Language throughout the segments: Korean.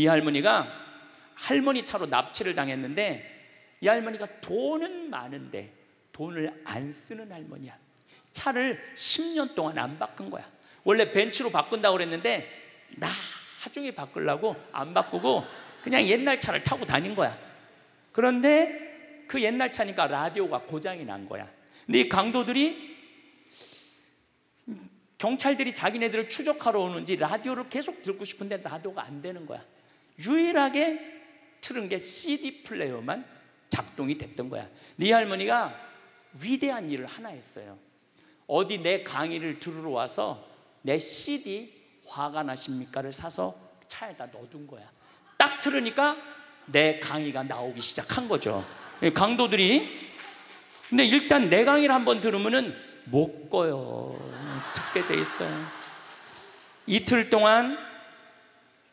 이 네 할머니가 할머니 차로 납치를 당했는데 이 할머니가 돈은 많은데 돈을 안 쓰는 할머니야. 차를 10년 동안 안 바꾼 거야. 원래 벤츠로 바꾼다고 그랬는데 나중에 바꾸려고 안 바꾸고 그냥 옛날 차를 타고 다닌 거야. 그런데 그 옛날 차니까 라디오가 고장이 난 거야. 근데 이 강도들이 경찰들이 자기네들을 추적하러 오는지 라디오를 계속 듣고 싶은데 라디오가 안 되는 거야. 유일하게 틀은 게 CD 플레이어만 작동이 됐던 거야. 네 할머니가 위대한 일을 하나 했어요. 어디 내 강의를 들으러 와서 내 CD 화가 나십니까를 사서 차에다 넣어둔 거야. 딱 들으니까 내 강의가 나오기 시작한 거죠. 강도들이 근데 일단 내 강의를 한번 들으면은 못 꺼요. 특게 돼 있어요. 이틀 동안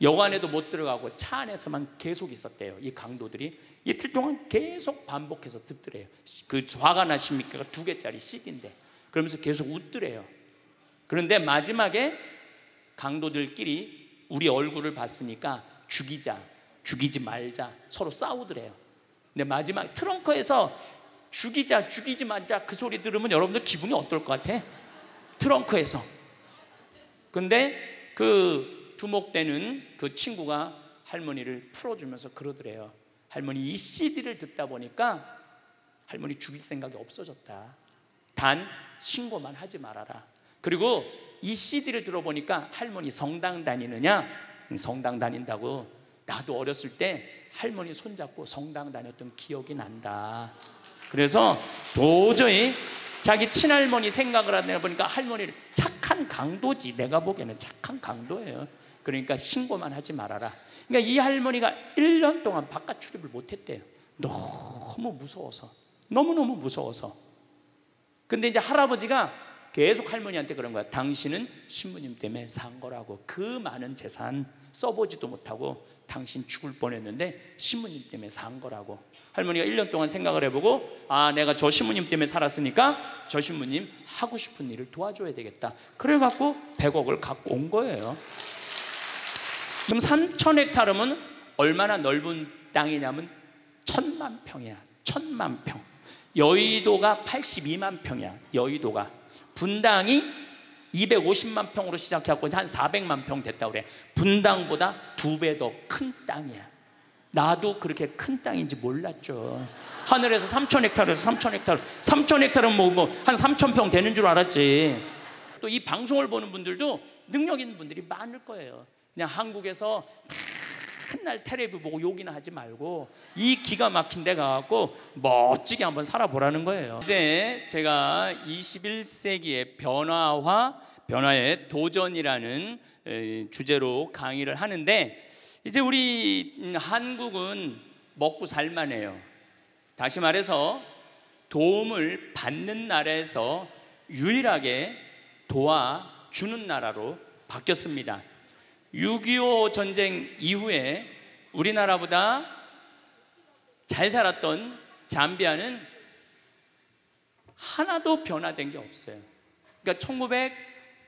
여관에도 못 들어가고 차 안에서만 계속 있었대요. 이 강도들이 이틀 동안 계속 반복해서 듣더래요. 그 화가 나십니까? 두 개짜리 씩인데 그러면서 계속 웃더래요. 그런데 마지막에 강도들끼리 우리 얼굴을 봤으니까 죽이자, 죽이지 말자 서로 싸우더래요. 근데 마지막 트렁크에서 죽이자, 죽이지 말자 그 소리 들으면 여러분들 기분이 어떨 것 같아? 트렁크에서. 근데 그 두목되는 그 친구가 할머니를 풀어주면서 그러더래요. 할머니 이 CD를 듣다 보니까 할머니 죽일 생각이 없어졌다. 단 신고만 하지 말아라. 그리고 이 CD를 들어보니까 할머니 성당 다니느냐? 음, 성당 다닌다고. 나도 어렸을 때 할머니 손잡고 성당 다녔던 기억이 난다. 그래서 도저히 자기 친할머니 생각을 하다 보니까 할머니를 착한 강도지. 내가 보기에는 착한 강도예요. 그러니까 신고만 하지 말아라. 그러니까 이 할머니가 1년 동안 바깥 출입을 못 했대요. 너무 무서워서. 너무너무 무서워서. 근데 이제 할아버지가 계속 할머니한테 그런 거야. 당신은 신부님 때문에 산 거라고. 그 많은 재산 써보지도 못하고 당신 죽을 뻔했는데 신부님 때문에 산 거라고. 할머니가 1년 동안 생각을 해보고 아 내가 저 신부님 때문에 살았으니까 저 신부님 하고 싶은 일을 도와줘야 되겠다. 그래갖고 100억을 갖고 온 거예요. 그럼 3천 헥타르면 얼마나 넓은 땅이냐면 천만 평이야. 천만 평. 여의도가 82만 평이야. 여의도가. 분당이 250만 평으로 시작해갖고 한 400만 평 됐다 그래. 분당보다 두 배 더 큰 땅이야. 나도 그렇게 큰 땅인지 몰랐죠. 하늘에서 3천 헥타르에서 3천 헥타르, 3천 헥타르 뭐뭐 한 3천 평 되는 줄 알았지. 또 이 방송을 보는 분들도 능력 있는 분들이 많을 거예요. 그냥 한국에서 맨날 테레비 보고 욕이나 하지 말고 이 기가 막힌 데 가갖고 멋지게 한번 살아보라는 거예요. 이제 제가 21세기의 변화와 변화의 도전이라는 주제로 강의를 하는데 이제 우리 음, 한국은 먹고 살만해요. 다시 말해서 도움을 받는 나라에서 유일하게 도와주는 나라로 바뀌었습니다. 6.25 전쟁 이후에 우리나라보다 잘 살았던 잠비아는 하나도 변화된 게 없어요. 그러니까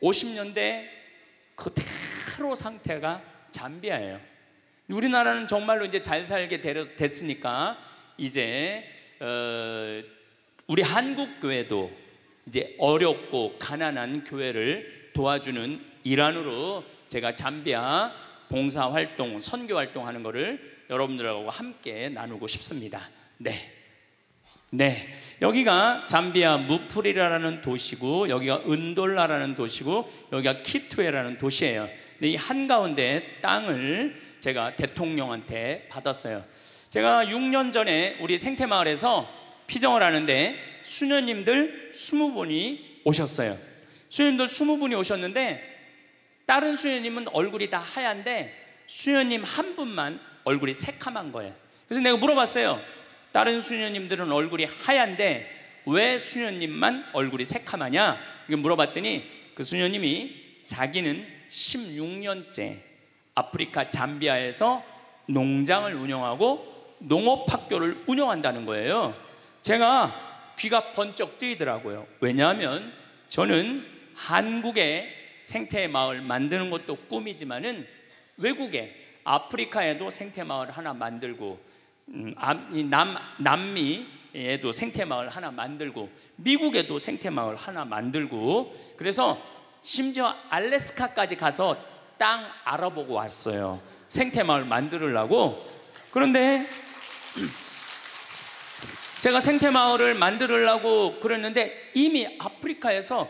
1950년대 그대로 상태가 잠비아예요. 우리나라는 정말로 이제 잘 살게 됐으니까 이제 어 우리 한국 교회도 이제 어렵고 가난한 교회를 도와주는 일환으로 제가 잠비아 봉사 활동, 선교 활동 하는 거를 여러분들하고 함께 나누고 싶습니다. 네. 네. 여기가 잠비아 무프리라라는 도시고 여기가 은돌라라는 도시고 여기가 키투에라는 도시예요. 근데 이 한가운데 땅을 제가 대통령한테 받았어요. 제가 6년 전에 우리 생태마을에서 피정을 하는데 수녀님들 20분이 오셨어요. 수녀님들 20분이 오셨는데 다른 수녀님은 얼굴이 다 하얀데 수녀님 한 분만 얼굴이 새카만 거예요. 그래서 내가 물어봤어요. 다른 수녀님들은 얼굴이 하얀데 왜 수녀님만 얼굴이 새카마냐? 이게 물어봤더니 그 수녀님이 자기는 16년째 아프리카 잠비아에서 농장을 운영하고 농업학교를 운영한다는 거예요. 제가 귀가 번쩍 뜨이더라고요. 왜냐하면 저는 한국의 생태 마을 만드는 것도 꿈이지만은 외국에 아프리카에도 생태 마을 하나 만들고 음, 남 남미에도 생태 마을 하나 만들고 미국에도 생태 마을 하나 만들고 그래서 심지어 알래스카까지 가서 땅 알아보고 왔어요. 생태 마을 만들으려고 그런데 제가 생태 마을을 만들으려고 그랬는데 이미 아프리카에서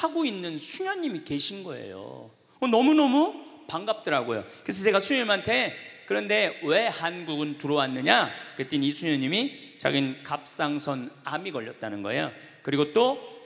하고 있는 수녀님이 계신 거예요. 어, 너무너무 반갑더라고요. 그래서 제가 수녀님한테 그런데 왜 한국은 들어왔느냐? 그랬더니 이 수녀님이 자기는 갑상선 암이 걸렸다는 거예요. 그리고 또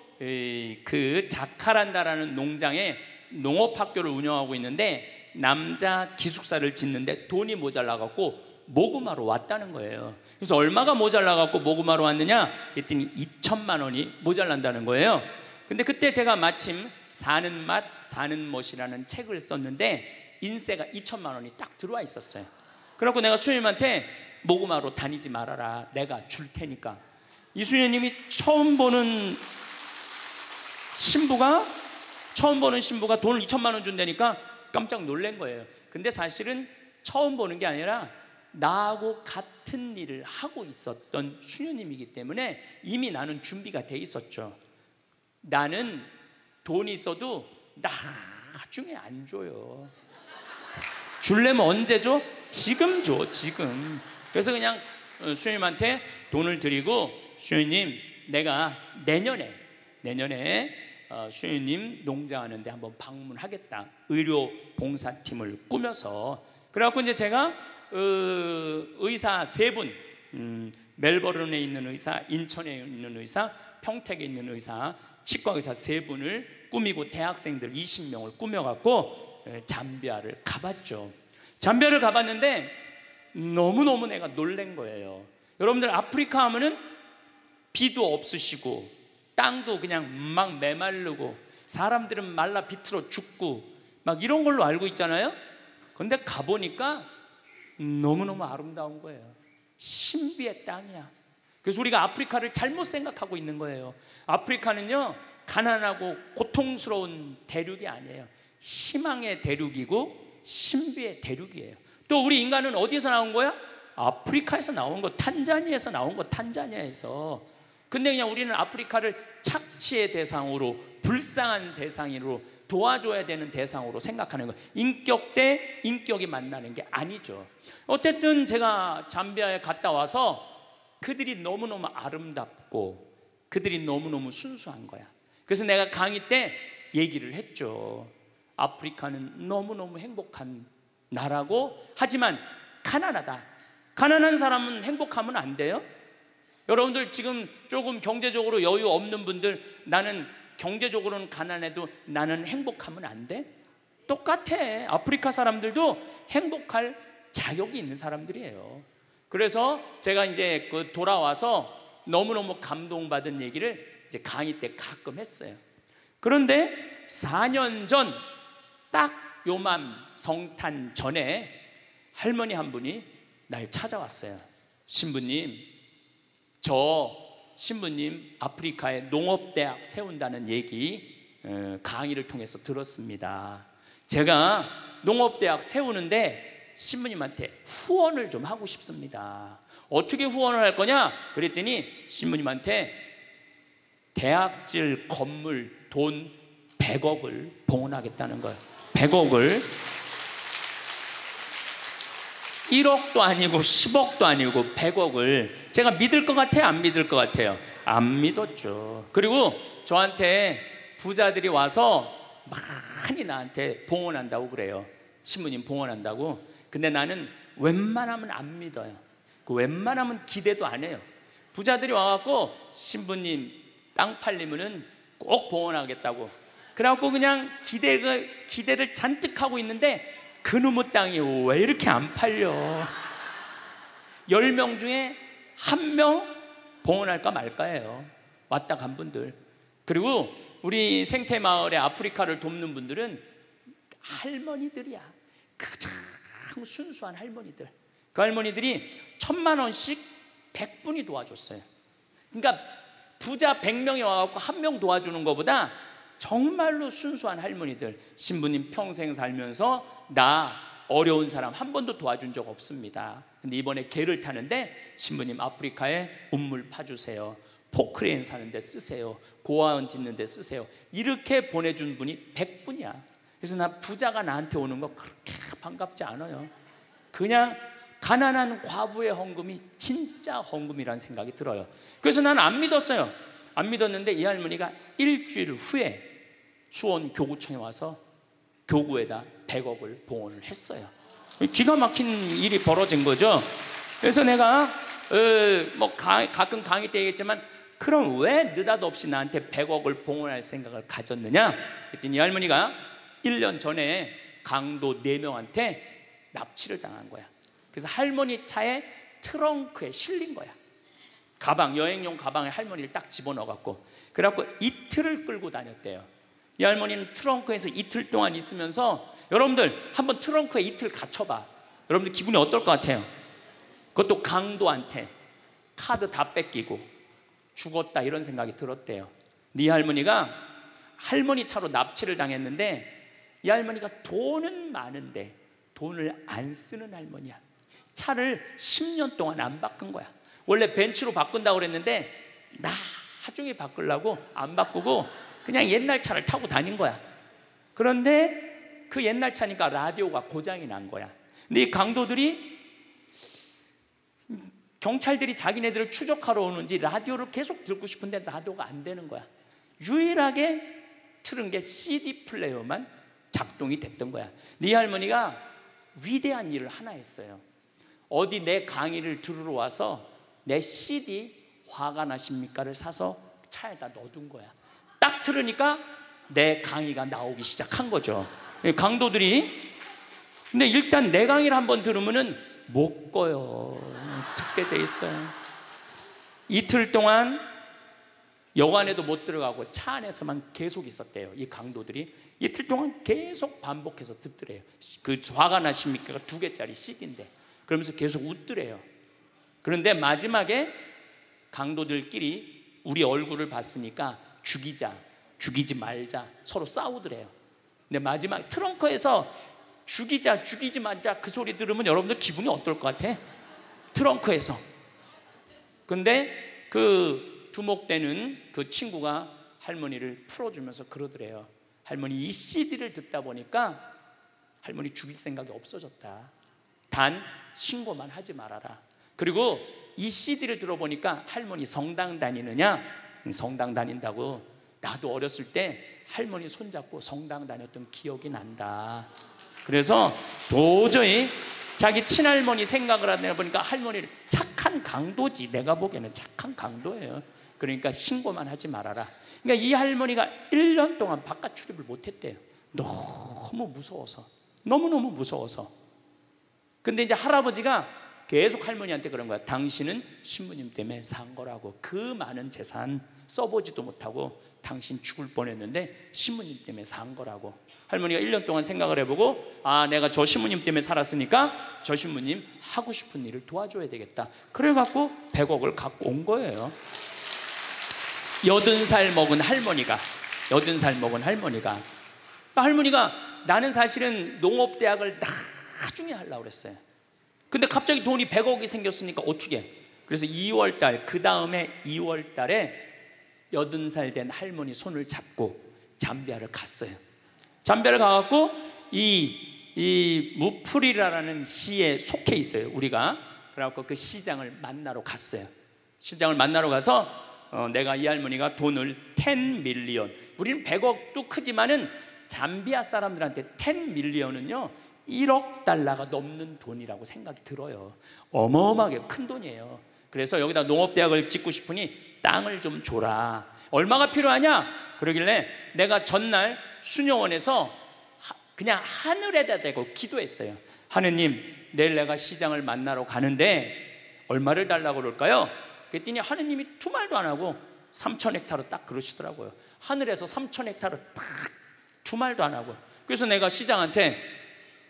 그 자카란다라는 농장에 농업학교를 운영하고 있는데 남자 기숙사를 짓는데 돈이 모자라 갖고 모금하러 왔다는 거예요. 그래서 얼마가 모자라 갖고 모금하러 왔느냐? 그랬더니 2천만 원이 모자란다는 거예요. 근데 그때 제가 마침 사는 맛 사는 멋이라는 책을 썼는데 인세가 2천만 원이 딱 들어와 있었어요. 그래갖고 내가 수님한테 모금하러 다니지 말아라. 내가 줄 테니까. 이수녀님이 처음 보는 신부가 처음 보는 신부가 돈을 2천만 원 준다니까 깜짝 놀란 거예요. 근데 사실은 처음 보는 게 아니라 나하고 같은 일을 하고 있었던 수녀님이기 때문에 이미 나는 준비가 돼 있었죠. 나는 돈 있어도 나중에 안 줘요. 줄래면 언제 줘? 지금 줘, 지금. 그래서 그냥 어, 수님한테 돈을 드리고 수님 내가 내년에 내년에 어, 수님 농장하는데 한번 방문하겠다. 의료 봉사팀을 꾸며서 그래갖고 이제 제가 어, 의사 세 분, 음, 멜버른에 있는 의사, 인천에 있는 의사, 평택에 있는 의사 치과 의사 세 분을 꾸미고 대학생들 20명을 꾸며갖고 예, 잠비아를 가봤죠. 잠비아를 가봤는데 너무너무 내가 놀란 거예요. 여러분들 아프리카 하면은 비도 없으시고 땅도 그냥 막 메말르고 사람들은 말라 비틀어 죽고 막 이런 걸로 알고 있잖아요. 근데 가보니까 너무너무 아름다운 거예요. 신비의 땅이야. 그래서 우리가 아프리카를 잘못 생각하고 있는 거예요. 아프리카는요, 가난하고 고통스러운 대륙이 아니에요. 희망의 대륙이고 신비의 대륙이에요. 또 우리 인간은 어디서 나온 거야? 아프리카에서 나온 거, 탄자니에서 나온 거, 탄자니아에서. 근데 그냥 우리는 아프리카를 착취의 대상으로, 불쌍한 대상으로, 도와줘야 되는 대상으로 생각하는 거. 인격 대 인격이 만나는 게 아니죠. 어쨌든 제가 잠비아에 갔다 와서 그들이 너무너무 아름답고 그들이 너무너무 순수한 거야. 그래서 내가 강의 때 얘기를 했죠. 아프리카는 너무너무 행복한 나라고 하지만 가난하다. 가난한 사람은 행복하면 안 돼요. 여러분들 지금 조금 경제적으로 여유 없는 분들 나는 경제적으로는 가난해도 나는 행복하면 안 돼? 똑같아. 아프리카 사람들도 행복할 자격이 있는 사람들이에요. 그래서 제가 이제 그 돌아와서 너무너무 감동받은 얘기를 이제 강의 때 가끔 했어요. 그런데 4년 전 딱 요맘 성탄 전에 할머니 한 분이 날 찾아왔어요. 신부님, 저 신부님 아프리카에 농업대학 세운다는 얘기 어, 강의를 통해서 들었습니다. 제가 농업대학 세우는데 신부님한테 후원을 좀 하고 싶습니다. 어떻게 후원을 할 거냐? 그랬더니 신부님한테 대학질 건물 돈 100억을 봉헌하겠다는 거예요. 100억을 1억도 아니고 10억도 아니고 100억을 제가 믿을 것 같아요? 안 믿을 것 같아요? 안 믿었죠. 그리고 저한테 부자들이 와서 많이 나한테 봉헌한다고 그래요. 신부님 봉헌한다고. 근데 나는 웬만하면 안 믿어요. 그 웬만하면 기대도 안 해요. 부자들이 와갖고 신부님 땅 팔리면은 꼭 봉헌하겠다고. 그래갖고 그냥 기대가 기대를 잔뜩 하고 있는데 그놈의 땅이 왜 이렇게 안 팔려? 10명 중에 한 명 봉헌할까 말까예요. 왔다 간 분들. 그리고 우리 생태 마을의 아프리카를 돕는 분들은 할머니들이야. 그저 참 순수한 할머니들. 그 할머니들이 천만 원씩 백분이 도와줬어요. 그러니까 부자 백명이 와갖고 한 명 도와주는 것보다 정말로 순수한 할머니들. 신부님 평생 살면서 나 어려운 사람 한 번도 도와준 적 없습니다. 근데 이번에 개를 타는데 신부님 아프리카에 온물 파주세요. 포크레인 사는데 쓰세요. 고아원 짓는데 쓰세요. 이렇게 보내준 분이 백분이야 그래서 나 부자가 나한테 오는 거 그렇게 반갑지 않아요. 그냥 가난한 과부의 헌금이 진짜 헌금이라는 생각이 들어요. 그래서 난 안 믿었어요. 안 믿었는데 이 할머니가 일주일 후에 수원 교구청에 와서 교구에다 100억을 봉헌을 했어요. 기가 막힌 일이 벌어진 거죠. 그래서 내가 어, 뭐 가, 가끔 강의 때 얘기했지만 그럼 왜 느닷없이 나한테 100억을 봉헌할 생각을 가졌느냐? 그랬더니 이 할머니가 1년 전에 강도 4명한테 납치를 당한 거야. 그래서 할머니 차에 트렁크에 실린 거야. 가방, 여행용 가방에 할머니를 딱 집어넣어갖고. 그래갖고 이틀을 끌고 다녔대요. 이 할머니는 트렁크에서 이틀 동안 있으면서 여러분들 한번 트렁크에 이틀 갇혀봐. 여러분들 기분이 어떨 것 같아요? 그것도 강도한테 카드 다 뺏기고 죽었다 이런 생각이 들었대요. 네 할머니가 할머니 차로 납치를 당했는데 이 할머니가 돈은 많은데 돈을 안 쓰는 할머니야. 차를 10년 동안 안 바꾼 거야. 원래 벤츠로 바꾼다고 그랬는데 나중에 바꾸려고 안 바꾸고 그냥 옛날 차를 타고 다닌 거야. 그런데 그 옛날 차니까 라디오가 고장이 난 거야. 근데 이 강도들이 경찰들이 자기네들을 추적하러 오는지 라디오를 계속 듣고 싶은데 라디오가 안 되는 거야. 유일하게 틀은 게 CD 플레이어만 작동이 됐던 거야. 네 할머니가 위대한 일을 하나 했어요. 어디 내 강의를 들으러 와서 내 CD 화가 나십니까를 사서 차에다 넣어둔 거야. 딱 들으니까 내 강의가 나오기 시작한 거죠. 강도들이 근데 일단 내 강의를 한번 들으면은 못 꺼요. 특게 돼 있어요. 이틀 동안 여관에도 못 들어가고 차 안에서만 계속 있었대요. 이 강도들이 이틀 동안 계속 반복해서 듣더래요. 그 화가 나십니까두 그 개짜리 씩인데 그러면서 계속 웃더래요. 그런데 마지막에 강도들끼리 우리 얼굴을 봤으니까 죽이자, 죽이지 말자 서로 싸우더래요. 근데 마지막 트렁크에서 죽이자, 죽이지 말자 그 소리 들으면 여러분들 기분이 어떨 것 같아? 트렁크에서. 근데 그 두목되는 그 친구가 할머니를 풀어주면서 그러더래요. 할머니 이 CD를 듣다 보니까 할머니 죽일 생각이 없어졌다. 단 신고만 하지 말아라. 그리고 이 CD를 들어보니까 할머니 성당 다니느냐? 음, 성당 다닌다고 나도 어렸을 때 할머니 손잡고 성당 다녔던 기억이 난다. 그래서 도저히 자기 친할머니 생각을 하다 보니까 할머니를 착한 강도지 내가 보기에는 착한 강도예요. 그러니까 신고만 하지 말아라. 그러니까 이 할머니가 1년 동안 바깥 출입을 못했대요. 너무 무서워서. 너무너무 무서워서. 근데 이제 할아버지가 계속 할머니한테 그런 거야. 당신은 신부님 때문에 산 거라고. 그 많은 재산 써보지도 못하고 당신 죽을 뻔했는데 신부님 때문에 산 거라고. 할머니가 1년 동안 생각을 해보고 아 내가 저 신부님 때문에 살았으니까 저 신부님 하고 싶은 일을 도와줘야 되겠다. 그래갖고 100억을 갖고 온 거예요. 여든 살 먹은 할머니가 여든 살 먹은 할머니가 할머니가 나는 사실은 농업대학을 나중에 하려고 그랬어요. 근데 갑자기 돈이 100억이 생겼으니까 어떻게? 그래서 2월 달, 그 다음에 2월 달에 여든 살 된 할머니 손을 잡고 잠비아를 갔어요. 잠비아를 가갖고 이, 이무풀이라는 시에 속해 있어요, 우리가. 그래갖고 그 시장을 만나러 갔어요. 시장을 만나러 가서 어, 내가 이 할머니가 돈을 10 밀리언 우리는 100억도 크지만은 잠비아 사람들한테 10 밀리언은요 1억 달러가 넘는 돈이라고 생각이 들어요 어마어마하게 큰 돈이에요 그래서 여기다 농업대학을 짓고 싶으니 땅을 좀 줘라 얼마가 필요하냐? 그러길래 내가 전날 수녀원에서 그냥 하늘에다 대고 기도했어요 하느님 내일 내가 시장을 만나러 가는데 얼마를 달라고 그럴까요? 그랬더니 하느님이 두 말도 안 하고 3천 헥타르 딱 그러시더라고요. 하늘에서 3천 헥타르 딱 두 말도 안 하고. 그래서 내가 시장한테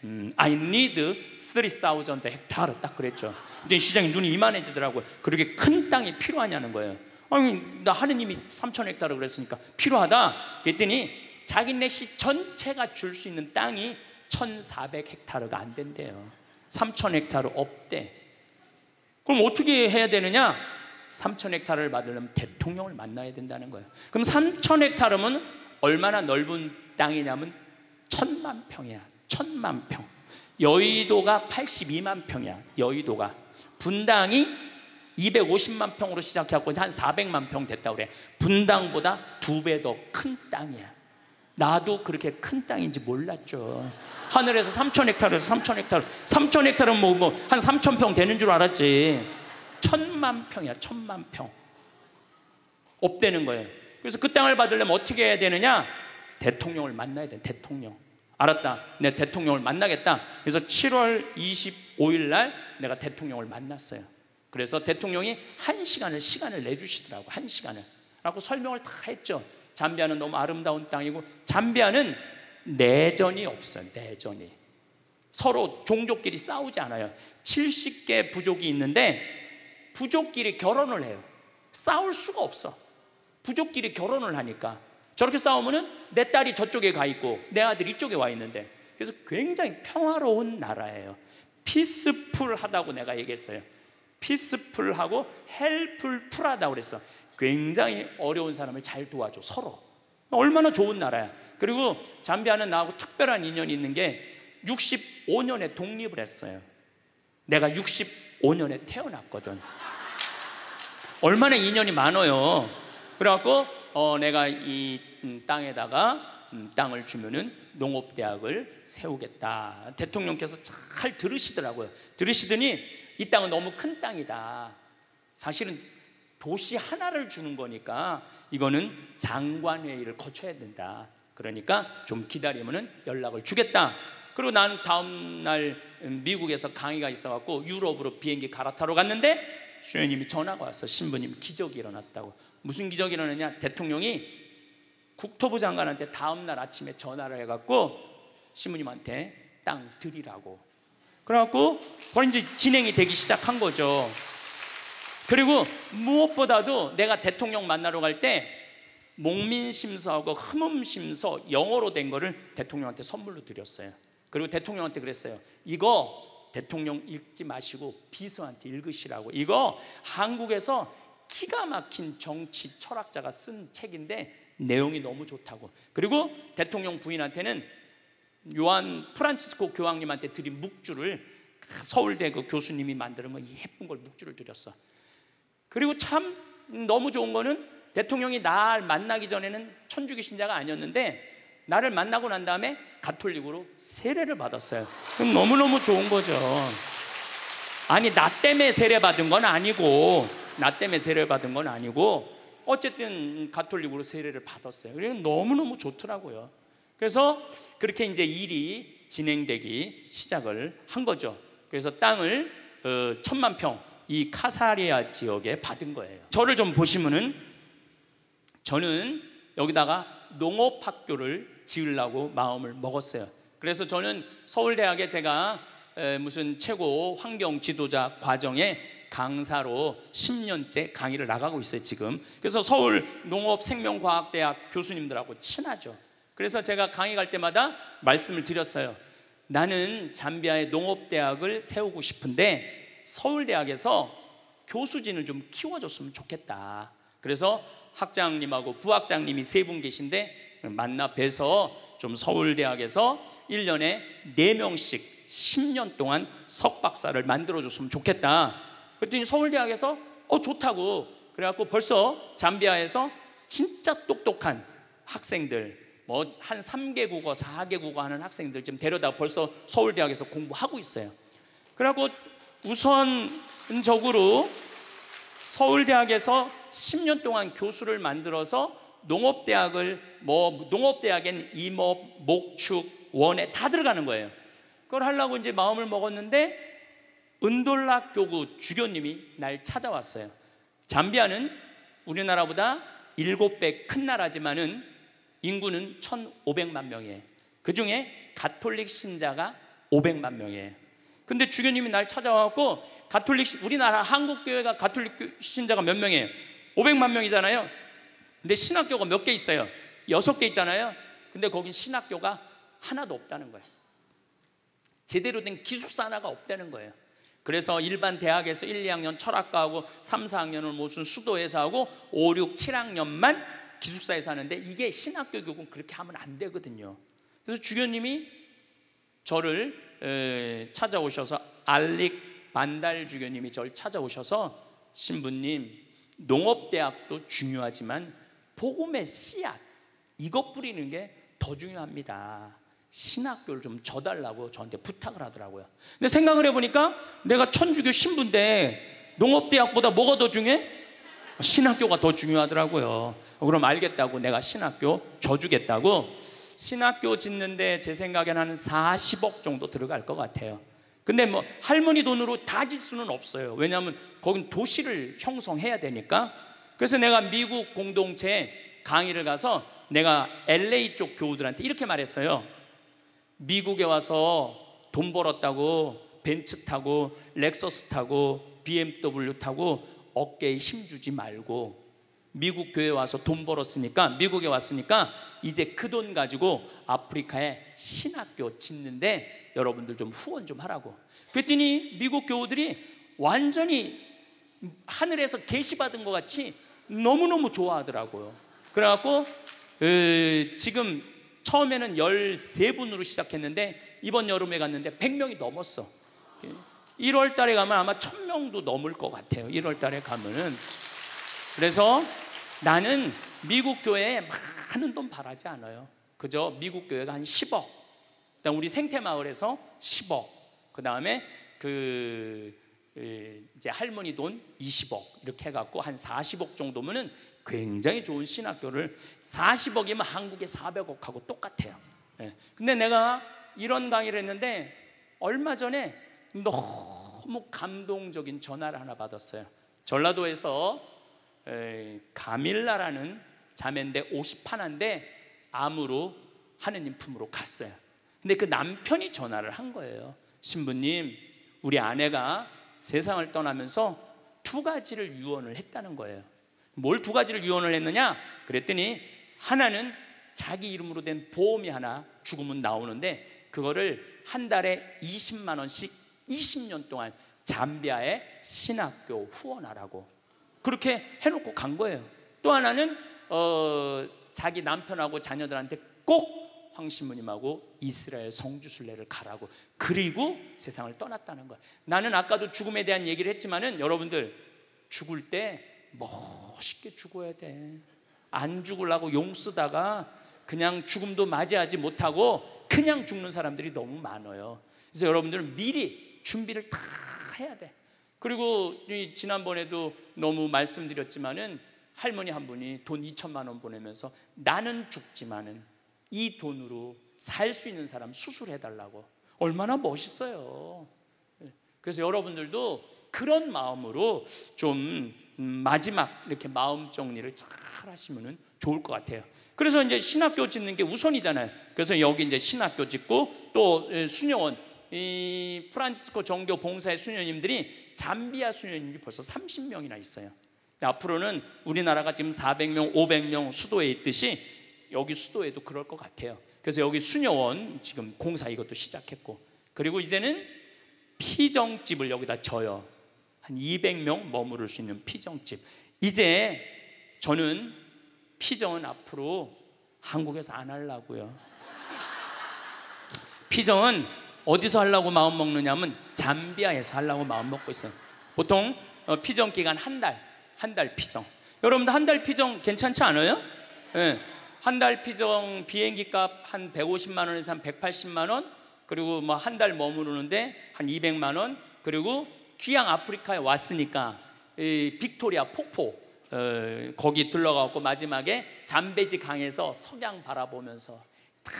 음, I need 3,000 헥타르 딱 그랬죠. 근데 시장이 눈이 이만해지더라고요. 그렇게 큰 땅이 필요하냐는 거예요. 아니 나 하느님이 3천 헥타르 그랬으니까 필요하다. 그랬더니 자기네 시 전체가 줄 수 있는 땅이 1,400 헥타르가 안 된대요. 3,000 헥타르 없대. 그럼 어떻게 해야 되느냐? 3천 헥타를 르 받으려면 대통령을 만나야 된다는 거예요. 그럼 3천 헥타르면 얼마나 넓은 땅이냐면 천만 평이야. 천만 평. 여의도가 82만 평이야. 여의도가. 분당이 250만 평으로 시작해갖고 한 400만 평 됐다 그래. 분당보다 두 배 더 큰 땅이야. 나도 그렇게 큰 땅인지 몰랐죠. 하늘에서 3천 헥타르에서 3천 헥타르, 3천 헥타르는 뭐한 뭐 3천 뭐, 평 되는 줄 알았지. 천만 평이야, 천만 평. 없대는 거예요. 그래서 그 땅을 받으려면 어떻게 해야 되느냐? 대통령을 만나야 돼, 대통령. 알았다. 내 대통령을 만나겠다. 그래서 7월 25일 날 내가 대통령을 만났어요. 그래서 대통령이 한 시간을 시간을 내주시더라고 한 시간을 라고 설명을 다 했죠. 잠비아는 너무 아름다운 땅이고 잠비아는 내전이 없어요. 내전이 서로 종족끼리 싸우지 않아요. 70개 부족이 있는데 부족끼리 결혼을 해요. 싸울 수가 없어. 부족끼리 결혼을 하니까. 저렇게 싸우면내 딸이 저쪽에 가 있고 내 아들이 이쪽에 와 있는데. 그래서 굉장히 평화로운 나라예요. 피스풀하다고 내가 얘기했어요. 피스풀하고 헬풀풀하다고 그랬어. 굉장히 어려운 사람을 잘 도와줘 서로. 얼마나 좋은 나라야. 그리고 잠비아는 나하고 특별한 인연이 있는 게 65년에 독립을 했어요. 내가 65년에 태어났거든. 얼마나 인연이 많아요. 그래갖고 어, 내가 이 음, 땅에다가 음, 땅을 주면은 농업대학을 세우겠다. 대통령께서 잘 들으시더라고요. 들으시더니 이 땅은 너무 큰 땅이다. 사실은 도시 하나를 주는 거니까 이거는 장관회의를 거쳐야 된다. 그러니까 좀 기다리면은 연락을 주겠다. 그리고 난 다음 날 음, 미국에서 강의가 있어갖고 유럽으로 비행기 갈아타러 갔는데 수녀님이 전화가 와서 신부님 기적이 일어났다고. 무슨 기적이 일어났냐 대통령이 국토부 장관한테 다음날 아침에 전화를 해갖고 신부님한테 땅 드리라고. 그래갖고 그인이 진행이 되기 시작한 거죠. 그리고 무엇보다도 내가 대통령 만나러 갈 때 목민심서하고 흠음심서 영어로 된 거를 대통령한테 선물로 드렸어요. 그리고 대통령한테 그랬어요. 이거 대통령 읽지 마시고 비서한테 읽으시라고. 이거 한국에서 기가 막힌 정치 철학자가 쓴 책인데 내용이 너무 좋다고. 그리고 대통령 부인한테는 요한 프란치스코 교황님한테 드린 묵주를 서울대 그 교수님이 만드는 거 예쁜 걸 묵주를 드렸어. 그리고 참 너무 좋은 거는 대통령이 날 만나기 전에는 천주교 신자가 아니었는데 나를 만나고 난 다음에 가톨릭으로 세례를 받았어요. 그럼 너무너무 좋은 거죠. 아니, 나 때문에 세례 받은 건 아니고, 나 때문에 세례 받은 건 아니고, 어쨌든 가톨릭으로 세례를 받았어요. 그래서 너무너무 좋더라고요. 그래서 그렇게 이제 일이 진행되기 시작을 한 거죠. 그래서 땅을 어, 천만 평, 이 카사리아 지역에 받은 거예요. 저를 좀 보시면은 저는 여기다가 농업학교를 지으려고 마음을 먹었어요. 그래서 저는 서울대학에 제가 무슨 최고 환경 지도자 과정에 강사로 10년째 강의를 나가고 있어요, 지금. 그래서 서울 농업생명과학대학 교수님들하고 친하죠. 그래서 제가 강의 갈 때마다 말씀을 드렸어요. 나는 잠비아의 농업대학을 세우고 싶은데 서울대학에서 교수진을 좀 키워줬으면 좋겠다. 그래서 학장님하고 부학장님이 세 분 계신데 만나 뵈서 좀 서울대학에서 1년에 4명씩 10년 동안 석박사를 만들어줬으면 좋겠다. 그랬더니 서울대학에서 어 좋다고 그래갖고 벌써 잠비아에서 진짜 똑똑한 학생들 뭐 한 3개국어 4개국어 하는 학생들 지금 데려다 벌써 서울대학에서 공부하고 있어요. 그래갖고 우선적으로 서울대학에서 10년 동안 교수를 만들어서 농업대학을 뭐 농업대학엔 임업, 목축, 원에다 들어가는 거예요. 그걸 하려고 이제 마음을 먹었는데 은돌락 교구 주교님이 날 찾아왔어요. 잠비아는 우리나라보다 일곱 배 큰 나라지만은 인구는 1,500만 명이에요. 그 중에 가톨릭 신자가 500만 명이에요. 근데 주교님이 날 찾아와갖고 가톨릭 우리나라 한국 교회가 가톨릭 신자가 몇 명이에요? 500만 명이잖아요. 근데 신학교가 몇 개 있어요? 여섯 개 있잖아요. 근데 거긴 신학교가 하나도 없다는 거예요. 제대로 된 기숙사 하나가 없다는 거예요. 그래서 일반 대학에서 1, 2학년 철학과하고 3, 4학년을 무슨 수도에서 하고 5, 6, 7학년만 기숙사에서 하는데 이게 신학교 교육은 그렇게 하면 안 되거든요. 그래서 주교님이 저를 찾아오셔서 알릭 반달 주교님이 저를 찾아오셔서 신부님 농업대학도 중요하지만 복음의 씨앗 이것 뿌리는 게 더 중요합니다. 신학교를 좀 져달라고 저한테 부탁을 하더라고요. 근데 생각을 해보니까 내가 천주교 신부인데 농업대학보다 뭐가 더 중요해? 신학교가 더 중요하더라고요. 그럼 알겠다고 내가 신학교 져주겠다고 신학교 짓는데 제생각에는한 40억 정도 들어갈 것 같아요. 근데 뭐 할머니 돈으로 다 질 수는 없어요. 왜냐하면 거긴 도시를 형성해야 되니까 그래서 내가 미국 공동체 강의를 가서 내가 LA 쪽 교우들한테 이렇게 말했어요. 미국에 와서 돈 벌었다고 벤츠 타고 렉서스 타고 BMW 타고 어깨에 힘 주지 말고 미국 교회 와서 돈 벌었으니까 미국에 왔으니까 이제 그 돈 가지고 아프리카에 신학교 짓는데 여러분들 좀 후원 좀 하라고. 그랬더니 미국 교우들이 완전히 하늘에서 계시 받은 것 같이 너무너무 좋아하더라고요. 그래갖고 으, 지금 처음에는 13분으로 시작했는데 이번 여름에 갔는데 100명이 넘었어. 1월 달에 가면 아마 1000명도 넘을 것 같아요. 1월 달에 가면은. 그래서 나는 미국 교회에 많은 돈 바라지 않아요. 그저 미국 교회가 한 10억. 우리 생태 마을에서 10억. 그다음에 그 예, 이제 할머니 돈 20억 이렇게 해갖고 한 40억 정도면은 굉장히 좋은 신학교를 40억이면 한국의 400억하고 똑같아요. 예, 근데 내가 이런 강의를 했는데 얼마 전에 너무 감동적인 전화를 하나 받았어요. 전라도에서 가밀라라는 자매인데 5 0판나인데 암으로 하느님 품으로 갔어요. 근데 그 남편이 전화를 한 거예요. 신부님, 우리 아내가 세상을 떠나면서 두 가지를 유언을 했다는 거예요. 뭘 두 가지를 유언을 했느냐? 그랬더니 하나는 자기 이름으로 된 보험이 하나 죽으면 나오는데 그거를 한 달에 20만 원씩 20년 동안 잠비아의 신학교 후원하라고 그렇게 해놓고 간 거예요. 또 하나는 어, 자기 남편하고 자녀들한테 꼭 황신부님하고 이스라엘 성주순례를 가라고 그리고 세상을 떠났다는 거야. 나는 아까도 죽음에 대한 얘기를 했지만은 여러분들 죽을 때 멋있게 죽어야 돼. 안 죽으려고 용 쓰다가 그냥 죽음도 맞이하지 못하고 그냥 죽는 사람들이 너무 많아요. 그래서 여러분들은 미리 준비를 다 해야 돼. 그리고 지난번에도 너무 말씀드렸지만은 할머니 한 분이 돈 2천만 원 보내면서 나는 죽지만은 이 돈으로 살 수 있는 사람 수술해달라고. 얼마나 멋있어요. 예. 그래서 여러분들도 그런 마음으로 좀 음, 마지막 이렇게 마음 정리를 잘하시면 좋을 것 같아요. 그래서 이제 신학교 짓는 게 우선이잖아요. 그래서 여기 이제 신학교 짓고 또 예, 수녀원 이 프란치스코 정교 봉사의 수녀님들이 잠비아 수녀님이 벌써 30명이나 있어요. 앞으로는 우리나라가 지금 400명, 500명 수도에 있듯이 여기 수도에도 그럴 것 같아요. 그래서 여기 수녀원 지금 공사 이것도 시작했고 그리고 이제는 피정집을 여기다 져요. 한 200명 머무를 수 있는 피정집. 이제 저는 피정은 앞으로 한국에서 안 하려고요. 피정은 어디서 하려고 마음 먹느냐면 잠비아에서 하려고 마음 먹고 있어요. 보통 어, 피정 기간 한 달, 한 달 피정. 여러분들 한 달 피정 괜찮지 않아요? 예. 한달 피정 비행기 값 한 150만 원에서 한 180만 원 그리고 뭐 한 달 머무르는데 한 200만 원 그리고 귀양 아프리카에 왔으니까 이 빅토리아 폭포 어, 거기 들러가고 마지막에 잠베지 강에서 석양 바라보면서 탁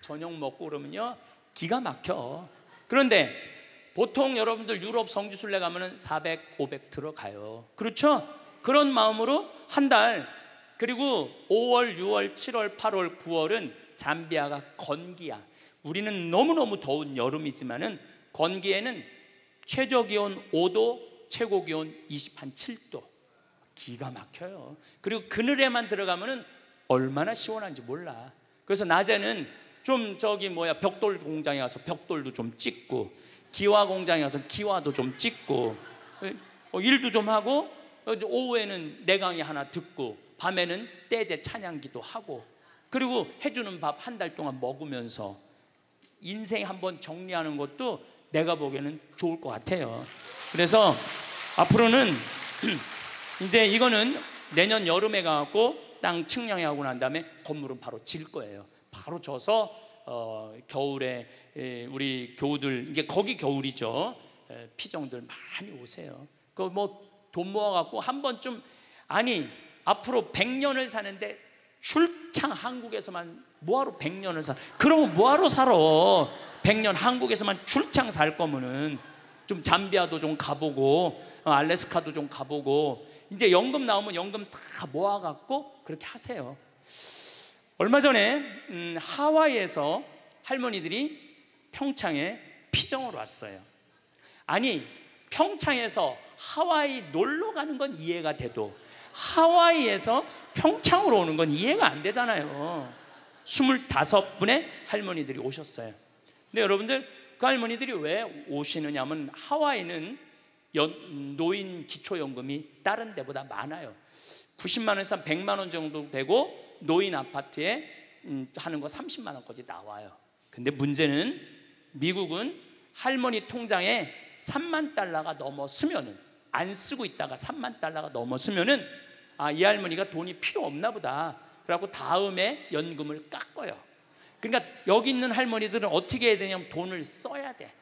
저녁 먹고 그러면요 기가 막혀 그런데 보통 여러분들 유럽 성지순례 가면은 400, 500 들어가요 그렇죠? 그런 마음으로 한달 그리고 5월, 6월, 7월, 8월, 9월은 잠비아가 건기야. 우리는 너무너무 더운 여름이지만은 건기에는 최저 기온 5도, 최고 기온 20한 7도. 기가 막혀요. 그리고 그늘에만 들어가면은 얼마나 시원한지 몰라. 그래서 낮에는 좀 저기 뭐야 벽돌 공장에 가서 벽돌도 좀 찍고 기와 공장에 가서 기와도 좀 찍고 예? 어, 일도 좀 하고 어, 오후에는 내강의 하나 듣고 밤에는 떼제 찬양기도 하고 그리고 해주는 밥 한 달 동안 먹으면서 인생 한번 정리하는 것도 내가 보기에는 좋을 것 같아요. 그래서 앞으로는 이제 이거는 내년 여름에 가고 땅 측량해 하고 난 다음에 건물은 바로 질 거예요. 바로 져서 어, 겨울에 우리 교우들 이게 거기 겨울이죠. 피정들 많이 오세요. 그 뭐 돈 모아갖고 한 번쯤 아니 앞으로 100년을 사는데 출창 한국에서만 뭐하러 100년을 사? 그러면 뭐하러 살아? 100년 한국에서만 출창 살 거면은 좀 잠비아도 좀 가보고 어, 알래스카도 좀 가보고 이제 연금 나오면 연금 다 모아갖고 그렇게 하세요. 얼마 전에 음, 하와이에서 할머니들이 평창에 피정으로 왔어요. 아니 평창에서 하와이 놀러 가는 건 이해가 돼도 하와이에서 평창으로 오는 건 이해가 안 되잖아요. 25분의 할머니들이 오셨어요. 근데 여러분들 그 할머니들이 왜 오시느냐면 하와이는 노인 기초연금이 다른 데보다 많아요. 90만 원에서 100만 원 정도 되고 노인 아파트에 음, 하는 거 30만 원까지 나와요. 근데 문제는 미국은 할머니 통장에 3만 달러가 넘었으면은 안 쓰고 있다가 3만 달러가 넘었으면은 아, 이 할머니가 돈이 필요 없나 보다. 그래고 다음에 연금을 깎아요. 그러니까 여기 있는 할머니들은 어떻게 해야 되냐면 돈을 써야 돼.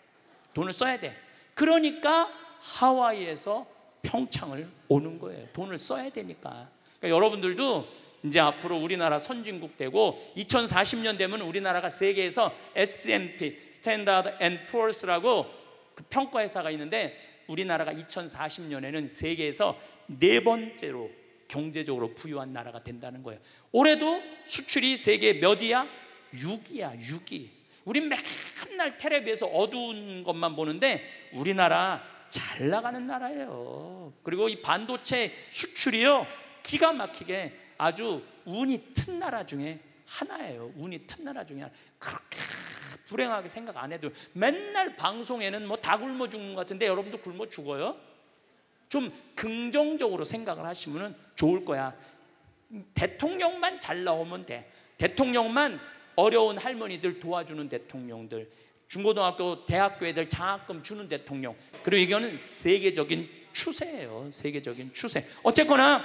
돈을 써야 돼. 그러니까 하와이에서 평창을 오는 거예요. 돈을 써야 되니까. 그러니까 여러분들도 이제 앞으로 우리나라 선진국 되고 2040년 되면 우리나라가 세계에서 S&P, 스탠다드 앤 푸어스라고 그 평가 회사가 있는데 우리나라가 2040년에는 세계에서 네 번째로 경제적으로 부유한 나라가 된다는 거예요. 올해도 수출이 세계 몇이야? 6이야, 6위. 우린 맨날 텔레비에서 어두운 것만 보는데 우리나라 잘 나가는 나라예요. 그리고 이 반도체 수출이요. 기가 막히게 아주 운이 튼 나라 중에 하나예요. 운이 튼 나라 중에 하나. 그렇게 불행하게 생각 안 해도 맨날 방송에는 뭐 다 굶어 죽는 것 같은데 여러분도 굶어 죽어요? 좀 긍정적으로 생각을 하시면 좋을 거야. 대통령만 잘 나오면 돼. 대통령만 어려운 할머니들 도와주는 대통령들, 중고등학교, 대학교 애들 장학금 주는 대통령. 그리고 이거는 세계적인 추세예요. 세계적인 추세. 어쨌거나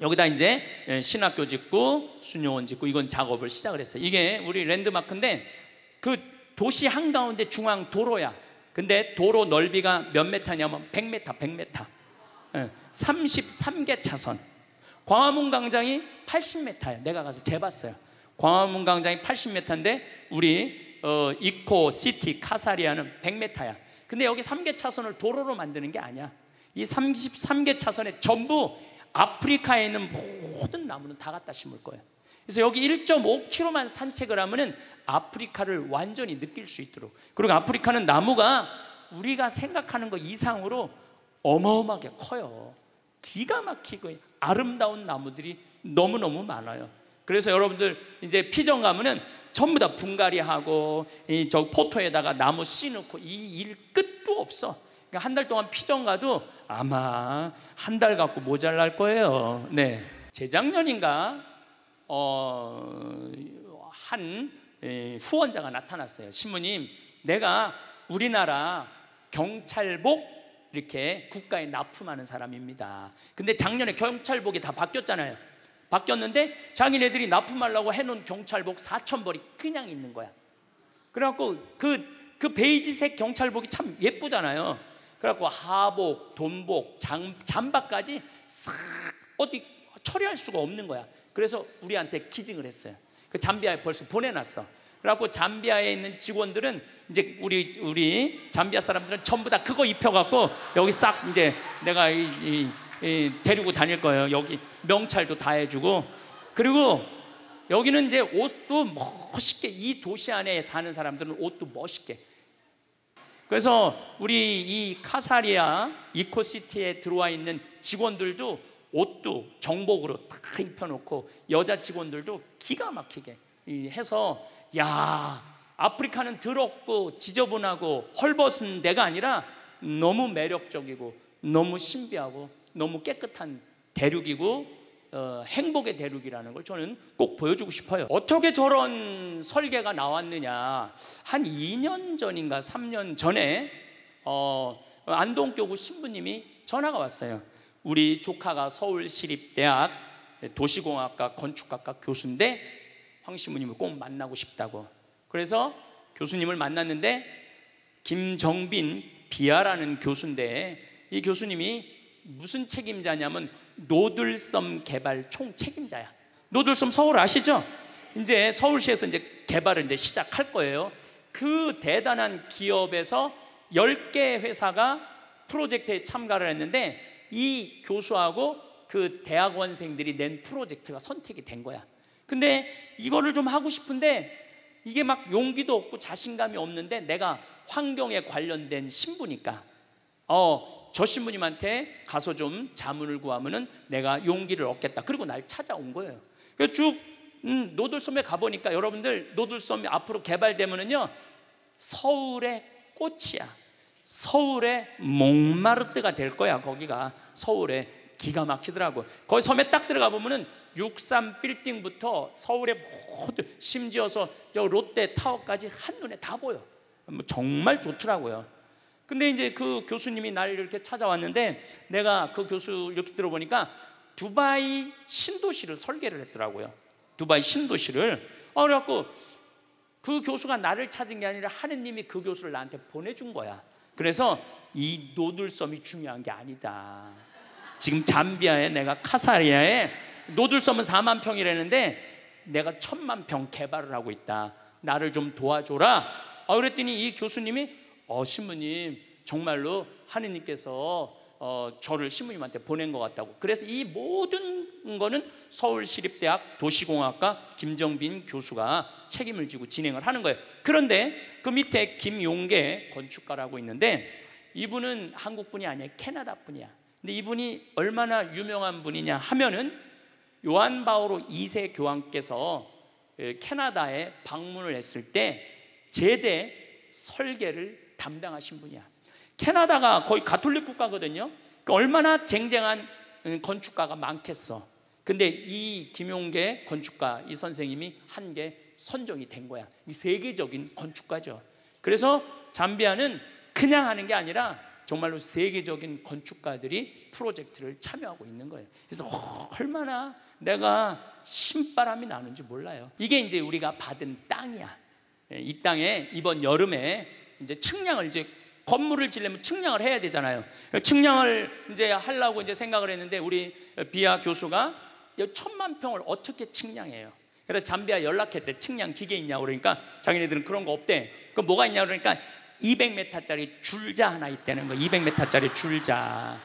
여기다 이제 신학교 짓고 수녀원 짓고 이건 작업을 시작을 했어요. 이게 우리 랜드마크인데 그 도시 한가운데 중앙 도로야. 근데 도로 넓이가 몇 메타냐면 100메타, 100메타. 33개 예, 차선. 광화문 광장이 80m야. 내가 가서 재봤어요. 광화문 광장이 80m인데 우리 어, 이코 시티 카사리아는 100m야. 근데 여기 3개 차선을 도로로 만드는 게 아니야. 이 33개 차선에 전부 아프리카에 있는 모든 나무는 다 갖다 심을 거예요. 그래서 여기 1.5km만 산책을 하면은 아프리카를 완전히 느낄 수 있도록. 그리고 아프리카는 나무가 우리가 생각하는 것 이상으로 어마어마하게 커요. 기가 막히고 아름다운 나무들이 너무너무 많아요. 그래서 여러분들 이제 피정 가면은 전부 다 분갈이하고 이 저 포토에다가 나무 씨 넣고 이 일 끝도 없어. 그러니까 한달 동안 피정 가도 아마 한 달 갖고 모자랄 거예요. 네. 재작년인가 어, 한 예, 후원자가 나타났어요. 신부님, 내가 우리나라 경찰복 이렇게 국가에 납품하는 사람입니다. 근데 작년에 경찰복이 다 바뀌었잖아요. 바뀌었는데 자기네들이 납품하려고 해놓은 경찰복 4천 벌이 그냥 있는 거야. 그래갖고 그그 그 베이지색 경찰복이 참 예쁘잖아요. 그래갖고 하복, 돈복, 잠바까지 싹 어디 처리할 수가 없는 거야. 그래서 우리한테 키징을 했어요. 그 잠비아에 벌써 보내놨어. 그래갖고 잠비아에 있는 직원들은 이제 우리 우리 잠비아 사람들은 전부 다 그거 입혀갖고 여기 싹 이제 내가 이, 이, 이 데리고 다닐 거예요. 여기 명찰도 다 해주고 그리고 여기는 이제 옷도 멋있게 이 도시 안에 사는 사람들은 옷도 멋있게. 그래서 우리 이 카사리아 이코시티에 들어와 있는 직원들도 옷도 정복으로 다 입혀놓고 여자 직원들도 기가 막히게 해서 야 아프리카는 더럽고 지저분하고 헐벗은 데가 아니라 너무 매력적이고 너무 신비하고 너무 깨끗한 대륙이고 어, 행복의 대륙이라는 걸 저는 꼭 보여주고 싶어요. 어떻게 저런 설계가 나왔느냐? 한 2년 전인가 3년 전에 어, 안동교구 신부님이 전화가 왔어요. 우리 조카가 서울시립대학 도시공학과 건축학과 교수인데 황시무님을꼭 만나고 싶다고 그래서 교수님을 만났는데 김정빈 비아라는 교수인데 이 교수님이 무슨 책임자냐면 노들섬 개발 총 책임자야 노들섬 서울 아시죠? 이제 서울시에서 이제 개발을 이제 시작할 거예요 그 대단한 기업에서 10개 회사가 프로젝트에 참가를 했는데 이 교수하고 그 대학원생들이 낸 프로젝트가 선택이 된 거야. 근데 이거를 좀 하고 싶은데 이게 막 용기도 없고 자신감이 없는데 내가 환경에 관련된 신부니까 어, 저 신부님한테 가서 좀 자문을 구하면은 내가 용기를 얻겠다. 그리고 날 찾아온 거예요. 그래서 쭉 음, 노들섬에 가보니까 여러분들 노들섬이 앞으로 개발되면은요 서울의 꽃이야. 서울의 몽마르트가 될 거야 거기가 서울에 기가 막히더라고 거기 섬에 딱 들어가 보면은 63 빌딩부터 서울의 모든 심지어서 저 롯데 타워까지 한눈에 다 보여 뭐 정말 좋더라고요 근데 이제 그 교수님이 날 이렇게 찾아왔는데 내가 그 교수 이렇게 들어보니까 두바이 신도시를 설계를 했더라고요 두바이 신도시를 어 그래갖고 그 교수가 나를 찾은 게 아니라 하느님이 그 교수를 나한테 보내준 거야 그래서 이 노들섬이 중요한 게 아니다. 지금 잠비아에 내가 카사리아에 노들섬은 4만 평이라는데 내가 천만 평 개발을 하고 있다. 나를 좀 도와줘라. 아, 그랬더니 이 교수님이 어 신부님 정말로 하느님께서 어, 저를 신부님한테 보낸 것 같다고. 그래서 이 모든 거는 서울시립대학 도시공학과 김정빈 교수가 책임을 지고 진행을 하는 거예요. 그런데 그 밑에 김용계 건축가라고 있는데 이분은 한국 분이 아니에요. 캐나다 분이야. 근데 이분이 얼마나 유명한 분이냐 하면은 요한 바오로 2세 교황께서 캐나다에 방문을 했을 때 제대 설계를 담당하신 분이야. 캐나다가 거의 가톨릭 국가거든요. 그러니까 얼마나 쟁쟁한 건축가가 많겠어. 근데 이 김용계 건축가 이 선생님이 한 게 선정이 된 거야. 이 세계적인 건축가죠. 그래서 잠비아는 그냥 하는 게 아니라 정말로 세계적인 건축가들이 프로젝트를 참여하고 있는 거예요. 그래서 얼마나 내가 신바람이 나는지 몰라요. 이게 이제 우리가 받은 땅이야. 예, 이 땅에 이번 여름에 이제 측량을 이제 건물을 지려면 측량을 해야 되잖아요. 측량을 이제 하려고 이제 생각을 했는데 우리 비아 교수가 천만 평을 어떻게 측량해요? 그래서 잠비아 연락했대. 측량 기계 있냐고 그러니까 자기네들은 그런 거 없대. 그 뭐가 있냐고 그러니까 200m짜리 줄자 하나 있다는 거. 200m짜리 줄자.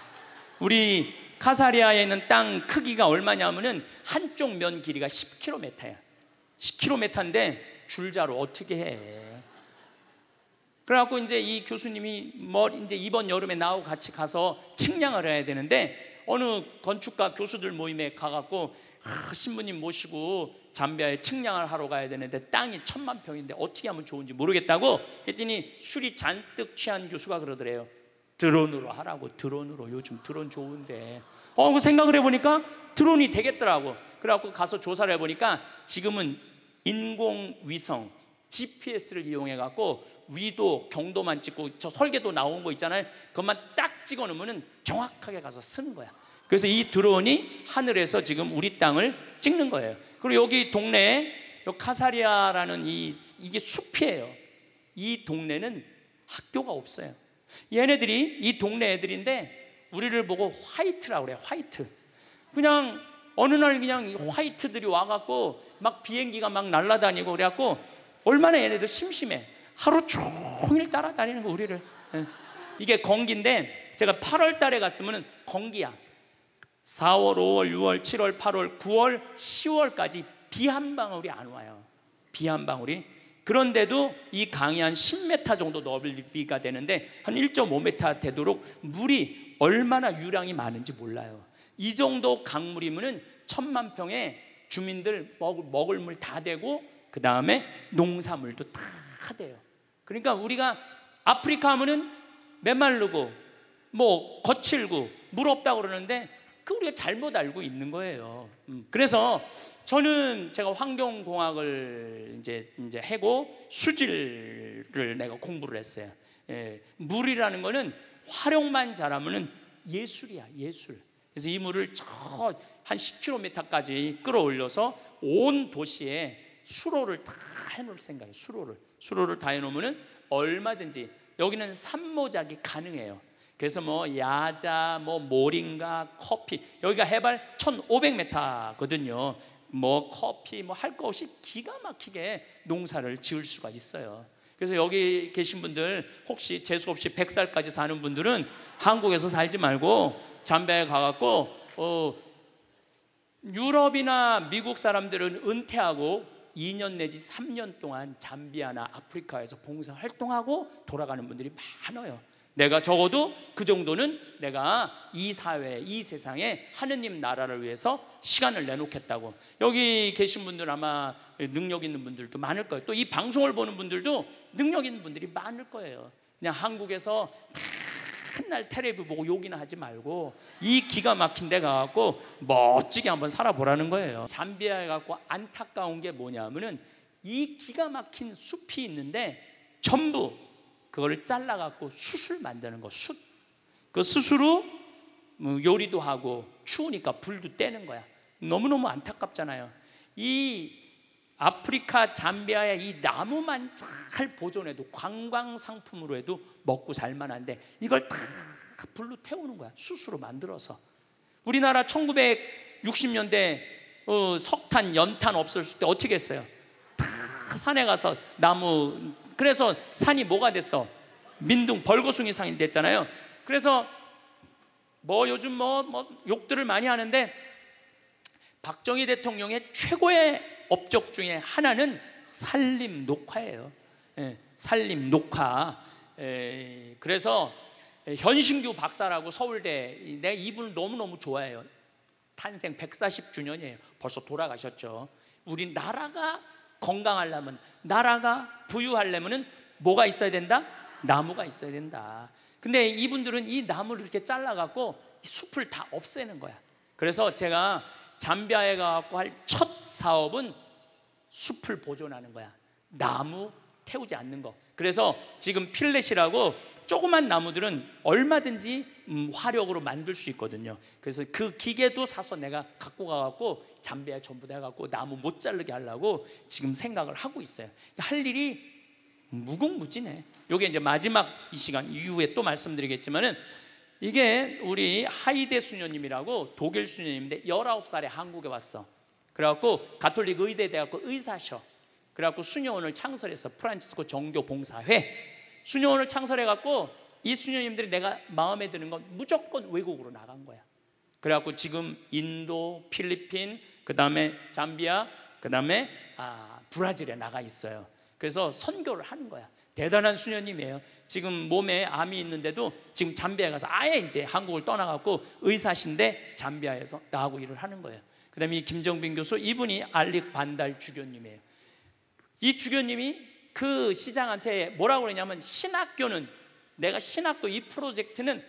우리 카사리아에 있는 땅 크기가 얼마냐면은 한쪽 면 길이가 10km야. 10km인데 줄자로 어떻게 해? 그래갖고 이제 이 교수님이 뭐 이제 이번 여름에 나하고 같이 가서 측량을 해야 되는데 어느 건축가 교수들 모임에 가갖고 아, 신부님 모시고 잠비아에 측량을 하러 가야 되는데 땅이 천만 평인데 어떻게 하면 좋은지 모르겠다고 했더니 술이 잔뜩 취한 교수가 그러더래요. 드론으로 하라고 드론으로 요즘 드론 좋은데 어, 그 생각을 해보니까 드론이 되겠더라고. 그래갖고 가서 조사를 해보니까 지금은 인공위성 GPS를 이용해갖고 위도, 경도만 찍고 저 설계도 나온 거 있잖아요. 그것만 딱 찍어 놓으면 정확하게 가서 쓰는 거야. 그래서 이 드론이 하늘에서 지금 우리 땅을 찍는 거예요. 그리고 여기 동네에 요 카사리아라는 이 이게 숲이에요. 이 동네는 학교가 없어요. 얘네들이 이 동네 애들인데 우리를 보고 화이트라 그래. 요 화이트. 그냥 어느 날 그냥 화이트들이 와갖고 막 비행기가 막 날아다니고 그래갖고 얼마나 얘네들 심심해. 하루 종일 따라다니는 거 우리를. 예. 이게 건기인데 제가 8월 달에 갔으면 건기야. 4월, 5월, 6월, 7월, 8월, 9월, 10월까지 비 한 방울이 안 와요. 비 한 방울이. 그런데도 이 강이 한 10m 정도 넓이가 되는데 한 1.5m 되도록 물이 얼마나 유량이 많은지 몰라요. 이 정도 강물이면은 천만 평에 주민들 먹을, 먹을 물 다 되고 그 다음에 농산물도다 다 돼요. 그러니까 우리가 아프리카 하면은 메말르고 뭐 거칠고 물 없다고 그러는데 그 우리가 잘못 알고 있는 거예요. 음, 그래서 저는 제가 환경공학을 이제 이제 해고 수질을 내가 공부를 했어요. 예, 물이라는 거는 활용만 잘하면은 예술이야 예술. 그래서 이 물을 저한 10km까지 끌어올려서 온 도시에 수로를 다 해놓을 생각이에요. 수로를. 수로를 다 해놓으면 얼마든지 여기는 산모작이 가능해요. 그래서 뭐 야자, 뭐 모링가, 커피 여기가 해발 1,500m거든요. 뭐 커피 뭐할거 없이 기가 막히게 농사를 지을 수가 있어요. 그래서 여기 계신 분들 혹시 재수 없이 100살까지 사는 분들은 한국에서 살지 말고 잠베에 가갖고 어, 유럽이나 미국 사람들은 은퇴하고 2년 내지 3년 동안 잠비아나 아프리카에서 봉사 활동하고 돌아가는 분들이 많아요. 내가 적어도 그 정도는 내가 이 사회, 이 세상에 하느님 나라를 위해서 시간을 내놓겠다고. 여기 계신 분들 아마 능력 있는 분들도 많을 거예요. 또 이 방송을 보는 분들도 능력 있는 분들이 많을 거예요. 그냥 한국에서 맨날 테레비 보고 욕이나 하지 말고 이 기가 막힌 데 가갖고 멋지게 한번 살아보라는 거예요. 잠비아에 갖고 안타까운 게 뭐냐면은 이 기가 막힌 숲이 있는데 전부 그거 잘라갖고 숯을 만드는 거, 숯. 그 숯으로 뭐 요리도 하고 추우니까 불도 떼는 거야. 너무너무 안타깝잖아요. 이 아프리카 잠비아의 이 나무만 잘 보존해도 관광 상품으로 해도 먹고 살 만한데 이걸 다 불로 태우는 거야. 수스로 만들어서. 우리나라 1960년대 어, 석탄, 연탄 없었을 때 어떻게 했어요? 다 산에 가서 나무 그래서 산이 뭐가 됐어? 민둥 벌거숭이 산이 됐잖아요. 그래서 뭐 요즘 뭐, 뭐 욕들을 많이 하는데 박정희 대통령의 최고의 업적 중에 하나는 산림 녹화예요. 산림 예, 녹화. 예, 그래서 현신규 박사라고 서울대 내 이분을 너무너무 좋아해요. 탄생 140주년이에요. 벌써 돌아가셨죠. 우리 나라가 건강하려면 나라가 부유하려면 뭐가 있어야 된다? 나무가 있어야 된다. 근데 이분들은 이 나무를 이렇게 잘라 갖고 숲을 다 없애는 거야. 그래서 제가 잠비아에 가갖고 할 첫 사업은 숲을 보존하는 거야. 나무 태우지 않는 거. 그래서 지금 필렛이라고 조그만 나무들은 얼마든지 음, 화력으로 만들 수 있거든요. 그래서 그 기계도 사서 내가 갖고 가갖고 잠배야 전부 다해 갖고 나무 못 자르게 하려고 지금 생각을 하고 있어요. 할 일이 무궁무진해. 요게 이제 마지막 이 시간 이후에 또 말씀드리겠지만은 이게 우리 하이데 수녀님이라고 독일 수녀님인데 19살에 한국에 왔어. 그래갖고 가톨릭 의대 대학고 의사셔. 그래갖고 수녀원을 창설해서 프란치스코 정교 봉사회 수녀원을 창설해갖고 이 수녀님들이 내가 마음에 드는 건 무조건 외국으로 나간 거야. 그래갖고 지금 인도, 필리핀, 그 다음에 잠비아, 그 다음에 아, 브라질에 나가 있어요. 그래서 선교를 하는 거야. 대단한 수녀님이에요. 지금 몸에 암이 있는데도 지금 잠비아에 가서 아예 이제 한국을 떠나갖고 의사신데 잠비아에서 나하고 일을 하는 거예요. 그 다음에 이 김정빈 교수 이분이 알릭 반달 주교님이에요. 이 주교님이 그 시장한테 뭐라고 그러냐면 신학교는 내가 신학교 이 프로젝트는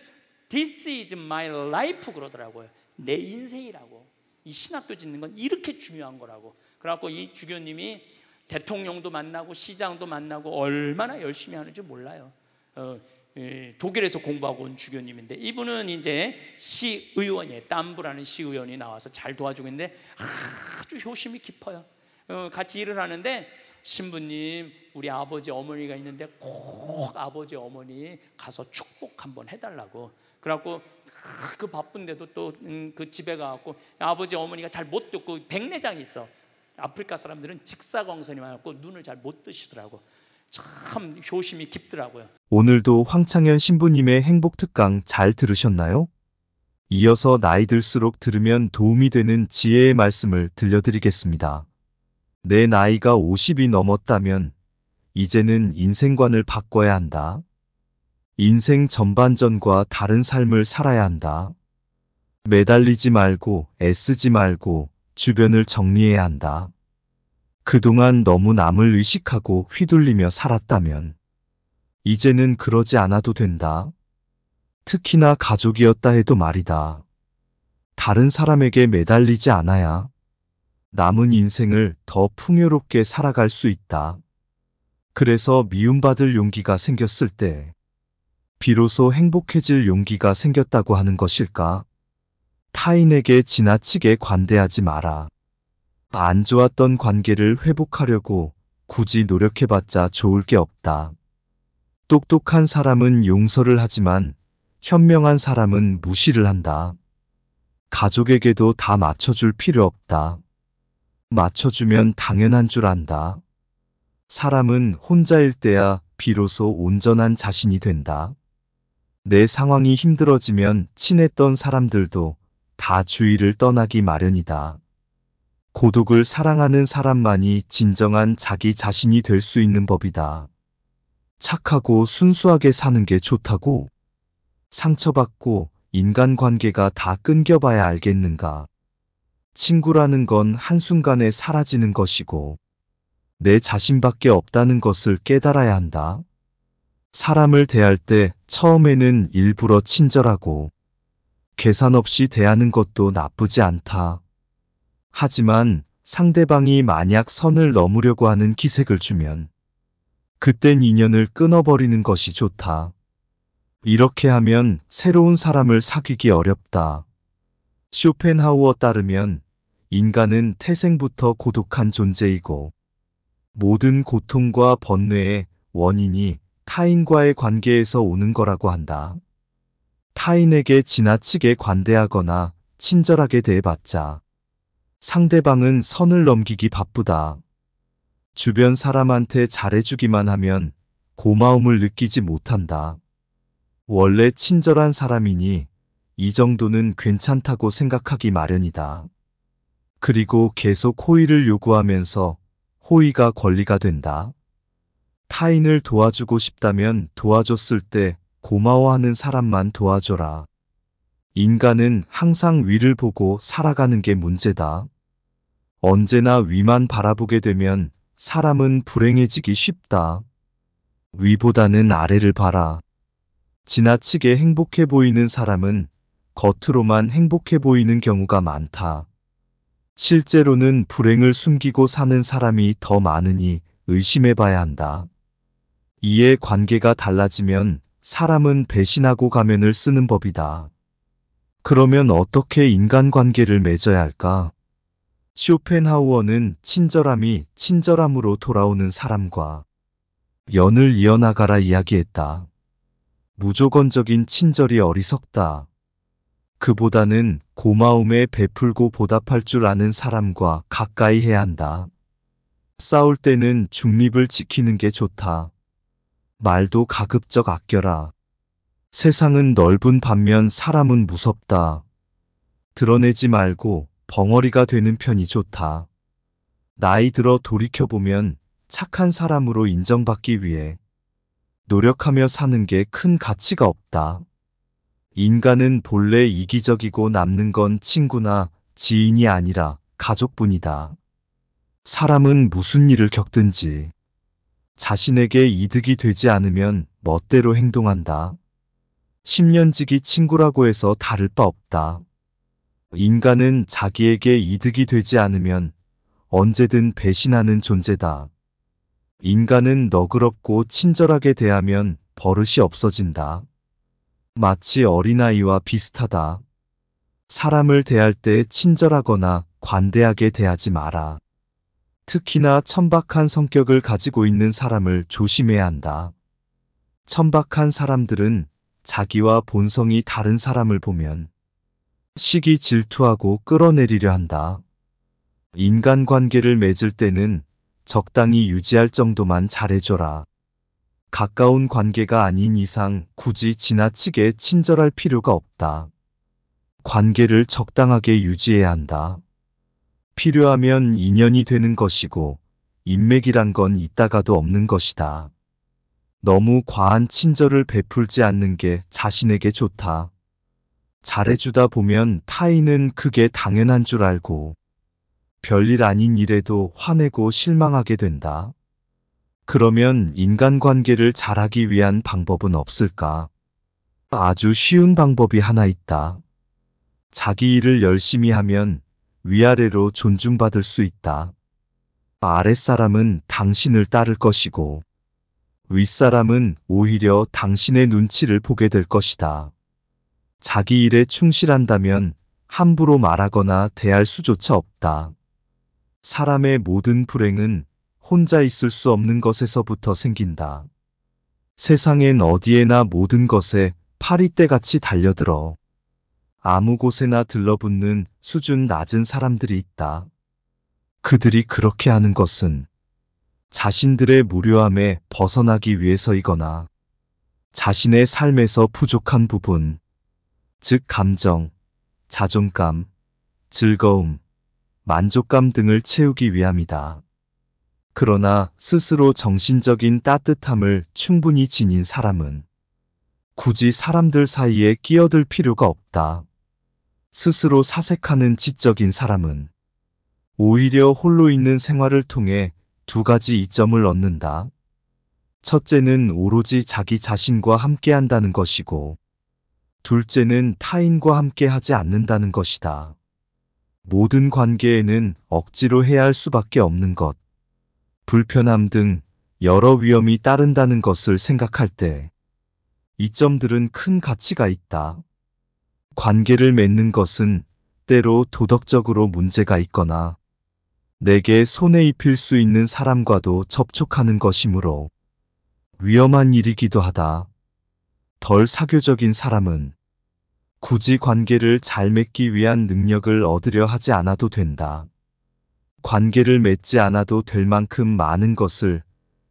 This is my life 그러더라고요. 내 인생이라고. 이 신학교 짓는 건 이렇게 중요한 거라고. 그래갖고 이 주교님이 대통령도 만나고 시장도 만나고 얼마나 열심히 하는지 몰라요. 어, 예, 독일에서 공부하고 온 주교님인데 이분은 이제 시의원이에요. 땀부라는 시의원이 나와서 잘 도와주고 있는데 아주 효심이 깊어요. 어, 같이 일을 하는데 신부님, 우리 아버지 어머니가 있는데 꼭 아버지 어머니 가서 축복 한번 해달라고. 그래갖고 그 바쁜데도 또그 음, 집에 가갖고 아버지 어머니가 잘 못 듣고 백내장이 있어. 아프리카 사람들은 직사광선이 많았고 눈을 잘 못 뜨시더라고. 참 효심이 깊더라고요. 오늘도 황창현 신부님의 행복 특강 잘 들으셨나요? 이어서 나이 들수록 들으면 도움이 되는 지혜의 말씀을 들려드리겠습니다. 내 나이가 50이 넘었다면 이제는 인생관을 바꿔야 한다. 인생 전반전과 다른 삶을 살아야 한다. 매달리지 말고 애쓰지 말고 주변을 정리해야 한다. 그동안 너무 남을 의식하고 휘둘리며 살았다면 이제는 그러지 않아도 된다. 특히나 가족이었다 해도 말이다. 다른 사람에게 매달리지 않아야 남은 인생을 더 풍요롭게 살아갈 수 있다. 그래서 미움받을 용기가 생겼을 때 비로소 행복해질 용기가 생겼다고 하는 것일까? 타인에게 지나치게 관대하지 마라. 안 좋았던 관계를 회복하려고 굳이 노력해봤자 좋을 게 없다. 똑똑한 사람은 용서를 하지만 현명한 사람은 무시를 한다. 가족에게도 다 맞춰줄 필요 없다. 맞춰주면 당연한 줄 안다. 사람은 혼자일 때야 비로소 온전한 자신이 된다. 내 상황이 힘들어지면 친했던 사람들도 다 주위를 떠나기 마련이다. 고독을 사랑하는 사람만이 진정한 자기 자신이 될 수 있는 법이다. 착하고 순수하게 사는 게 좋다고? 상처받고 인간관계가 다 끊겨봐야 알겠는가? 친구라는 건 한순간에 사라지는 것이고 내 자신밖에 없다는 것을 깨달아야 한다. 사람을 대할 때 처음에는 일부러 친절하고 계산 없이 대하는 것도 나쁘지 않다. 하지만 상대방이 만약 선을 넘으려고 하는 기색을 주면 그땐 인연을 끊어버리는 것이 좋다. 이렇게 하면 새로운 사람을 사귀기 어렵다. 쇼펜하우어 따르면 인간은 태생부터 고독한 존재이고 모든 고통과 번뇌의 원인이 타인과의 관계에서 오는 거라고 한다. 타인에게 지나치게 관대하거나 친절하게 대해봤자 상대방은 선을 넘기기 바쁘다. 주변 사람한테 잘해주기만 하면 고마움을 느끼지 못한다. 원래 친절한 사람이니 이 정도는 괜찮다고 생각하기 마련이다. 그리고 계속 호의를 요구하면서 호의가 권리가 된다. 타인을 도와주고 싶다면 도와줬을 때 고마워하는 사람만 도와줘라. 인간은 항상 위를 보고 살아가는 게 문제다. 언제나 위만 바라보게 되면 사람은 불행해지기 쉽다. 위보다는 아래를 봐라. 지나치게 행복해 보이는 사람은 겉으로만 행복해 보이는 경우가 많다. 실제로는 불행을 숨기고 사는 사람이 더 많으니 의심해 봐야 한다. 이에 관계가 달라지면 사람은 배신하고 가면을 쓰는 법이다. 그러면 어떻게 인간관계를 맺어야 할까? 쇼펜하우어는 친절함이 친절함으로 돌아오는 사람과 연을 이어나가라 이야기했다. 무조건적인 친절이 어리석다. 그보다는 고마움에 베풀고 보답할 줄 아는 사람과 가까이 해야 한다. 싸울 때는 중립을 지키는 게 좋다. 말도 가급적 아껴라. 세상은 넓은 반면 사람은 무섭다. 드러내지 말고 벙어리가 되는 편이 좋다. 나이 들어 돌이켜보면 착한 사람으로 인정받기 위해 노력하며 사는 게 큰 가치가 없다. 인간은 본래 이기적이고 남는 건 친구나 지인이 아니라 가족뿐이다. 사람은 무슨 일을 겪든지 자신에게 이득이 되지 않으면 멋대로 행동한다. 10년지기 친구라고 해서 다를 바 없다. 인간은 자기에게 이득이 되지 않으면 언제든 배신하는 존재다. 인간은 너그럽고 친절하게 대하면 버릇이 없어진다. 마치 어린아이와 비슷하다. 사람을 대할 때 친절하거나 관대하게 대하지 마라. 특히나 천박한 성격을 가지고 있는 사람을 조심해야 한다. 천박한 사람들은 자기와 본성이 다른 사람을 보면 시기 질투하고 끌어내리려 한다. 인간관계를 맺을 때는 적당히 유지할 정도만 잘해줘라. 가까운 관계가 아닌 이상 굳이 지나치게 친절할 필요가 없다. 관계를 적당하게 유지해야 한다. 필요하면 인연이 되는 것이고 인맥이란 건 있다가도 없는 것이다. 너무 과한 친절을 베풀지 않는 게 자신에게 좋다. 잘해주다 보면 타인은 그게 당연한 줄 알고 별일 아닌 일에도 화내고 실망하게 된다. 그러면 인간관계를 잘하기 위한 방법은 없을까? 아주 쉬운 방법이 하나 있다. 자기 일을 열심히 하면 위아래로 존중받을 수 있다. 아랫사람은 당신을 따를 것이고 윗사람은 오히려 당신의 눈치를 보게 될 것이다. 자기 일에 충실한다면 함부로 말하거나 대할 수조차 없다. 사람의 모든 불행은 혼자 있을 수 없는 것에서부터 생긴다. 세상엔 어디에나 모든 것에 파리떼같이 달려들어 아무 곳에나 들러붙는 수준 낮은 사람들이 있다. 그들이 그렇게 하는 것은 자신들의 무료함에 벗어나기 위해서이거나 자신의 삶에서 부족한 부분, 즉 감정, 자존감, 즐거움, 만족감 등을 채우기 위함이다. 그러나 스스로 정신적인 따뜻함을 충분히 지닌 사람은 굳이 사람들 사이에 끼어들 필요가 없다. 스스로 사색하는 지적인 사람은 오히려 홀로 있는 생활을 통해 두 가지 이점을 얻는다. 첫째는 오로지 자기 자신과 함께 한다는 것이고, 둘째는 타인과 함께 하지 않는다는 것이다. 모든 관계에는 억지로 해야 할 수밖에 없는 것, 불편함 등 여러 위험이 따른다는 것을 생각할 때, 이 점들은 큰 가치가 있다. 관계를 맺는 것은 때로 도덕적으로 문제가 있거나 내게 손에 입힐 수 있는 사람과도 접촉하는 것이므로 위험한 일이기도 하다. 덜 사교적인 사람은 굳이 관계를 잘 맺기 위한 능력을 얻으려 하지 않아도 된다. 관계를 맺지 않아도 될 만큼 많은 것을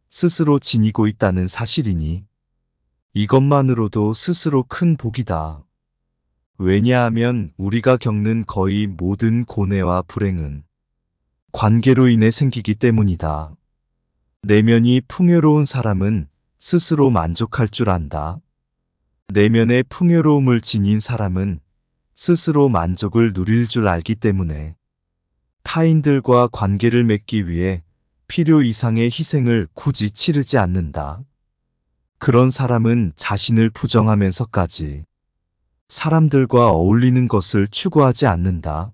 스스로 지니고 있다는 사실이니 이것만으로도 스스로 큰 복이다. 왜냐하면 우리가 겪는 거의 모든 고뇌와 불행은 관계로 인해 생기기 때문이다. 내면이 풍요로운 사람은 스스로 만족할 줄 안다. 내면의 풍요로움을 지닌 사람은 스스로 만족을 누릴 줄 알기 때문에 타인들과 관계를 맺기 위해 필요 이상의 희생을 굳이 치르지 않는다. 그런 사람은 자신을 부정하면서까지 사람들과 어울리는 것을 추구하지 않는다.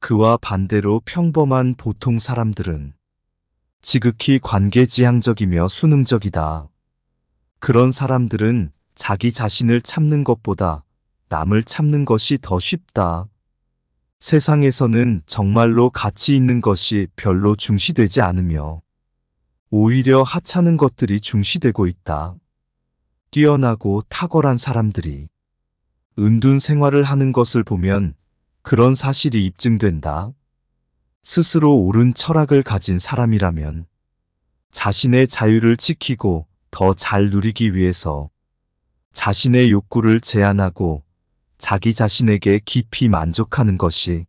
그와 반대로 평범한 보통 사람들은 지극히 관계지향적이며 수능적이다. 그런 사람들은 자기 자신을 참는 것보다 남을 참는 것이 더 쉽다. 세상에서는 정말로 가치 있는 것이 별로 중시되지 않으며 오히려 하찮은 것들이 중시되고 있다. 뛰어나고 탁월한 사람들이 은둔 생활을 하는 것을 보면 그런 사실이 입증된다. 스스로 옳은 철학을 가진 사람이라면 자신의 자유를 지키고 더 잘 누리기 위해서 자신의 욕구를 제한하고 자기 자신에게 깊이 만족하는 것이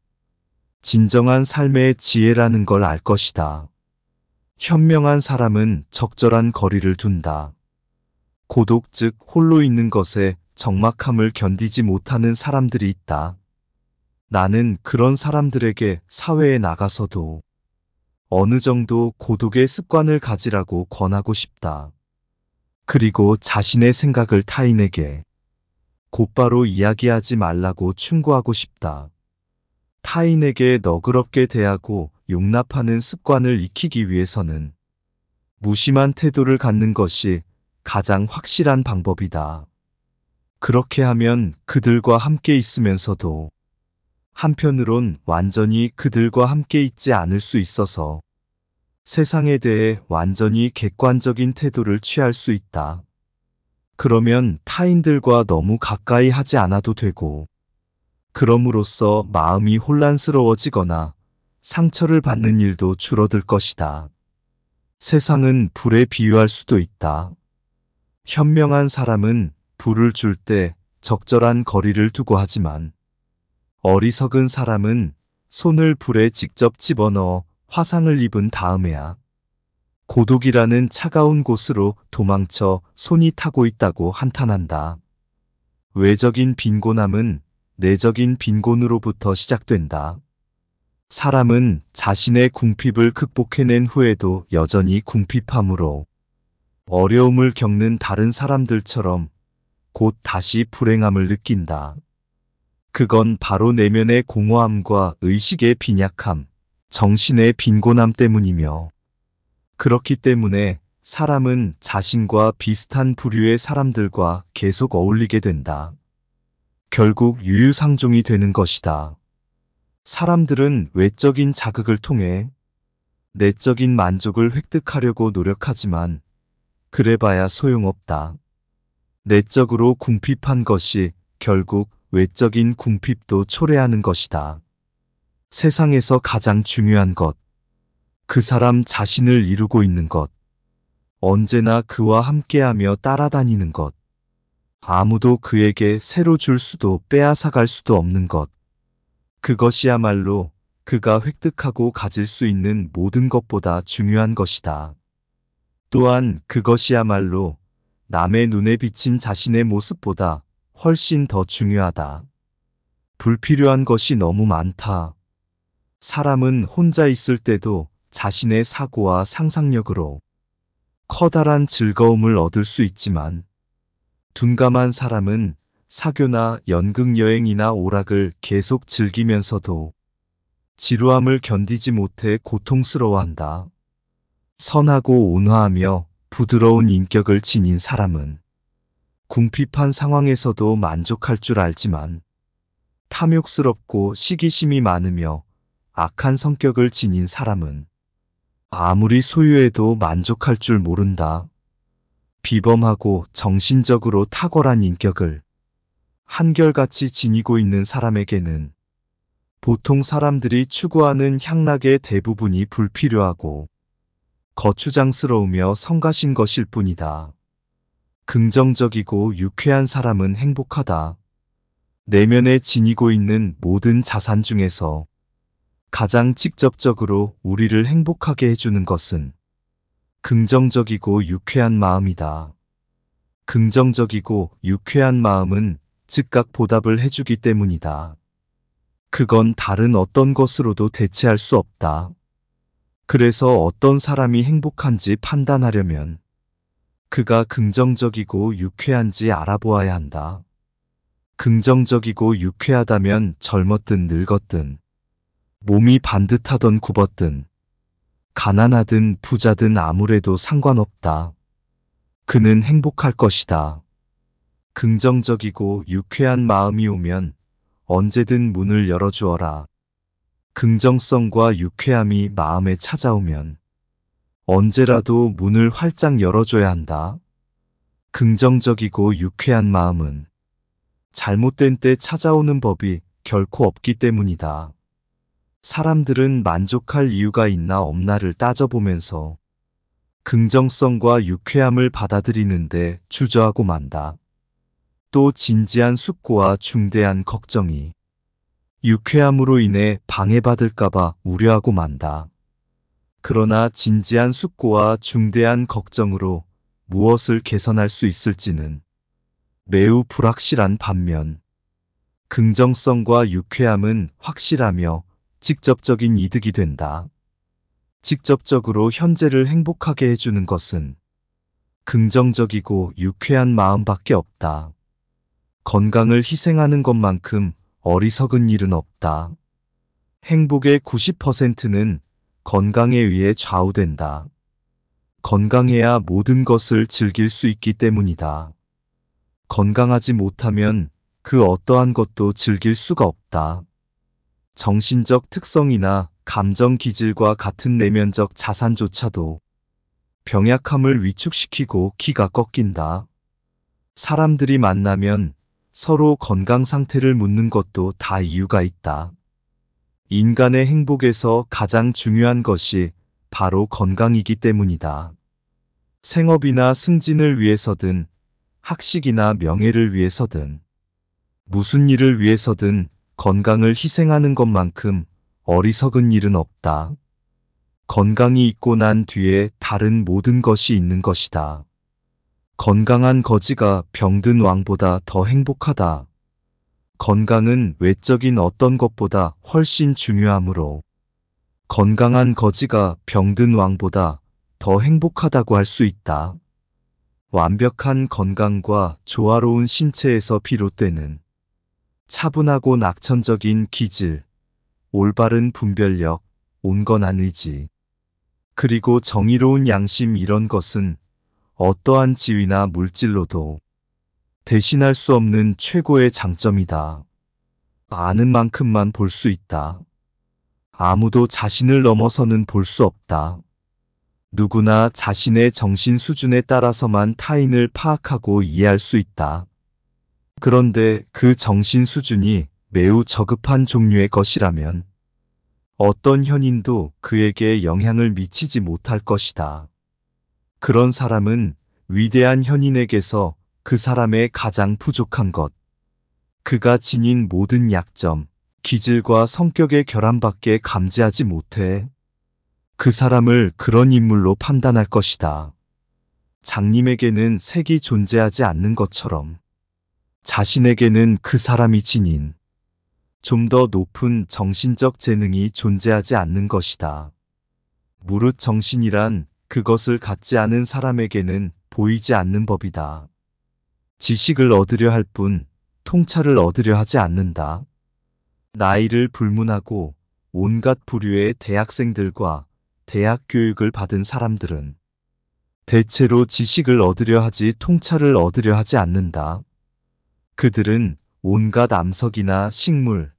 진정한 삶의 지혜라는 걸 알 것이다. 현명한 사람은 적절한 거리를 둔다. 고독 즉 홀로 있는 것에 적막함을 견디지 못하는 사람들이 있다. 나는 그런 사람들에게 사회에 나가서도 어느 정도 고독의 습관을 가지라고 권하고 싶다. 그리고 자신의 생각을 타인에게 곧바로 이야기하지 말라고 충고하고 싶다. 타인에게 너그럽게 대하고 용납하는 습관을 익히기 위해서는 무심한 태도를 갖는 것이 가장 확실한 방법이다. 그렇게 하면 그들과 함께 있으면서도 한편으론 완전히 그들과 함께 있지 않을 수 있어서 세상에 대해 완전히 객관적인 태도를 취할 수 있다. 그러면 타인들과 너무 가까이 하지 않아도 되고, 그럼으로써 마음이 혼란스러워지거나 상처를 받는 일도 줄어들 것이다. 세상은 불에 비유할 수도 있다. 현명한 사람은 불을 줄 때 적절한 거리를 두고 하지만 어리석은 사람은 손을 불에 직접 집어넣어 화상을 입은 다음에야 고독이라는 차가운 곳으로 도망쳐 손이 타고 있다고 한탄한다. 외적인 빈곤함은 내적인 빈곤으로부터 시작된다. 사람은 자신의 궁핍을 극복해낸 후에도 여전히 궁핍함으로 어려움을 겪는 다른 사람들처럼 곧 다시 불행함을 느낀다. 그건 바로 내면의 공허함과 의식의 빈약함, 정신의 빈곤함 때문이며 그렇기 때문에 사람은 자신과 비슷한 부류의 사람들과 계속 어울리게 된다. 결국 유유상종이 되는 것이다. 사람들은 외적인 자극을 통해 내적인 만족을 획득하려고 노력하지만 그래봐야 소용없다. 내적으로 궁핍한 것이 결국 외적인 궁핍도 초래하는 것이다. 세상에서 가장 중요한 것, 그 사람 자신을 이루고 있는 것, 언제나 그와 함께하며 따라다니는 것, 아무도 그에게 새로 줄 수도 빼앗아갈 수도 없는 것, 그것이야말로 그가 획득하고 가질 수 있는 모든 것보다 중요한 것이다. 또한 그것이야말로 남의 눈에 비친 자신의 모습보다 훨씬 더 중요하다. 불필요한 것이 너무 많다. 사람은 혼자 있을 때도 자신의 사고와 상상력으로 커다란 즐거움을 얻을 수 있지만 둔감한 사람은 사교나 연극 여행이나 오락을 계속 즐기면서도 지루함을 견디지 못해 고통스러워한다. 선하고 온화하며 부드러운 인격을 지닌 사람은 궁핍한 상황에서도 만족할 줄 알지만 탐욕스럽고 시기심이 많으며 악한 성격을 지닌 사람은 아무리 소유해도 만족할 줄 모른다. 비범하고 정신적으로 탁월한 인격을 한결같이 지니고 있는 사람에게는 보통 사람들이 추구하는 향락의 대부분이 불필요하고 거추장스러우며 성가신 것일 뿐이다. 긍정적이고 유쾌한 사람은 행복하다. 내면에 지니고 있는 모든 자산 중에서 가장 직접적으로 우리를 행복하게 해주는 것은 긍정적이고 유쾌한 마음이다. 긍정적이고 유쾌한 마음은 즉각 보답을 해주기 때문이다. 그건 다른 어떤 것으로도 대체할 수 없다. 그래서 어떤 사람이 행복한지 판단하려면 그가 긍정적이고 유쾌한지 알아보아야 한다. 긍정적이고 유쾌하다면 젊었든 늙었든 몸이 반듯하던 굽었든 가난하든 부자든 아무래도 상관없다. 그는 행복할 것이다. 긍정적이고 유쾌한 마음이 오면 언제든 문을 열어주어라. 긍정성과 유쾌함이 마음에 찾아오면 언제라도 문을 활짝 열어줘야 한다. 긍정적이고 유쾌한 마음은 잘못된 때 찾아오는 법이 결코 없기 때문이다. 사람들은 만족할 이유가 있나 없나를 따져보면서 긍정성과 유쾌함을 받아들이는데 주저하고 만다. 또 진지한 숙고와 중대한 걱정이 유쾌함으로 인해 방해받을까봐 우려하고 만다. 그러나 진지한 숙고와 중대한 걱정으로 무엇을 개선할 수 있을지는 매우 불확실한 반면 긍정성과 유쾌함은 확실하며 직접적인 이득이 된다. 직접적으로 현재를 행복하게 해주는 것은 긍정적이고 유쾌한 마음밖에 없다. 건강을 희생하는 것만큼 어리석은 일은 없다. 행복의 90%는 건강에 의해 좌우된다. 건강해야 모든 것을 즐길 수 있기 때문이다. 건강하지 못하면 그 어떠한 것도 즐길 수가 없다. 정신적 특성이나 감정 기질과 같은 내면적 자산조차도 병약함을 위축시키고 키가 꺾인다. 사람들이 만나면 서로 건강 상태를 묻는 것도 다 이유가 있다. 인간의 행복에서 가장 중요한 것이 바로 건강이기 때문이다. 생업이나 승진을 위해서든 학식이나 명예를 위해서든 무슨 일을 위해서든 건강을 희생하는 것만큼 어리석은 일은 없다. 건강이 있고 난 뒤에 다른 모든 것이 있는 것이다. 건강한 거지가 병든 왕보다 더 행복하다. 건강은 외적인 어떤 것보다 훨씬 중요하므로 건강한 거지가 병든 왕보다 더 행복하다고 할 수 있다. 완벽한 건강과 조화로운 신체에서 비롯되는 차분하고 낙천적인 기질, 올바른 분별력, 온건한 의지, 그리고 정의로운 양심 이런 것은 어떠한 지위나 물질로도 대신할 수 없는 최고의 장점이다. 아는 만큼만 볼 수 있다. 아무도 자신을 넘어서는 볼 수 없다. 누구나 자신의 정신 수준에 따라서만 타인을 파악하고 이해할 수 있다. 그런데 그 정신 수준이 매우 저급한 종류의 것이라면 어떤 현인도 그에게 영향을 미치지 못할 것이다. 그런 사람은 위대한 현인에게서 그 사람의 가장 부족한 것. 그가 지닌 모든 약점, 기질과 성격의 결함밖에 감지하지 못해 그 사람을 그런 인물로 판단할 것이다. 장님에게는 색이 존재하지 않는 것처럼 자신에게는 그 사람이 지닌 좀 더 높은 정신적 재능이 존재하지 않는 것이다. 무릇 정신이란 그것을 갖지 않은 사람에게는 보이지 않는 법이다. 지식을 얻으려 할 뿐 통찰을 얻으려 하지 않는다. 나이를 불문하고 온갖 부류의 대학생들과 대학 교육을 받은 사람들은 대체로 지식을 얻으려 하지 통찰을 얻으려 하지 않는다. 그들은 온갖 암석이나 식물,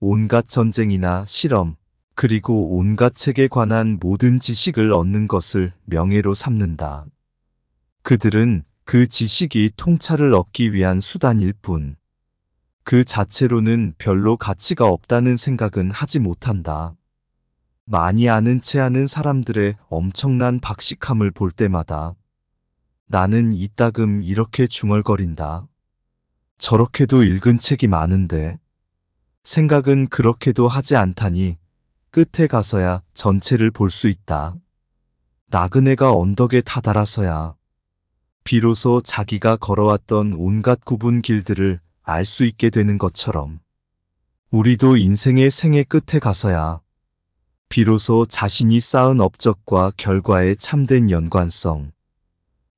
온갖 전쟁이나 실험, 그리고 온갖 책에 관한 모든 지식을 얻는 것을 명예로 삼는다. 그들은 그 지식이 통찰을 얻기 위한 수단일 뿐. 그 자체로는 별로 가치가 없다는 생각은 하지 못한다. 많이 아는 채하는 사람들의 엄청난 박식함을 볼 때마다 나는 이따금 이렇게 중얼거린다. 저렇게도 읽은 책이 많은데 생각은 그렇게도 하지 않다니 끝에 가서야 전체를 볼 수 있다. 나그네가 언덕에 다다라서야 비로소 자기가 걸어왔던 온갖 구분 길들을 알 수 있게 되는 것처럼 우리도 인생의 생애 끝에 가서야 비로소 자신이 쌓은 업적과 결과의 참된 연관성,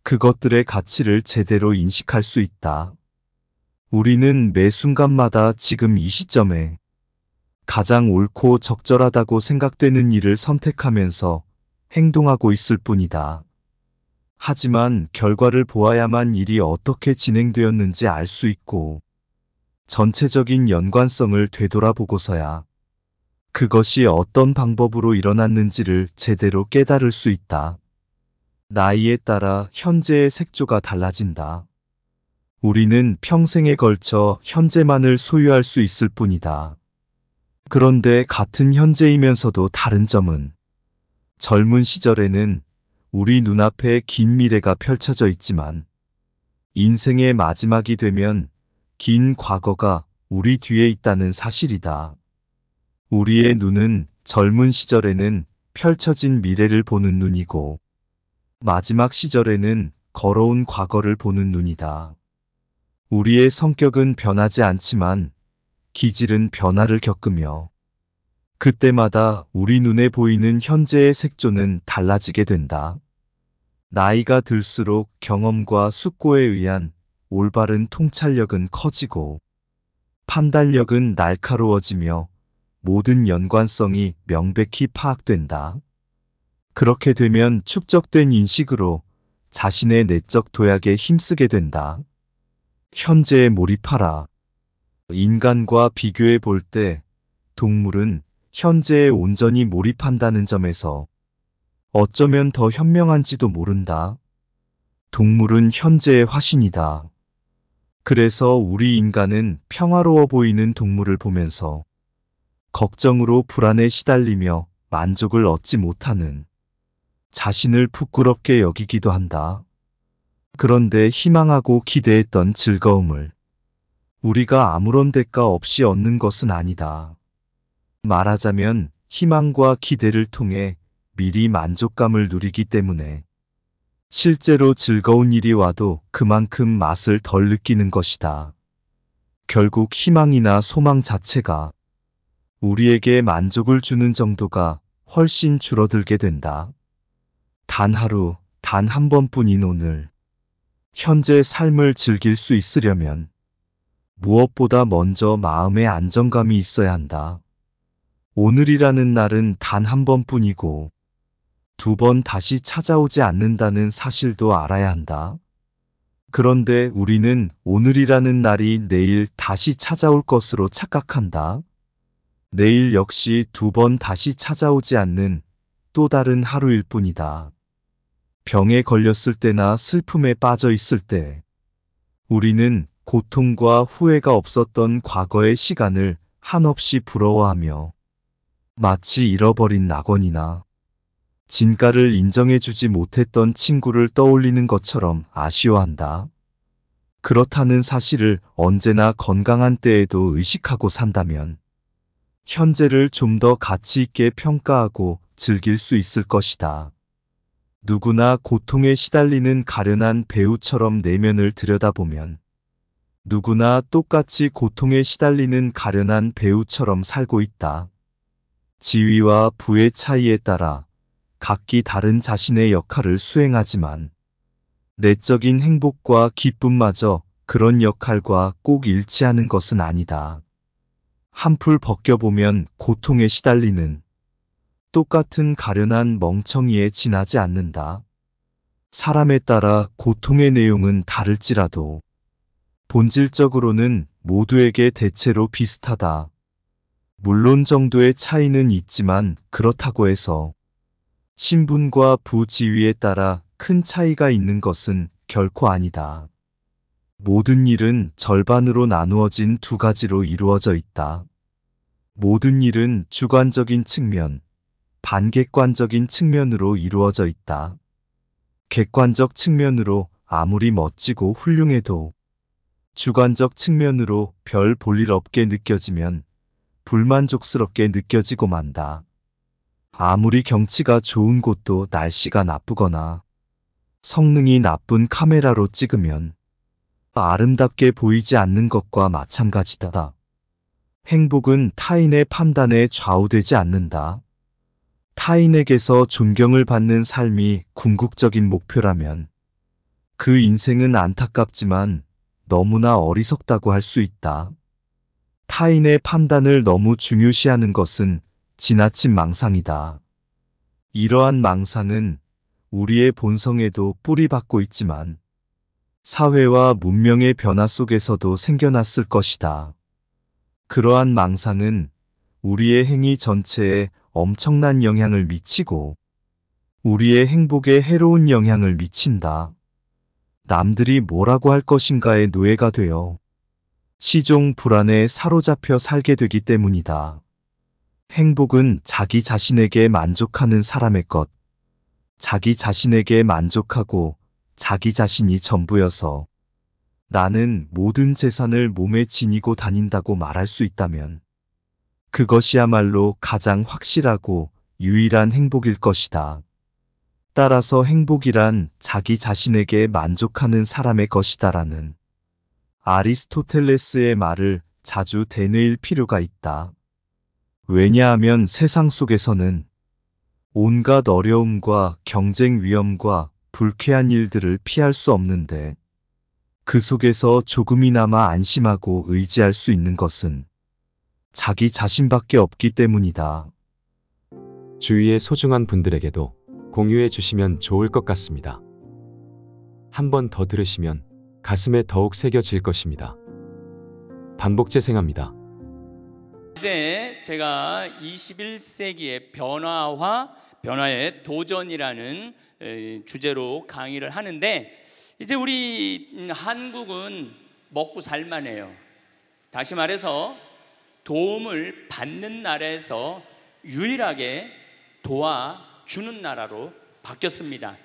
그것들의 가치를 제대로 인식할 수 있다. 우리는 매 순간마다 지금 이 시점에 가장 옳고 적절하다고 생각되는 일을 선택하면서 행동하고 있을 뿐이다. 하지만 결과를 보아야만 일이 어떻게 진행되었는지 알 수 있고 전체적인 연관성을 되돌아보고서야 그것이 어떤 방법으로 일어났는지를 제대로 깨달을 수 있다. 나이에 따라 현재의 색조가 달라진다. 우리는 평생에 걸쳐 현재만을 소유할 수 있을 뿐이다. 그런데 같은 현재이면서도 다른 점은 젊은 시절에는 우리 눈앞에 긴 미래가 펼쳐져 있지만 인생의 마지막이 되면 긴 과거가 우리 뒤에 있다는 사실이다. 우리의 눈은 젊은 시절에는 펼쳐진 미래를 보는 눈이고 마지막 시절에는 걸어온 과거를 보는 눈이다. 우리의 성격은 변하지 않지만 기질은 변화를 겪으며 그때마다 우리 눈에 보이는 현재의 색조는 달라지게 된다. 나이가 들수록 경험과 숙고에 의한 올바른 통찰력은 커지고 판단력은 날카로워지며 모든 연관성이 명백히 파악된다. 그렇게 되면 축적된 인식으로 자신의 내적 도약에 힘쓰게 된다. 현재에 몰입하라. 인간과 비교해 볼 때 동물은 현재에 온전히 몰입한다는 점에서 어쩌면 더 현명한지도 모른다. 동물은 현재의 화신이다. 그래서 우리 인간은 평화로워 보이는 동물을 보면서 걱정으로 불안에 시달리며 만족을 얻지 못하는 자신을 부끄럽게 여기기도 한다. 그런데 희망하고 기대했던 즐거움을 우리가 아무런 대가 없이 얻는 것은 아니다. 말하자면 희망과 기대를 통해 미리 만족감을 누리기 때문에 실제로 즐거운 일이 와도 그만큼 맛을 덜 느끼는 것이다. 결국 희망이나 소망 자체가 우리에게 만족을 주는 정도가 훨씬 줄어들게 된다. 단 하루, 단 한 번뿐인 오늘, 현재 삶을 즐길 수 있으려면 무엇보다 먼저 마음의 안정감이 있어야 한다. 오늘이라는 날은 단 한 번뿐이고 두 번 다시 찾아오지 않는다는 사실도 알아야 한다. 그런데 우리는 오늘이라는 날이 내일 다시 찾아올 것으로 착각한다. 내일 역시 두 번 다시 찾아오지 않는 또 다른 하루일 뿐이다. 병에 걸렸을 때나 슬픔에 빠져 있을 때 우리는 고통과 후회가 없었던 과거의 시간을 한없이 부러워하며 마치 잃어버린 낙원이나 진가를 인정해주지 못했던 친구를 떠올리는 것처럼 아쉬워한다. 그렇다는 사실을 언제나 건강한 때에도 의식하고 산다면 현재를 좀 더 가치 있게 평가하고 즐길 수 있을 것이다. 누구나 고통에 시달리는 가련한 배우처럼 내면을 들여다보면 누구나 똑같이 고통에 시달리는 가련한 배우처럼 살고 있다. 지위와 부의 차이에 따라 각기 다른 자신의 역할을 수행하지만 내적인 행복과 기쁨마저 그런 역할과 꼭 일치하는 것은 아니다. 한풀 벗겨보면 고통에 시달리는 똑같은 가련한 멍청이에 지나지 않는다. 사람에 따라 고통의 내용은 다를지라도 본질적으로는 모두에게 대체로 비슷하다. 물론 정도의 차이는 있지만 그렇다고 해서 신분과 부지위에 따라 큰 차이가 있는 것은 결코 아니다. 모든 일은 절반으로 나누어진 두 가지로 이루어져 있다. 모든 일은 주관적인 측면, 반객관적인 측면으로 이루어져 있다. 객관적 측면으로 아무리 멋지고 훌륭해도 주관적 측면으로 별 볼 일 없게 느껴지면 불만족스럽게 느껴지고 만다. 아무리 경치가 좋은 곳도 날씨가 나쁘거나 성능이 나쁜 카메라로 찍으면 아름답게 보이지 않는 것과 마찬가지다. 행복은 타인의 판단에 좌우되지 않는다. 타인에게서 존경을 받는 삶이 궁극적인 목표라면 그 인생은 안타깝지만 너무나 어리석다고 할 수 있다. 타인의 판단을 너무 중요시하는 것은 지나친 망상이다. 이러한 망상은 우리의 본성에도 뿌리박고 있지만 사회와 문명의 변화 속에서도 생겨났을 것이다. 그러한 망상은 우리의 행위 전체에 엄청난 영향을 미치고 우리의 행복에 해로운 영향을 미친다. 남들이 뭐라고 할 것인가에 노예가 되어 시종 불안에 사로잡혀 살게 되기 때문이다. 행복은 자기 자신에게 만족하는 사람의 것. 자기 자신에게 만족하고 자기 자신이 전부여서 나는 모든 재산을 몸에 지니고 다닌다고 말할 수 있다면 그것이야말로 가장 확실하고 유일한 행복일 것이다. 따라서 행복이란 자기 자신에게 만족하는 사람의 것이다라는 아리스토텔레스의 말을 자주 되뇌일 필요가 있다. 왜냐하면 세상 속에서는 온갖 어려움과 경쟁 위험과 불쾌한 일들을 피할 수 없는데 그 속에서 조금이나마 안심하고 의지할 수 있는 것은 자기 자신밖에 없기 때문이다. 주위의 소중한 분들에게도 공유해 주시면 좋을 것 같습니다. 한 번 더 들으시면 가슴에 더욱 새겨질 것입니다. 반복 재생합니다. 이제 제가 21세기의 변화와 변화의 도전이라는 주제로 강의를 하는데 이제 우리 음, 한국은 먹고 살만해요. 다시 말해서 도움을 받는 나라에서 유일하게 도와주는 나라로 바뀌었습니다.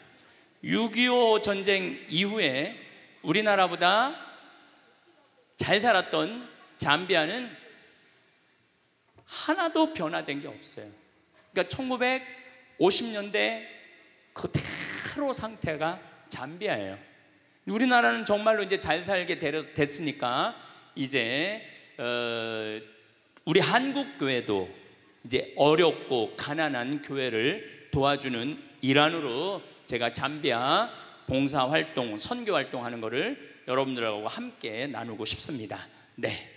6.25 전쟁 이후에 우리나라보다 잘 살았던 잠비아는 하나도 변화된 게 없어요. 그러니까 1950년대 그대로 상태가 잠비아예요. 우리나라는 정말로 이제 잘 살게 됐으니까 이제 어, 우리 한국 교회도 이제 어렵고 가난한 교회를 도와주는 일환으로 제가 잠비아 봉사 활동, 선교 활동하는 것을 여러분들하고 함께 나누고 싶습니다. 네.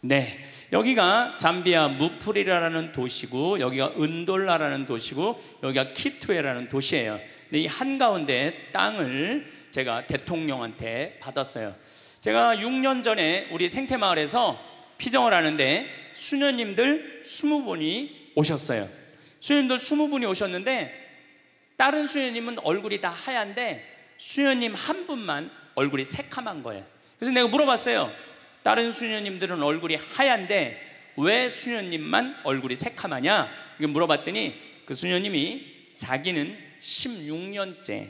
네. 여기가 잠비아 무프리라라는 도시고 여기가 은돌라라는 도시고 여기가 키투에라는 도시예요. 근데 이 한가운데 땅을 제가 대통령한테 받았어요. 제가 6년 전에 우리 생태마을에서 피정을 하는데 수녀님들 20분이 오셨어요. 수녀님들 20분이 오셨는데 다른 수녀님은 얼굴이 다 하얀데 수녀님 한 분만 얼굴이 새카만 거예요. 그래서 내가 물어봤어요. 다른 수녀님들은 얼굴이 하얀데 왜 수녀님만 얼굴이 새카마냐? 이게 물어봤더니 그 수녀님이 자기는 16년째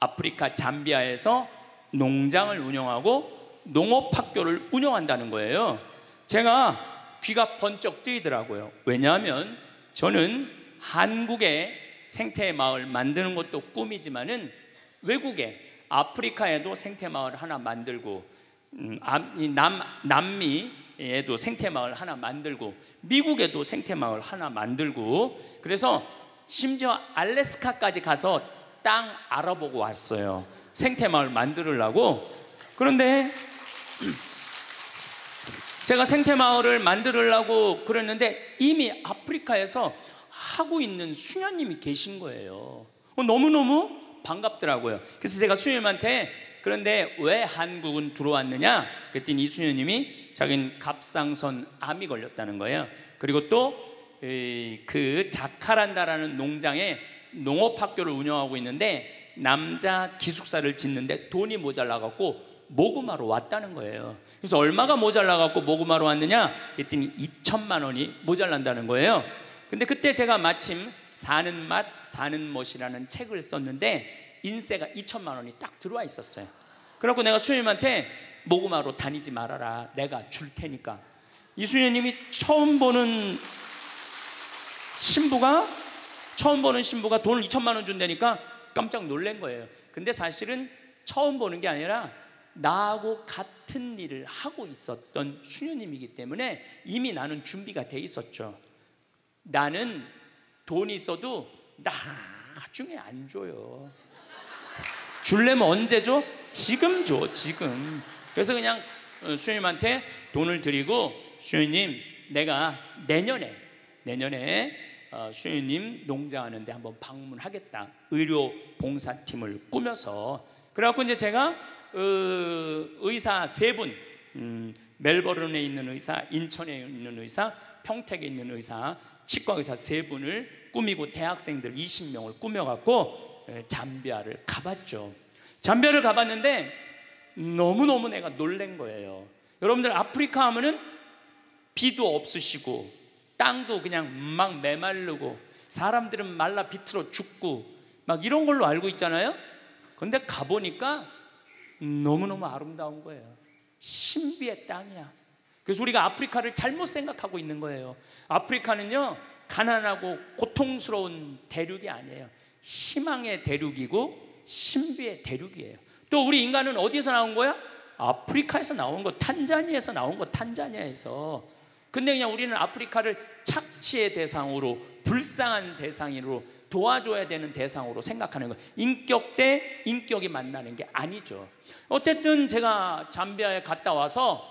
아프리카 잠비아에서 농장을 운영하고 농업학교를 운영한다는 거예요. 제가 귀가 번쩍 뜨이더라고요. 왜냐하면 저는 한국의 생태 마을 만드는 것도 꿈이지만은 외국에 아프리카에도 생태 마을 하나 만들고 음, 남 남미에도 생태 마을 하나 만들고 미국에도 생태 마을 하나 만들고 그래서 심지어 알래스카까지 가서 땅 알아보고 왔어요. 생태 마을 만들으려고 그런데 제가 생태 마을을 만들으려고 그랬는데 이미 아프리카에서 하고 있는 수녀님이 계신 거예요. 어, 너무너무 반갑더라고요. 그래서 제가 수녀님한테 그런데 왜 한국은 들어왔느냐? 그랬더니 이 수녀님이 자기는 갑상선 암이 걸렸다는 거예요. 그리고 또 그 자카란다라는 농장에 농업학교를 운영하고 있는데 남자 기숙사를 짓는데 돈이 모자라갖고 모금하러 왔다는 거예요. 그래서 얼마가 모자라갖고 모금하러 왔느냐? 그랬더니 2천만 원이 모자란다는 거예요. 근데 그때 제가 마침 사는 맛 사는 멋이라는 책을 썼는데 인세가 2천만 원이 딱 들어와 있었어요. 그래고 갖 내가 수녀님한테 모금하러 다니지 말아라. 내가 줄 테니까. 이 수녀님이 처음 보는 신부가 처음 보는 신부가 돈을 2천만 원 준다니까 깜짝 놀란 거예요. 근데 사실은 처음 보는 게 아니라 나하고 같은 일을 하고 있었던 수녀님이기 때문에 이미 나는 준비가 돼 있었죠. 나는 돈 있어도 나중에 안 줘요. 줄래면 언제 줘? 지금 줘, 지금. 그래서 그냥 어, 수님한테 돈을 드리고 수님 내가 내년에 내년에 어, 수님 농장하는데 한번 방문하겠다. 의료 봉사팀을 꾸며서 그래갖고 이제 제가 어, 의사 세 분, 음, 멜버른에 있는 의사, 인천에 있는 의사, 평택에 있는 의사 치과 의사 세 분을 꾸미고 대학생들 20명을 꾸며갖고 예, 잠비아를 가봤죠. 잠비아를 가봤는데 너무너무 내가 놀란 거예요. 여러분들 아프리카 하면은 비도 없으시고 땅도 그냥 막 메말르고 사람들은 말라 비틀어 죽고 막 이런 걸로 알고 있잖아요. 그런데 가보니까 너무너무 아름다운 거예요. 신비의 땅이야. 그래서 우리가 아프리카를 잘못 생각하고 있는 거예요. 아프리카는요 가난하고 고통스러운 대륙이 아니에요. 희망의 대륙이고 신비의 대륙이에요. 또 우리 인간은 어디서 나온 거야? 아프리카에서 나온 거, 탄자니에서 나온 거, 탄자니아에서. 근데 그냥 우리는 아프리카를 착취의 대상으로, 불쌍한 대상으로, 도와줘야 되는 대상으로 생각하는 거. 인격 대 인격이 만나는 게 아니죠. 어쨌든 제가 잠비아에 갔다 와서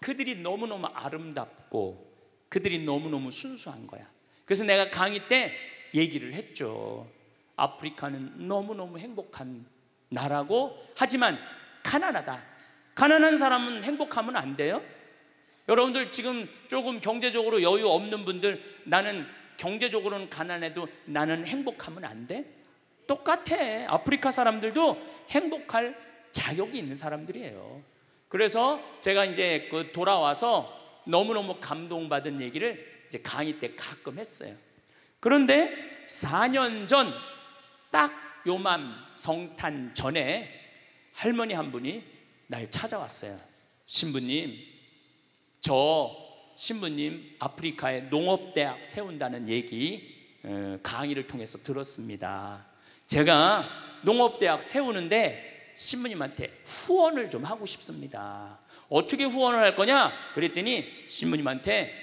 그들이 너무너무 아름답고 그들이 너무너무 순수한 거야. 그래서 내가 강의 때 얘기를 했죠. 아프리카는 너무너무 행복한 나라고 하지만 가난하다. 가난한 사람은 행복하면 안 돼요. 여러분들 지금 조금 경제적으로 여유 없는 분들 나는 경제적으로는 가난해도 나는 행복하면 안 돼? 똑같아. 아프리카 사람들도 행복할 자격이 있는 사람들이에요. 그래서 제가 이제 그 돌아와서 너무너무 감동받은 얘기를 이제 강의 때 가끔 했어요. 그런데 4년 전 딱 요맘 성탄 전에 할머니 한 분이 날 찾아왔어요. 신부님, 저 신부님 아프리카에 농업대학 세운다는 얘기 어, 강의를 통해서 들었습니다. 제가 농업대학 세우는데 신부님한테 후원을 좀 하고 싶습니다. 어떻게 후원을 할 거냐? 그랬더니 신부님한테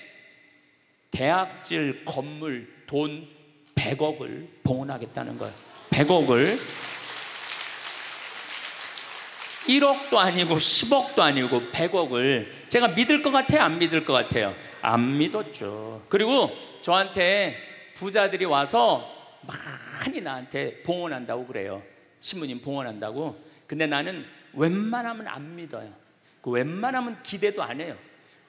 대학질 건물 돈 100억을 봉헌하겠다는 거예요. 100억을 1억도 아니고 10억도 아니고 100억을 제가 믿을 것 같아요? 안 믿을 것 같아요? 안 믿었죠. 그리고 저한테 부자들이 와서 많이 나한테 봉헌한다고 그래요. 신부님 봉헌한다고. 근데 나는 웬만하면 안 믿어요. 그 웬만하면 기대도 안 해요.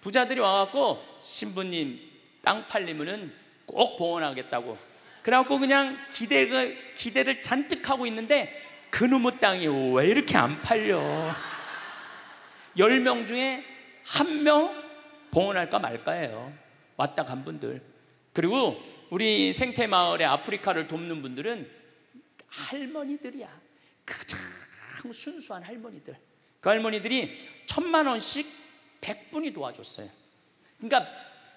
부자들이 와갖고 신부님 땅 팔리면은 꼭 봉헌하겠다고. 그래갖고 그냥 기대 기대를 잔뜩 하고 있는데 그놈의 땅이 왜 이렇게 안 팔려? 10명 중에 한 명 봉헌할까 말까예요. 왔다 간 분들. 그리고 우리 생태 마을의 아프리카를 돕는 분들은 할머니들이야. 가장 순수한 할머니들. 그 할머니들이 천만 원씩 백분이 도와줬어요. 그러니까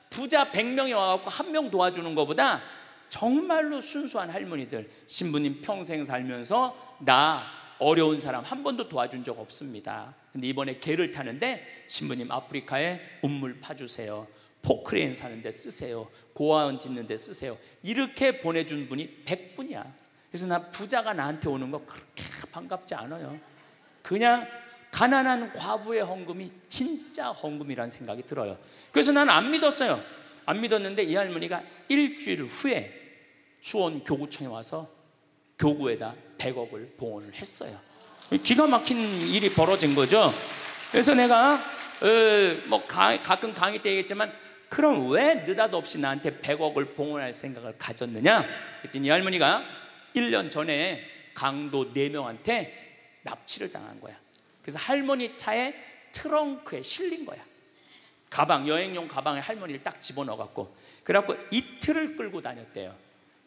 부자 백명이 와갖고 한 명 도와주는 것보다 정말로 순수한 할머니들 신부님 평생 살면서 나 어려운 사람 한 번도 도와준 적 없습니다. 근데 이번에 개를 타는데 신부님 아프리카에 운물 파주세요. 포크레인 사는데 쓰세요. 고아원 짓는데 쓰세요. 이렇게 보내준 분이 백분이야 그래서 나 부자가 나한테 오는 거 그렇게 반갑지 않아요. 그냥 가난한 과부의 헌금이 진짜 헌금이라는 생각이 들어요. 그래서 나는 안 믿었어요. 안 믿었는데 이 할머니가 일주일 후에 수원 교구청에 와서 교구에다 100억을 봉헌을 했어요. 기가 막힌 일이 벌어진 거죠. 그래서 내가 어, 뭐 가, 가끔 강의 때 얘기했지만 그럼 왜 느닷없이 나한테 100억을 봉헌할 생각을 가졌느냐? 그랬더니 이 할머니가 1년 전에 강도 4명한테 납치를 당한 거야. 그래서 할머니 차에 트렁크에 실린 거야. 가방, 여행용 가방에 할머니를 딱 집어넣어갖고. 그래갖고 이틀을 끌고 다녔대요.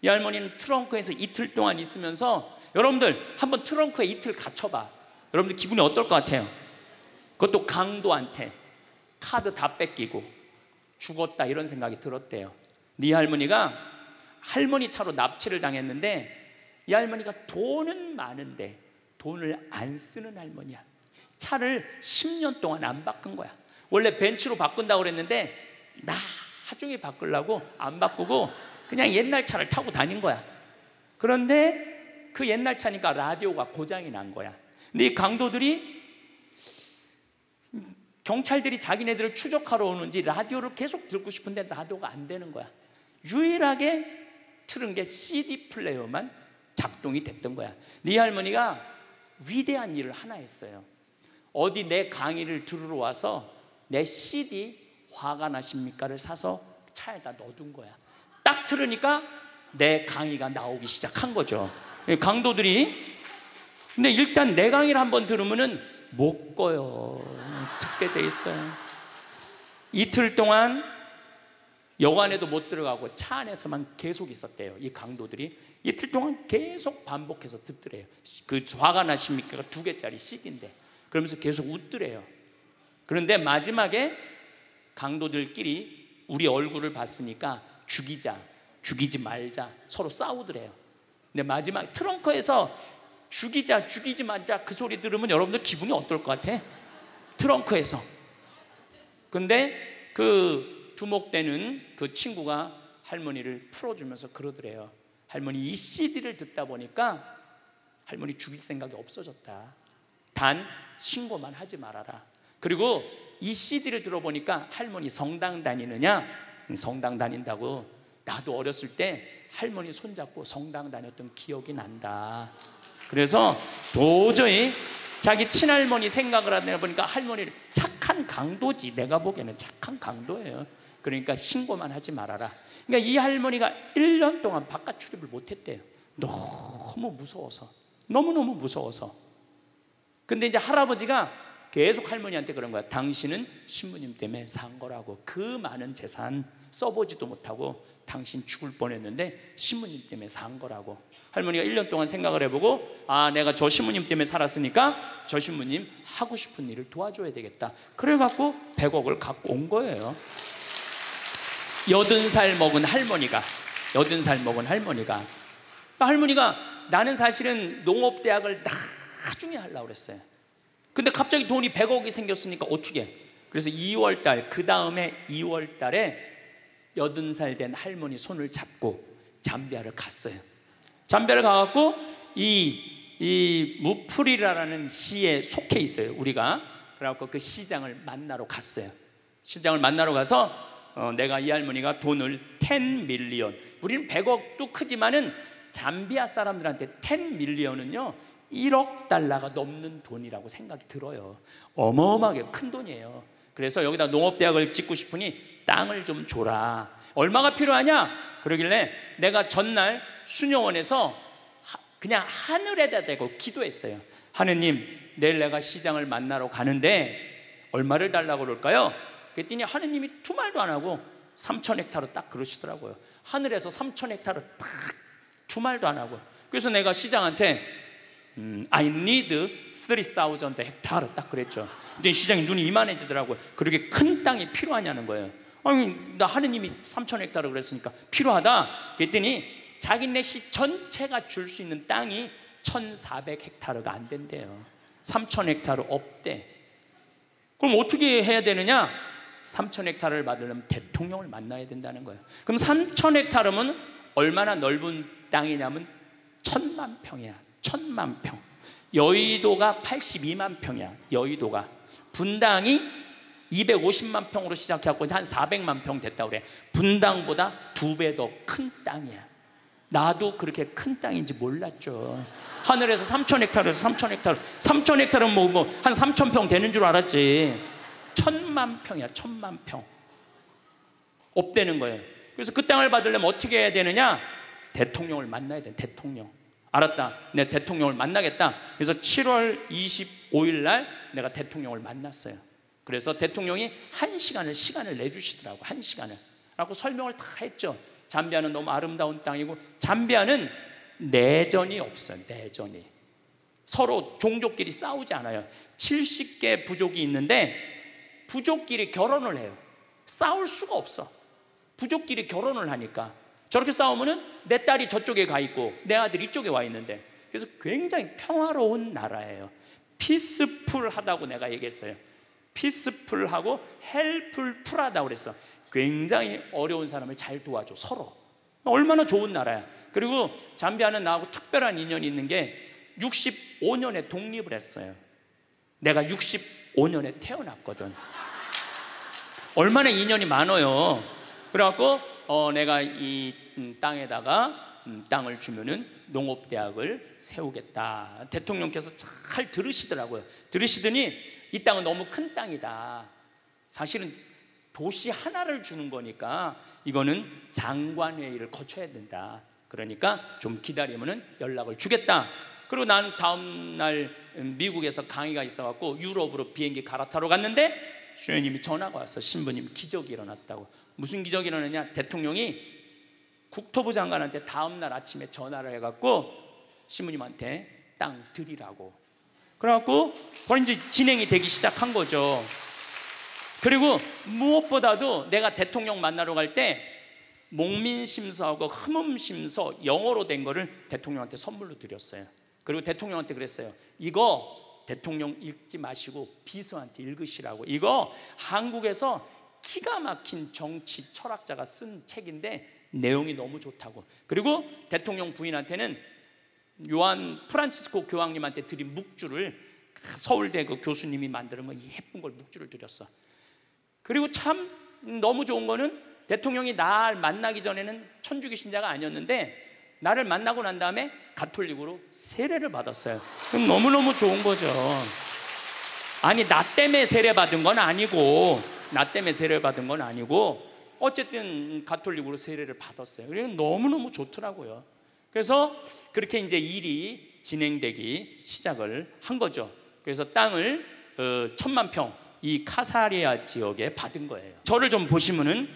이 할머니는 트렁크에서 이틀 동안 있으면서 여러분들 한번 트렁크에 이틀 갇혀봐. 여러분들 기분이 어떨 것 같아요? 그것도 강도한테 카드 다 뺏기고 죽었다 이런 생각이 들었대요. 네 할머니가 할머니 차로 납치를 당했는데 이 할머니가 돈은 많은데 돈을 안 쓰는 할머니야. 차를 10년 동안 안 바꾼 거야. 원래 벤츠로 바꾼다고 그랬는데 나중에 바꾸려고 안 바꾸고 그냥 옛날 차를 타고 다닌 거야. 그런데 그 옛날 차니까 라디오가 고장이 난 거야. 근데 이 강도들이 경찰들이 자기네들을 추적하러 오는지 라디오를 계속 듣고 싶은데 라디오가 안 되는 거야. 유일하게 틀은 게 CD 플레이어만 작동이 됐던 거야. 네 할머니가 위대한 일을 하나 했어요. 어디 내 강의를 들으러 와서 내 CD 화가 나십니까를 사서 차에다 넣어둔 거야. 딱 들으니까 내 강의가 나오기 시작한 거죠. 강도들이 근데 일단 내 강의를 한번 들으면은 못 꺼요. 듣게 돼 있어요. 이틀 동안 여관에도 못 들어가고 차 안에서만 계속 있었대요. 이 강도들이 이틀 동안 계속 반복해서 듣더래요. 그 화가 나십니까가 두 개짜리 CD인데 그러면서 계속 웃더래요. 그런데 마지막에 강도들끼리 우리 얼굴을 봤으니까 죽이자, 죽이지 말자 서로 싸우더래요. 근데 마지막 트렁크에서 죽이자, 죽이지 말자 그 소리 들으면 여러분들 기분이 어떨 것 같아? 트렁크에서. 근데 그 두목대는 그 친구가 할머니를 풀어주면서 그러더래요. 할머니 이 CD를 듣다 보니까 할머니 죽일 생각이 없어졌다. 단 신고만 하지 말아라. 그리고 이 CD를 들어보니까 할머니 성당 다니느냐? 음, 성당 다닌다고. 나도 어렸을 때 할머니 손잡고 성당 다녔던 기억이 난다. 그래서 도저히 자기 친할머니 생각을 하다 보니까 할머니를 착한 강도지. 내가 보기에는 착한 강도예요. 그러니까 신고만 하지 말아라. 그러니까 이 할머니가 1년 동안 바깥 출입을 못했대요. 너무 무서워서. 너무너무 무서워서. 근데 이제 할아버지가 계속 할머니한테 그런 거야. 당신은 신부님 때문에 산 거라고 그 많은 재산 써보지도 못하고 당신 죽을 뻔했는데 신부님 때문에 산 거라고 할머니가 1년 동안 생각을 해보고 아 내가 저 신부님 때문에 살았으니까 저 신부님 하고 싶은 일을 도와줘야 되겠다 그래갖고 100억을 갖고 온 거예요 여든 살 먹은 할머니가 여든 살 먹은 할머니가 할머니가 나는 사실은 농업대학을 딱 나중에 하려고 그랬어요. 근데 갑자기 돈이 100억이 생겼으니까 어떻게? 그래서 2월 달, 그 다음에 2월 달에 80살 된 할머니 손을 잡고 잠비아를 갔어요. 잠비아를 가갖고 이, 이무풀이라라는 시에 속해 있어요, 우리가. 그래갖고 그 시장을 만나러 갔어요. 시장을 만나러 가서 어, 내가 이 할머니가 돈을 10 밀리언, 우리는 100억도 크지만은 잠비아 사람들한테 10 밀리언은요, 1억 달러가 넘는 돈이라고 생각이 들어요. 어마어마하게 큰 돈이에요. 그래서 여기다 농업대학을 짓고 싶으니 땅을 좀 줘라. 얼마가 필요하냐? 그러길래 내가 전날 수녀원에서 그냥 하늘에다 대고 기도했어요. 하느님, 내일 내가 시장을 만나러 가는데 얼마를 달라고 그럴까요? 그랬더니 하느님이 두 말도 안 하고 3천 헥타르딱 그러시더라고요. 하늘에서 3천 헥타르딱 두 말도 안 하고. 그래서 내가 시장한테 음, I need 3,000 헥타르 딱 그랬죠. 근데 시장이 눈이 이만해지더라고요. 그렇게 큰 땅이 필요하냐는 거예요. 아니, 나 하느님이 3,000 헥타르 그랬으니까 필요하다. 그랬더니 자기네 시 전체가 줄 수 있는 땅이 1,400 헥타르가 안 된대요. 3,000 헥타르 없대. 그럼 어떻게 해야 되느냐? 3,000 헥타르를 받으려면 대통령을 만나야 된다는 거예요. 그럼 3,000 헥타르면 얼마나 넓은 땅이냐면 천만 평이야. 천만 평. 여의도가 82만 평이야. 여의도가. 분당이 250만 평으로 시작해갖고 한 400만 평 됐다 그래. 분당보다 두 배 더 큰 땅이야. 나도 그렇게 큰 땅인지 몰랐죠. 하늘에서 3천 헥타르에서 3천 헥타르, 3천 헥타르는 뭐한 뭐 3천 평 되는 줄 알았지. 천만 평이야, 천만 평. 없대는 거예요. 그래서 그 땅을 받으려면 어떻게 해야 되느냐? 대통령을 만나야 돼, 대통령. 알았다. 내 대통령을 만나겠다. 그래서 7월 25일 날 내가 대통령을 만났어요. 그래서 대통령이 한 시간을 시간을 내주시더라고 한 시간을 라고 설명을 다 했죠. 잠비아는 너무 아름다운 땅이고 잠비아는 내전이 없어요. 내전이 서로 종족끼리 싸우지 않아요. 70개 부족이 있는데 부족끼리 결혼을 해요. 싸울 수가 없어. 부족끼리 결혼을 하니까 저렇게 싸우면은 내 딸이 저쪽에 가 있고 내 아들이 이쪽에 와 있는데 그래서 굉장히 평화로운 나라예요. 피스풀하다고 내가 얘기했어요. 피스풀하고 헬풀풀하다고 그랬어. 굉장히 어려운 사람을 잘 도와줘 서로. 얼마나 좋은 나라야. 그리고 잠비아는 나하고 특별한 인연이 있는 게 65년에 독립을 했어요. 내가 65년에 태어났거든. 얼마나 인연이 많아요. 그래갖고 어, 내가 이 음, 땅에다가 음, 땅을 주면은 농업대학을 세우겠다. 대통령께서 잘 들으시더라고요. 들으시더니 이 땅은 너무 큰 땅이다. 사실은 도시 하나를 주는 거니까 이거는 장관회의를 거쳐야 된다. 그러니까 좀 기다리면은 연락을 주겠다. 그리고 난 다음 날 음, 미국에서 강의가 있어갖고 유럽으로 비행기 갈아타러 갔는데 수녀님이 전화가 와서 신부님 기적이 일어났다고. 무슨 기적이 일어났냐? 대통령이 국토부 장관한테 다음날 아침에 전화를 해갖고 신부님한테 땅 드리라고 그래갖고 이제 진행이 되기 시작한 거죠 그리고 무엇보다도 내가 대통령 만나러 갈 때 목민심서하고 흠음심서 영어로 된 거를 대통령한테 선물로 드렸어요 그리고 대통령한테 그랬어요 이거 대통령 읽지 마시고 비서한테 읽으시라고. 이거 한국에서 기가 막힌 정치 철학자가 쓴 책인데 내용이 너무 좋다고. 그리고 대통령 부인한테는 요한 프란치스코 교황님한테 드린 묵주를 서울대 그 교수님이 만드는 거이 예쁜 걸 묵주를 드렸어. 그리고 참 너무 좋은 거는 대통령이 날 만나기 전에는 천주교 신자가 아니었는데 나를 만나고 난 다음에 가톨릭으로 세례를 받았어요. 그럼 너무너무 좋은 거죠. 아니 나 때문에 세례 받은 건 아니고 나 때문에 세례 받은 건 아니고 어쨌든 가톨릭으로 세례를 받았어요. 그래서 너무너무 좋더라고요. 그래서 그렇게 이제 일이 진행되기 시작을 한 거죠. 그래서 땅을 어, 천만 평 이 카사리아 지역에 받은 거예요. 저를 좀 보시면은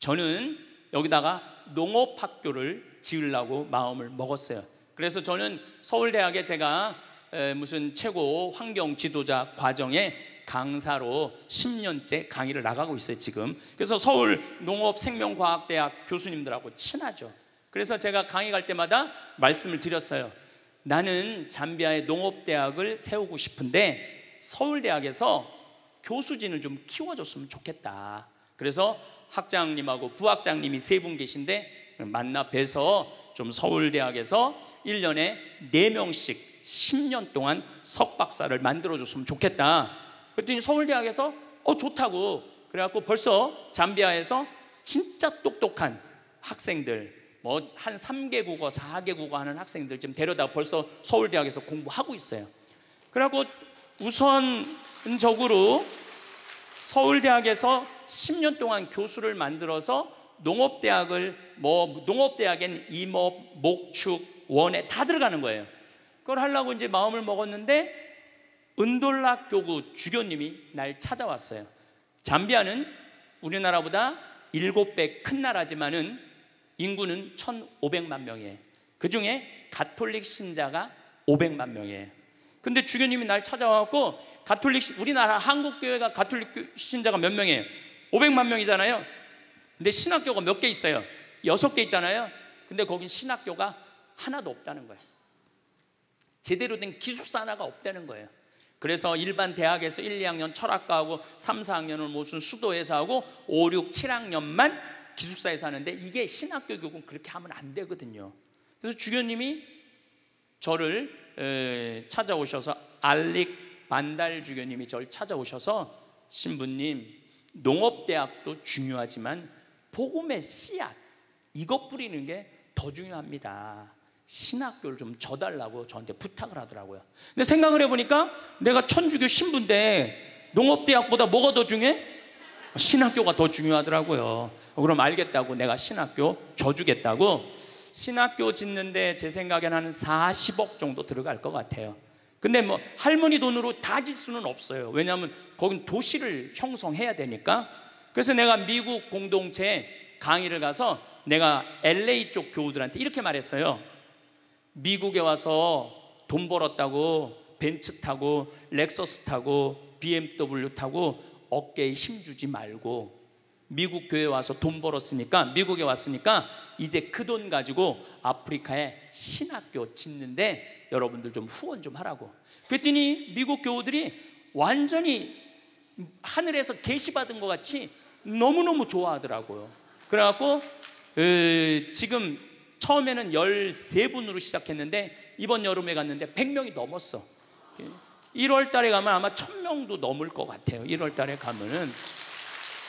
저는 여기다가 농업학교를 지으려고 마음을 먹었어요. 그래서 저는 서울대학에 제가 무슨 최고 환경 지도자 과정에 강사로 10년째 강의를 나가고 있어요, 지금. 그래서 서울 농업생명과학대학 교수님들하고 친하죠. 그래서 제가 강의 갈 때마다 말씀을 드렸어요. 나는 잠비아의 농업대학을 세우고 싶은데 서울대학에서 교수진을 좀 키워줬으면 좋겠다. 그래서 학장님하고 부학장님이 세 분 계신데 만나 뵈서 좀 서울대학에서 1년에 4명씩 10년 동안 석박사를 만들어줬으면 좋겠다. 그랬더니 서울대학에서 어 좋다고 그래갖고 벌써 잠비아에서 진짜 똑똑한 학생들 뭐한 3개 국어, 4개 국어 하는 학생들 지금 데려다 벌써 서울대학에서 공부하고 있어요. 그래갖고 우선적으로 서울대학에서 10년 동안 교수를 만들어서 농업대학을 뭐 농업대학엔 임업, 목축, 원에 다 들어가는 거예요. 그걸 하려고 이제 마음을 먹었는데 은돌라 교구 주교님이 날 찾아왔어요. 잠비아는 우리나라보다 7배 큰 나라지만은 인구는 1,500만 명이에요. 그 중에 가톨릭 신자가 500만 명이에요. 근데 주교님이 날찾아와갖 가톨릭 우리나라 한국 교회가 가톨릭 신자가 몇 명이에요? 500만 명이잖아요. 근데 신학교가 몇 개 있어요? 여섯 개 있잖아요. 근데 거긴 신학교가 하나도 없다는 거예요. 제대로 된 기숙사 하나가 없다는 거예요. 그래서 일반 대학에서 1, 2학년 철학과하고 3, 4학년을 무슨 수도에서 하고 5, 6, 7학년만 기숙사에서 하는데 이게 신학교 교육은 그렇게 하면 안 되거든요. 그래서 주교님이 저를 찾아오셔서 알릭 반달 주교님이 저를 찾아오셔서 신부님 농업대학도 중요하지만 복음의 씨앗 이것 뿌리는 게 더 중요합니다. 신학교를 좀 져달라고 저한테 부탁을 하더라고요. 근데 생각을 해보니까 내가 천주교 신부인데 농업대학보다 뭐가 더 중요해? 신학교가 더 중요하더라고요. 어, 그럼 알겠다고 내가 신학교 져주겠다고 신학교 짓는데 제 생각에는 한 40억 정도 들어갈 것 같아요. 근데 뭐 할머니 돈으로 다 질 수는 없어요. 왜냐하면 거긴 도시를 형성해야 되니까. 그래서 내가 미국 공동체 강의를 가서 내가 LA 쪽 교우들한테 이렇게 말했어요. 미국에 와서 돈 벌었다고 벤츠 타고 렉서스 타고 BMW 타고 어깨에 힘 주지 말고 미국 교회 와서 돈 벌었으니까 미국에 왔으니까 이제 그 돈 가지고 아프리카에 신학교 짓는데 여러분들 좀 후원 좀 하라고 그랬더니 미국 교우들이 완전히 하늘에서 계시 받은 것 같이 너무너무 좋아하더라고요 그래갖고 지금 처음에는 13분으로 시작했는데 이번 여름에 갔는데 100명이 넘었어. 1월 달에 가면 아마 1000명도 넘을 것 같아요. 1월 달에 가면은.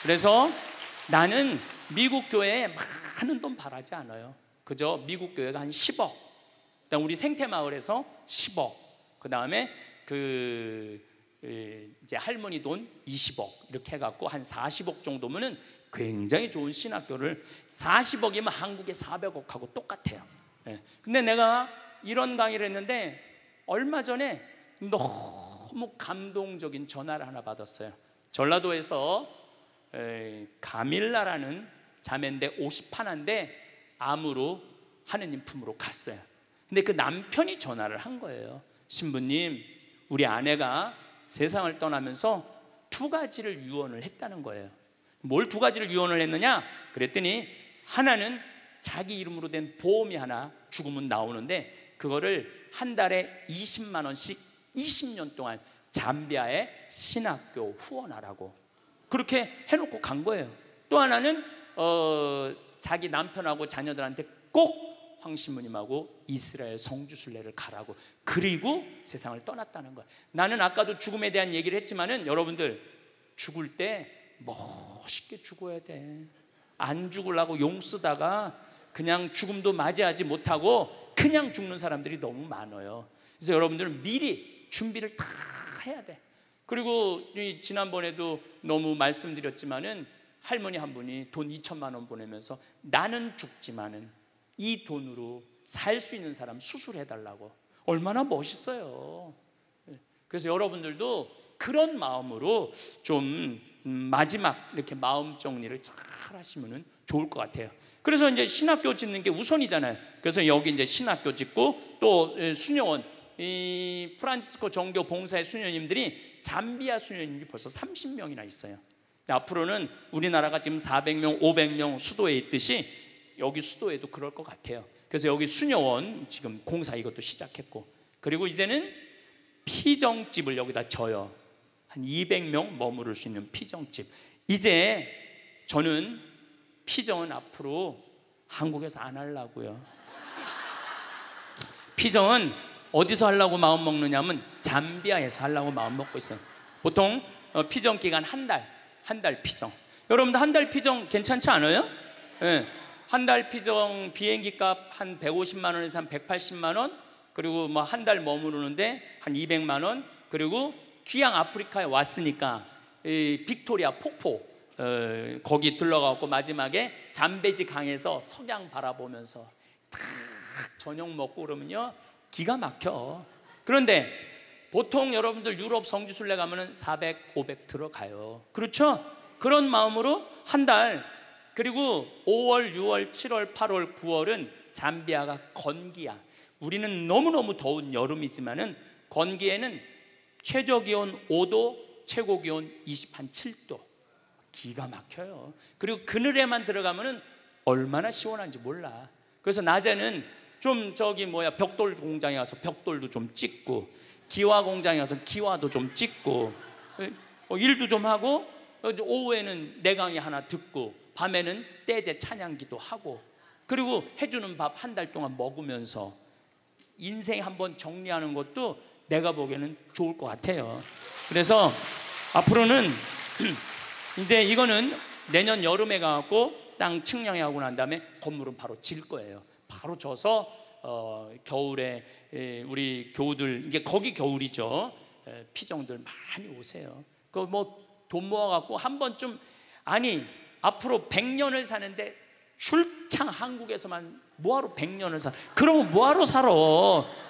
그래서 나는 미국 교회에 많은 돈 바라지 않아요. 그저 미국 교회가 한 10억. 그다음 우리 생태 마을에서 10억. 그다음에 그 이제 할머니 돈 20억 이렇게 해 갖고 한 40억 정도면은 굉장히 좋은 신학교를 40억이면 한국의 400억하고 똑같아요. 예. 근데 내가 이런 강의를 했는데 얼마 전에 너무 감동적인 전화를 하나 받았어요. 전라도에서 가밀라라는 자매인데 5 0판한데 암으로 하느님 품으로 갔어요. 근데 그 남편이 전화를 한 거예요. 신부님, 우리 아내가 세상을 떠나면서 두 가지를 유언을 했다는 거예요. 뭘두 가지를 유언을 했느냐? 그랬더니 하나는 자기 이름으로 된 보험이 하나 죽으면 나오는데 그거를 한 달에 20만 원씩 20년 동안 잠비아의 신학교 후원하라고 그렇게 해놓고 간 거예요. 또 하나는 어, 자기 남편하고 자녀들한테 꼭 황신부님하고 이스라엘 성주순례를 가라고 그리고 세상을 떠났다는 거예요. 나는 아까도 죽음에 대한 얘기를 했지만은 여러분들 죽을 때 멋있게 죽어야 돼. 안 죽으려고 용 쓰다가 그냥 죽음도 맞이하지 못하고 그냥 죽는 사람들이 너무 많아요. 그래서 여러분들은 미리 준비를 다 해야 돼. 그리고 지난번에도 너무 말씀드렸지만은 할머니 한 분이 돈 2천만 원 보내면서 나는 죽지만은 이 돈으로 살 수 있는 사람 수술해 달라고 얼마나 멋있어요. 예. 그래서 여러분들도 그런 마음으로 좀 음, 마지막 이렇게 마음 정리를 잘하시면 좋을 것 같아요. 그래서 이제 신학교 짓는 게 우선이잖아요. 그래서 여기 이제 신학교 짓고 또 수녀원 이 프란치스코 정교 봉사의 수녀님들이 잠비아 수녀님이 벌써 30명이나 있어요. 앞으로는 우리나라가 지금 400명, 500명 수도에 있듯이 여기 수도에도 그럴 것 같아요. 그래서 여기 수녀원 지금 공사 이것도 시작했고 그리고 이제는 피정집을 여기다 져요. 한 200명 머무를 수 있는 피정집. 이제 저는 피정은 앞으로 한국에서 안 하려고요. 피정은 어디서 하려고 마음 먹느냐면 잠비아에서 하려고 마음 먹고 있어요. 보통 어, 피정 기간 한 달, 한 달 피정. 여러분들 한 달 피정 괜찮지 않아요? 네. 예. 한달 피정 비행기 값 한 150만 원에서 한 180만 원, 그리고 뭐 한 달 머무르는데 한 200만 원, 그리고 귀양 아프리카에 왔으니까 빅토리아 폭포 어, 거기 들러가고 마지막에 잠베지 강에서 석양 바라보면서 탁 저녁 먹고 그러면요 기가 막혀. 그런데 보통 여러분들 유럽 성지순례 가면은 400, 500 들어가요. 그렇죠? 그런 마음으로 한 달 그리고 5월, 6월, 7월, 8월, 9월은 잠비아가 건기야. 우리는 너무너무 더운 여름이지만은 건기에는 최저 기온 5도, 최고 기온 2 0 7도. 기가 막혀요. 그리고 그늘에만 들어가면은 얼마나 시원한지 몰라. 그래서 낮에는 좀 저기 뭐야 벽돌 공장에 가서 벽돌도 좀 찍고 기와 공장에 가서 기와도 좀 찍고 예? 어, 일도 좀 하고 어, 오후에는 내 강의 하나 듣고 밤에는 떼제 찬양기도 하고 그리고 해주는 밥 한 달 동안 먹으면서 인생 한번 정리하는 것도 내가 보기에는 좋을 것 같아요. 그래서 앞으로는 이제 이거는 내년 여름에 가고 갖땅 측량하고 난 다음에 건물은 바로 질 거예요. 바로 져서 어, 겨울에 우리 교우들 이게 거기 겨울이죠. 피정들 많이 오세요. 그 뭐 돈 모아갖고 한 번쯤 아니 앞으로 100년을 사는데 출창 한국에서만 뭐하러 100년을 살 그러면 뭐하러 살아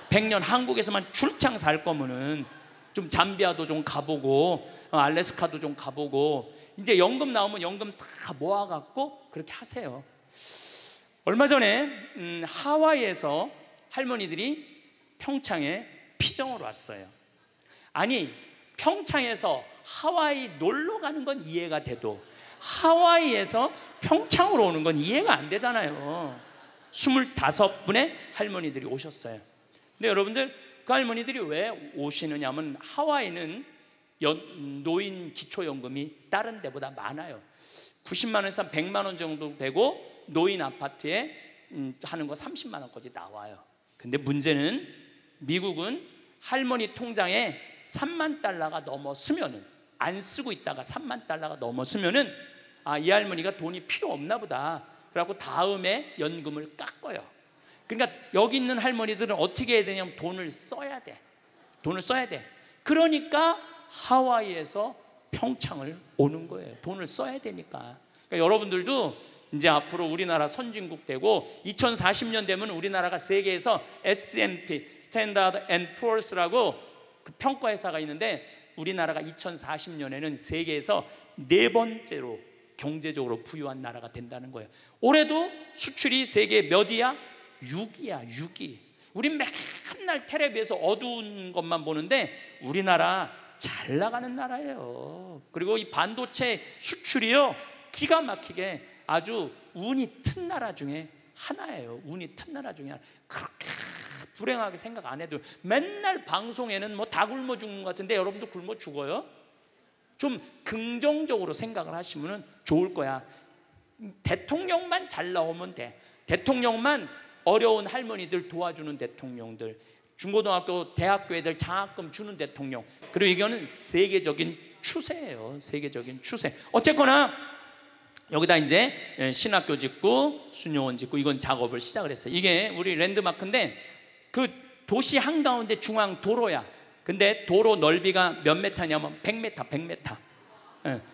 100년 한국에서만 출장 살 거면은 좀 잠비아도 좀 가보고 어, 알래스카도 좀 가보고 이제 연금 나오면 연금 다 모아갖고 그렇게 하세요 얼마 전에 음, 하와이에서 할머니들이 평창에 피정으로 왔어요 아니 평창에서 하와이 놀러 가는 건 이해가 돼도 하와이에서 평창으로 오는 건 이해가 안 되잖아요 25분의 할머니들이 오셨어요. 근데 여러분들 그 할머니들이 왜 오시느냐면 하 하와이는 연, 노인 기초연금이 다른 데보다 많아요. 90만 원에서 100만 원 정도 되고 노인 아파트에 음, 하는 거 30만 원까지 나와요. 근데 문제는 미국은 할머니 통장에 3만 달러가 넘었으면은 안 쓰고 있다가 3만 달러가 넘었으면은 아, 이 할머니가 돈이 필요 없나 보다. 그리고 다음에 연금을 깎아요. 그러니까 여기 있는 할머니들은 어떻게 해야 되냐면 돈을 써야 돼. 돈을 써야 돼. 그러니까 하와이에서 평창을 오는 거예요. 돈을 써야 되니까. 그러니까 여러분들도 이제 앞으로 우리나라 선진국 되고 2040년 되면 우리나라가 세계에서 S&P 스탠다드 앤 푸어스라고 그 평가 회사가 있는데 우리나라가 2040년에는 세계에서 네 번째로 경제적으로 부유한 나라가 된다는 거예요. 올해도 수출이 세계 몇이야? 6이야, 6이. 우린 맨날 텔레비에서 어두운 것만 보는데 우리나라 잘 나가는 나라예요. 그리고 이 반도체 수출이요. 기가 막히게 아주 운이 튼 나라 중에 하나예요. 운이 튼 나라 중에 하나. 그렇게 불행하게 생각 안 해도 맨날 방송에는 뭐 다 굶어 죽는 것 같은데 여러분도 굶어 죽어요? 좀 긍정적으로 생각을 하시면 좋을 거야. 대통령만 잘 나오면 돼. 대통령만 어려운 할머니들 도와주는 대통령들, 중고등학교, 대학교 애들 장학금 주는 대통령. 그리고 이거는 세계적인 추세예요. 세계적인 추세. 어쨌거나 여기다 이제 예, 신학교 짓고 수녀원 짓고 이건 작업을 시작을 했어요. 이게 우리 랜드마크인데 그 도시 한가운데 중앙 도로야. 근데 도로 넓이가 몇 메타냐면 100메타, 100메타.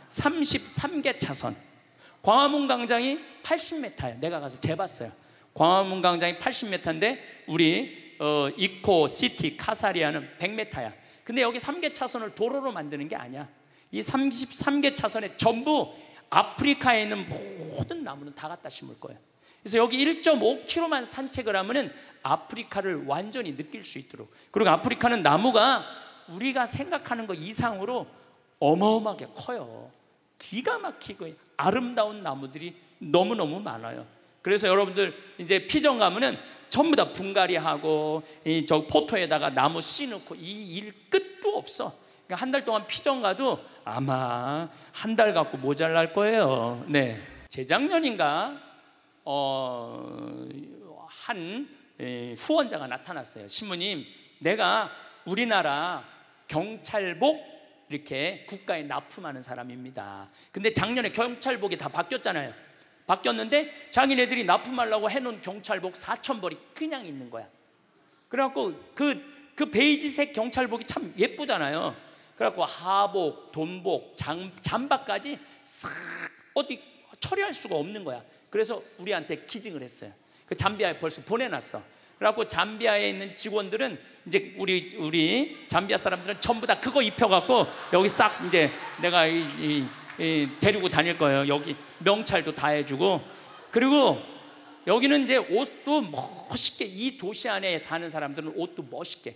33개 예, 차선. 광화문 광장이 80m야. 내가 가서 재봤어요. 광화문 광장이 80m인데 우리 어, 이코 시티 카사리아는 100m야. 근데 여기 3개 차선을 도로로 만드는 게 아니야. 이 33개 차선에 전부 아프리카에 있는 모든 나무는 다 갖다 심을 거예요. 그래서 여기 1.5km만 산책을 하면은 아프리카를 완전히 느낄 수 있도록. 그리고 아프리카는 나무가 우리가 생각하는 것 이상으로 어마어마하게 커요. 기가 막히고 아름다운 나무들이 너무너무 많아요. 그래서 여러분들 이제 피정 가면은 전부 다 분갈이하고 이 저 포토에다가 나무 씨놓고이 일 끝도 없어. 그러니까 한 달 동안 피정 가도 아마 한 달 갖고 모자랄 거예요. 네. 재작년인가 어, 한 예, 후원자가 나타났어요. 신부님, 내가 우리나라 경찰복 이렇게 국가에 납품하는 사람입니다. 근데 작년에 경찰복이 다 바뀌었잖아요. 바뀌었는데 자기네들이 납품하려고 해놓은 경찰복 4천 벌이 그냥 있는 거야. 그래갖고 그, 그 베이지색 경찰복이 참 예쁘잖아요. 그래갖고 하복, 돈복, 장, 잠바까지 싹 어디 처리할 수가 없는 거야. 그래서 우리한테 기증을 했어요. 그 잠비아에 벌써 보내놨어. 그래갖고 잠비아에 있는 직원들은 이제 우리 우리 잠비아 사람들은 전부 다 그거 입혀갖고 여기 싹 이제 내가 이, 이, 이 데리고 다닐 거예요. 여기 명찰도 다 해주고 그리고 여기는 이제 옷도 멋있게 이 도시 안에 사는 사람들은 옷도 멋있게.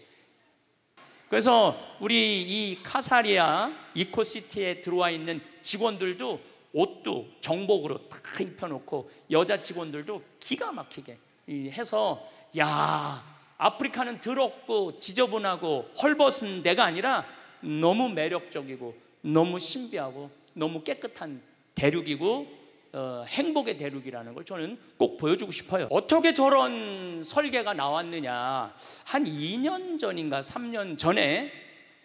그래서 우리 이 카사리아 이코시티에 들어와 있는 직원들도 옷도 정복으로 탁 입혀놓고 여자 직원들도 기가 막히게 해서 야 아프리카는 더럽고 지저분하고 헐벗은 데가 아니라 너무 매력적이고 너무 신비하고 너무 깨끗한 대륙이고 어, 행복의 대륙이라는 걸 저는 꼭 보여주고 싶어요. 어떻게 저런 설계가 나왔느냐? 한 2년 전인가 3년 전에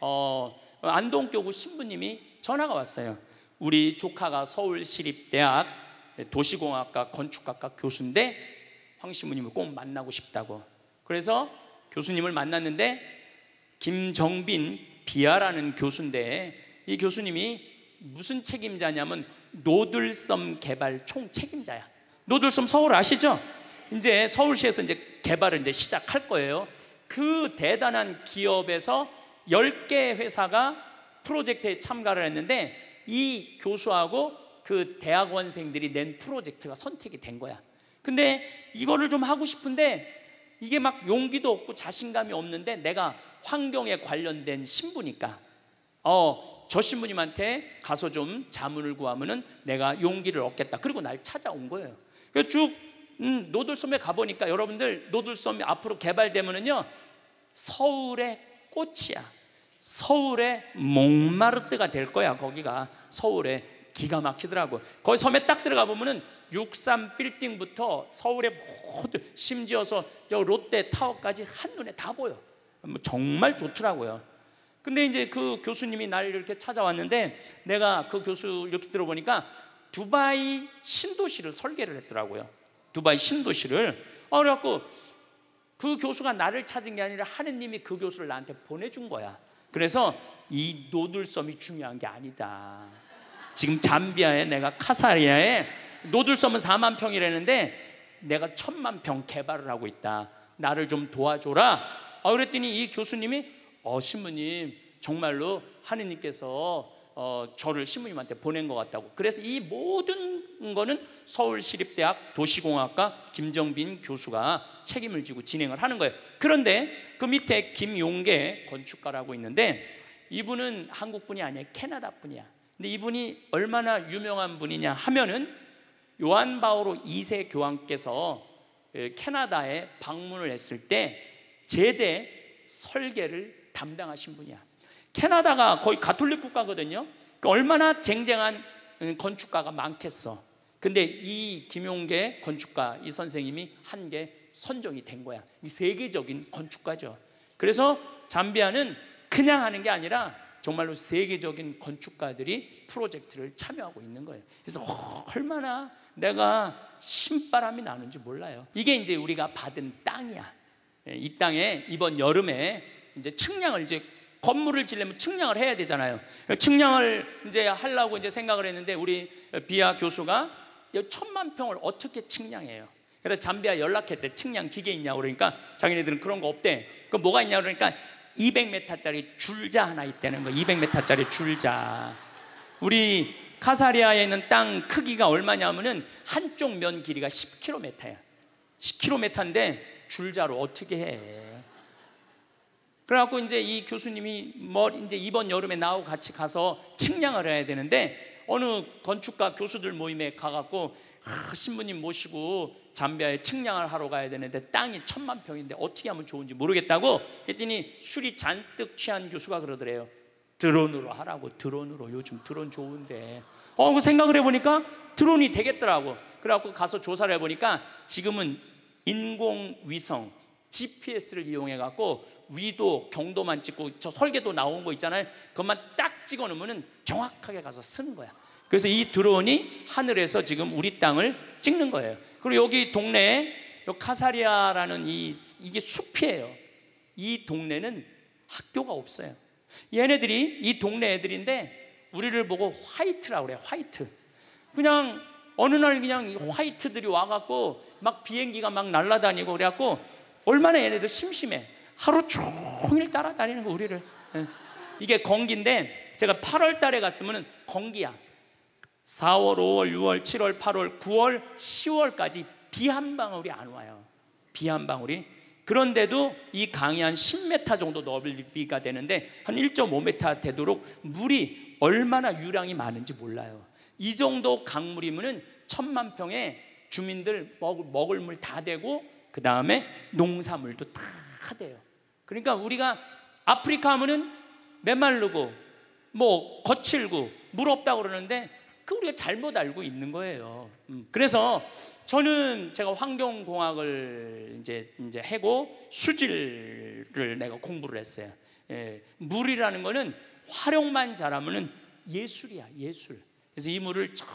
어, 안동교구 신부님이 전화가 왔어요. 우리 조카가 서울시립대학 네, 도시공학과 건축학과 교수인데 황시무님을꼭 만나고 싶다고 그래서 교수님을 만났는데 김정빈 비아라는 교수인데 이 교수님이 무슨 책임자냐면 노들섬 개발 총 책임자야 노들섬 서울 아시죠? 이제 서울시에서 이제 개발을 이제 시작할 거예요 그 대단한 기업에서 10개 회사가 프로젝트에 참가를 했는데 이 교수하고 그 대학원생들이 낸 프로젝트가 선택이 된 거야. 근데 이거를 좀 하고 싶은데 이게 막 용기도 없고 자신감이 없는데 내가 환경에 관련된 신부니까 어, 저 신부님한테 가서 좀 자문을 구하면은 내가 용기를 얻겠다. 그리고 날 찾아온 거예요. 그래서 쭉 음, 노들섬에 가보니까 여러분들 노들섬이 앞으로 개발되면은요 서울의 꽃이야. 서울의 몽마르트가 될 거야 거기가 서울에 기가 막히더라고 거기 섬에 딱 들어가 보면은 63 빌딩부터 서울의 모든 심지어서 저 롯데 타워까지 한눈에 다 보여 뭐 정말 좋더라고요 근데 이제 그 교수님이 날 이렇게 찾아왔는데 내가 그 교수 이렇게 들어보니까 두바이 신도시를 설계를 했더라고요 두바이 신도시를 어, 그래갖고 그 교수가 나를 찾은 게 아니라 하느님이 그 교수를 나한테 보내준 거야 그래서 이 노들섬이 중요한 게 아니다. 지금 잠비아에 내가 카사리아에 노들섬은 4만 평이라는데 내가 천만 평 개발을 하고 있다. 나를 좀 도와줘라. 아 그랬더니 이 교수님이 어 신부님 정말로 하느님께서 어, 저를 신부님한테 보낸 것 같다고. 그래서 이 모든 거는 서울시립대학 도시공학과 김정빈 교수가 책임을 지고 진행을 하는 거예요. 그런데 그 밑에 김용계 건축가라고 있는데 이분은 한국 분이 아니에요. 캐나다 분이야. 근데 이분이 얼마나 유명한 분이냐 하면은 요한 바오로 2세 교황께서 예, 캐나다에 방문을 했을 때 제대 설계를 담당하신 분이야. 캐나다가 거의 가톨릭 국가거든요. 그러니까 얼마나 쟁쟁한 음, 건축가가 많겠어. 근데 이 김용계 건축가 이 선생님이 한 게 선정이 된 거야. 이 세계적인 건축가죠. 그래서 잠비아는 그냥 하는 게 아니라 정말로 세계적인 건축가들이 프로젝트를 참여하고 있는 거예요. 그래서 얼마나 내가 신바람이 나는지 몰라요. 이게 이제 우리가 받은 땅이야. 예, 이 땅에 이번 여름에 이제 측량을 이제 건물을 지려면 측량을 해야 되잖아요. 측량을 이제 하려고 이제 생각을 했는데 우리 비아 교수가 천만 평을 어떻게 측량해요? 그래서 잠비아 연락했대. 측량 기계 있냐고 그러니까 자기네들은 그런 거 없대. 그 뭐가 있냐 그러니까 200m짜리 줄자 하나 있다는 거. 200m짜리 줄자. 우리 카사리아에 있는 땅 크기가 얼마냐면은 한쪽 면 길이가 10km야. 10km인데 줄자로 어떻게 해? 그래갖고 이제 이 교수님이 뭘 이제 이번 여름에 나하고 같이 가서 측량을 해야 되는데 어느 건축가 교수들 모임에 가갖고 아, 신부님 모시고 잠비아에 측량을 하러 가야 되는데 땅이 천만 평인데 어떻게 하면 좋은지 모르겠다고 했더니 술이 잔뜩 취한 교수가 그러더래요. 드론으로 하라고 드론으로 요즘 드론 좋은데 어, 그 생각을 해보니까 드론이 되겠더라고. 그래갖고 가서 조사를 해보니까 지금은 인공위성 GPS를 이용해갖고 위도, 경도만 찍고 저 설계도 나온 거 있잖아요. 그것만 딱 찍어 놓으면 정확하게 가서 쓰는 거야. 그래서 이 드론이 하늘에서 지금 우리 땅을 찍는 거예요. 그리고 여기 동네에 요 카사리아라는 이 이게 숲이에요. 이 동네는 학교가 없어요. 얘네들이 이 동네 애들인데 우리를 보고 화이트라 그래. 화이트. 그냥 어느 날 그냥 화이트들이 와갖고 막 비행기가 막 날아다니고 그래갖고 얼마나 얘네들 심심해. 하루 종일 따라다니는 거 우리를. 예. 이게 건기인데 제가 8월 달에 갔으면 건기야. 4월, 5월, 6월, 7월, 8월, 9월, 10월까지 비 한 방울이 안 와요. 비한 방울이. 그런데도 이 강이 한 10m 정도 넓이가 되는데 한 1.5m 되도록 물이 얼마나 유량이 많은지 몰라요. 이 정도 강물이면은 천만 평에 주민들 먹을, 먹을 물 다 되고 그 다음에 농사물도 다 돼요. 그러니까 우리가 아프리카 하면은 메말르고 뭐 거칠고 물 없다고 그러는데 그 우리가 잘못 알고 있는 거예요. 음, 그래서 저는 제가 환경공학을 이제 이제 해고 수질을 내가 공부를 했어요. 예, 물이라는 거는 활용만 잘하면은 예술이야 예술. 그래서 이 물을 저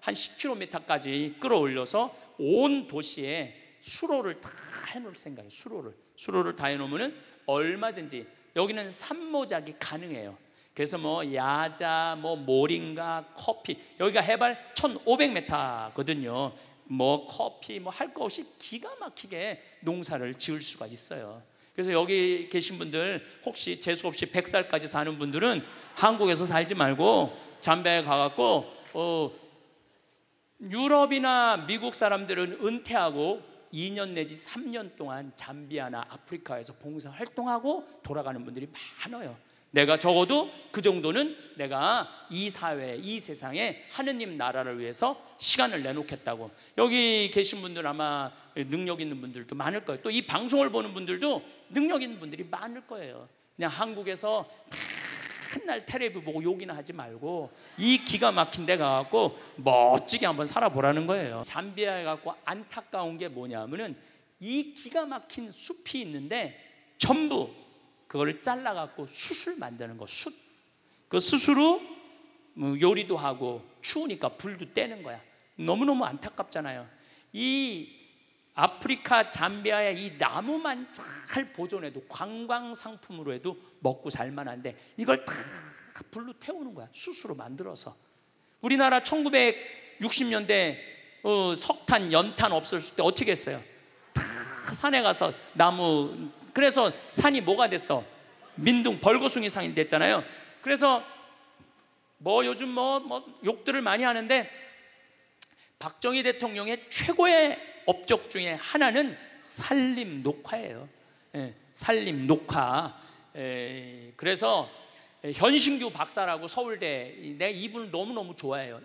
한 10km까지 끌어올려서 온 도시에 수로를 다 해놓을 생각해 수로를 수로를 다해놓으면 얼마든지 여기는 산모작이 가능해요. 그래서 뭐 야자, 뭐 모링가, 커피 여기가 해발 1,500m거든요. 뭐 커피 뭐할거 없이 기가 막히게 농사를 지을 수가 있어요. 그래서 여기 계신 분들 혹시 재수 없이 100살까지 사는 분들은 한국에서 살지 말고 잠베에 가갖고 어, 유럽이나 미국 사람들은 은퇴하고 2년 내지 3년 동안 잠비아나 아프리카에서 봉사 활동하고 돌아가는 분들이 많아요. 내가 적어도 그 정도는 내가 이 사회, 이 세상에 하느님 나라를 위해서 시간을 내놓겠다고. 여기 계신 분들 아마 능력 있는 분들도 많을 거예요. 또 이 방송을 보는 분들도 능력 있는 분들이 많을 거예요. 그냥 한국에서 맨날 테레비 보고 욕이나 하지 말고 이 기가 막힌 데 가갖고 멋지게 한번 살아보라는 거예요. 잠비아에 갖고 안타까운 게 뭐냐면은 이 기가 막힌 숲이 있는데 전부 그거 잘라갖고 숯을 만드는 거 숯. 그 스스로 뭐 요리도 하고 추우니까 불도 떼는 거야. 너무너무 안타깝잖아요. 이 아프리카 잠비아의 이 나무만 잘 보존해도 관광 상품으로 해도 먹고 살 만한데 이걸 다 불로 태우는 거야. 수스로 만들어서. 우리나라 1960년대 어, 석탄, 연탄 없었을 때 어떻게 했어요? 다 산에 가서 나무 그래서 산이 뭐가 됐어? 민둥 벌거숭이 산이 됐잖아요. 그래서 뭐 요즘 뭐, 뭐 욕들을 많이 하는데 박정희 대통령의 최고의 업적 중에 하나는 산림 녹화예요. 산림 예, 녹화. 예, 그래서 현신규 박사라고 서울대 내 이분을 너무너무 좋아해요.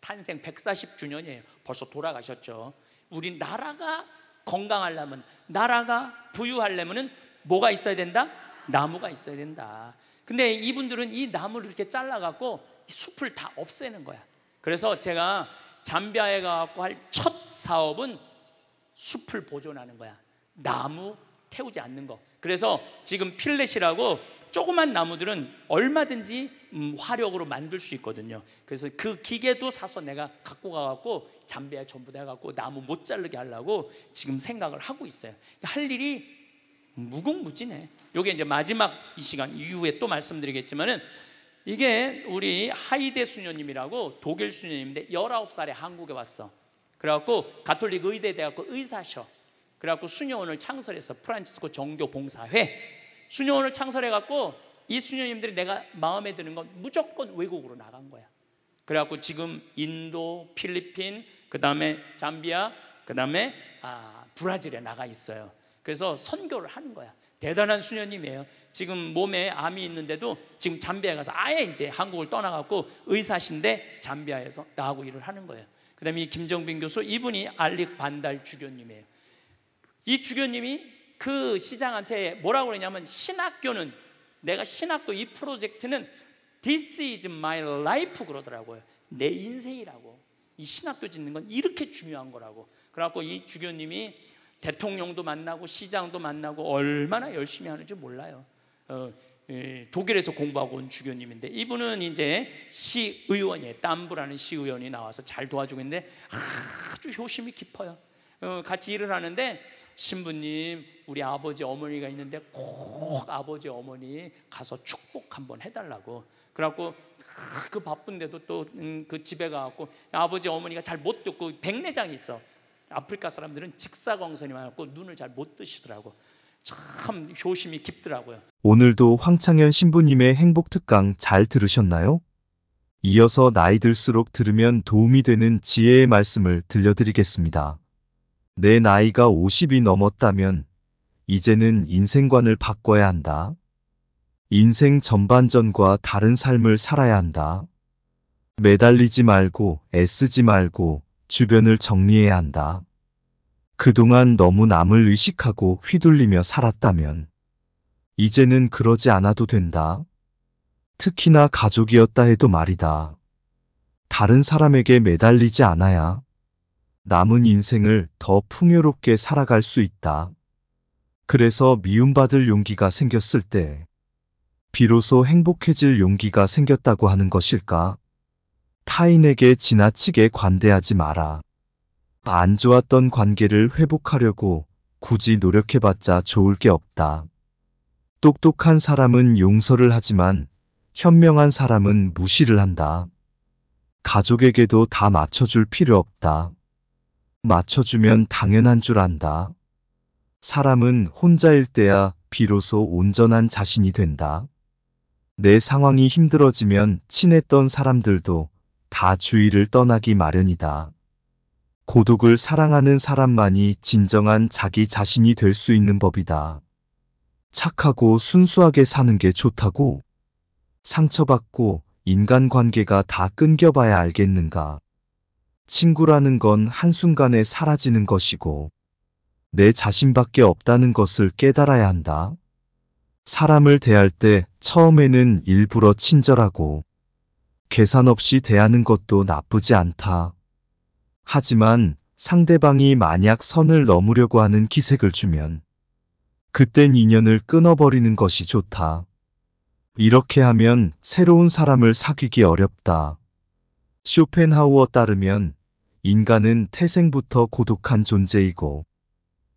탄생 140주년이에요. 벌써 돌아가셨죠. 우리 나라가 건강하려면 나라가 부유하려면은 뭐가 있어야 된다? 나무가 있어야 된다. 근데 이분들은 이 나무를 이렇게 잘라 갖고 숲을 다 없애는 거야. 그래서 제가 잠비아에 가갖고 할 첫 사업은 숲을 보존하는 거야. 나무 태우지 않는 거. 그래서 지금 필렛이라고 조그만 나무들은 얼마든지 음, 화력으로 만들 수 있거든요. 그래서 그 기계도 사서 내가 갖고 가갖고 잠비아 전부 다 갖고 나무 못 자르게 하려고 지금 생각을 하고 있어요. 할 일이 무궁무진해. 요게 이제 마지막 이 시간 이후에 또 말씀드리겠지만은 이게 우리 하이데 수녀님이라고 독일 수녀님인데 19살에 한국에 왔어. 그래갖고 가톨릭 의대 대학교 의사셔. 그래갖고 수녀원을 창설해서 프란치스코 정교 봉사회 수녀원을 창설해갖고 이 수녀님들이 내가 마음에 드는 건 무조건 외국으로 나간 거야. 그래갖고 지금 인도, 필리핀, 그 다음에 잠비아, 그 다음에 아, 브라질에 나가 있어요. 그래서 선교를 하는 거야. 대단한 수녀님이에요. 지금 몸에 암이 있는데도 지금 잠비아 에 가서 아예 이제 한국을 떠나갖고 의사신데 잠비아에서 나하고 일을 하는 거예요. 그 다음에 이 김정빈 교수 이분이 알릭 반달 주교님이에요. 이 주교님이 그 시장한테 뭐라고 그러냐면 신학교는 내가 신학교 이 프로젝트는 This is my life 그러더라고요. 내 인생이라고. 이 신학교 짓는 건 이렇게 중요한 거라고. 그래갖고 이 주교님이 대통령도 만나고 시장도 만나고 얼마나 열심히 하는지 몰라요. 어, 예, 독일에서 공부하고 온 주교님인데 이분은 이제 시의원이에요. 땀부라는 시의원이 나와서 잘 도와주고 있는데 아주 효심이 깊어요. 어, 같이 일을 하는데 신부님 우리 아버지 어머니가 있는데 꼭 아버지 어머니 가서 축복 한번 해달라고 그래갖고 아, 그 바쁜데도 또그 음, 집에 가갖고 아버지 어머니가 잘 못 듣고 백내장이 있어 아프리카 사람들은 직사광선이 많았고 눈을 잘 못 뜨시더라고. 참 효심이 깊더라고요. 오늘도 황창현 신부님의 행복 특강 잘 들으셨나요? 이어서 나이 들수록 들으면 도움이 되는 지혜의 말씀을 들려드리겠습니다. 내 나이가 50이 넘었다면 이제는 인생관을 바꿔야 한다. 인생 전반전과 다른 삶을 살아야 한다. 매달리지 말고 애쓰지 말고 주변을 정리해야 한다. 그동안 너무 남을 의식하고 휘둘리며 살았다면 이제는 그러지 않아도 된다. 특히나 가족이었다 해도 말이다. 다른 사람에게 매달리지 않아야 남은 인생을 더 풍요롭게 살아갈 수 있다. 그래서 미움받을 용기가 생겼을 때 비로소 행복해질 용기가 생겼다고 하는 것일까? 타인에게 지나치게 관대하지 마라. 안 좋았던 관계를 회복하려고 굳이 노력해봤자 좋을 게 없다. 똑똑한 사람은 용서를 하지만 현명한 사람은 무시를 한다. 가족에게도 다 맞춰줄 필요 없다. 맞춰주면 당연한 줄 안다. 사람은 혼자일 때야 비로소 온전한 자신이 된다. 내 상황이 힘들어지면 친했던 사람들도 다 주위를 떠나기 마련이다. 고독을 사랑하는 사람만이 진정한 자기 자신이 될 수 있는 법이다. 착하고 순수하게 사는 게 좋다고? 상처받고 인간관계가 다 끊겨봐야 알겠는가? 친구라는 건 한순간에 사라지는 것이고, 내 자신밖에 없다는 것을 깨달아야 한다. 사람을 대할 때 처음에는 일부러 친절하고 계산 없이 대하는 것도 나쁘지 않다. 하지만 상대방이 만약 선을 넘으려고 하는 기색을 주면 그땐 인연을 끊어버리는 것이 좋다. 이렇게 하면 새로운 사람을 사귀기 어렵다. 쇼펜하우어 따르면 인간은 태생부터 고독한 존재이고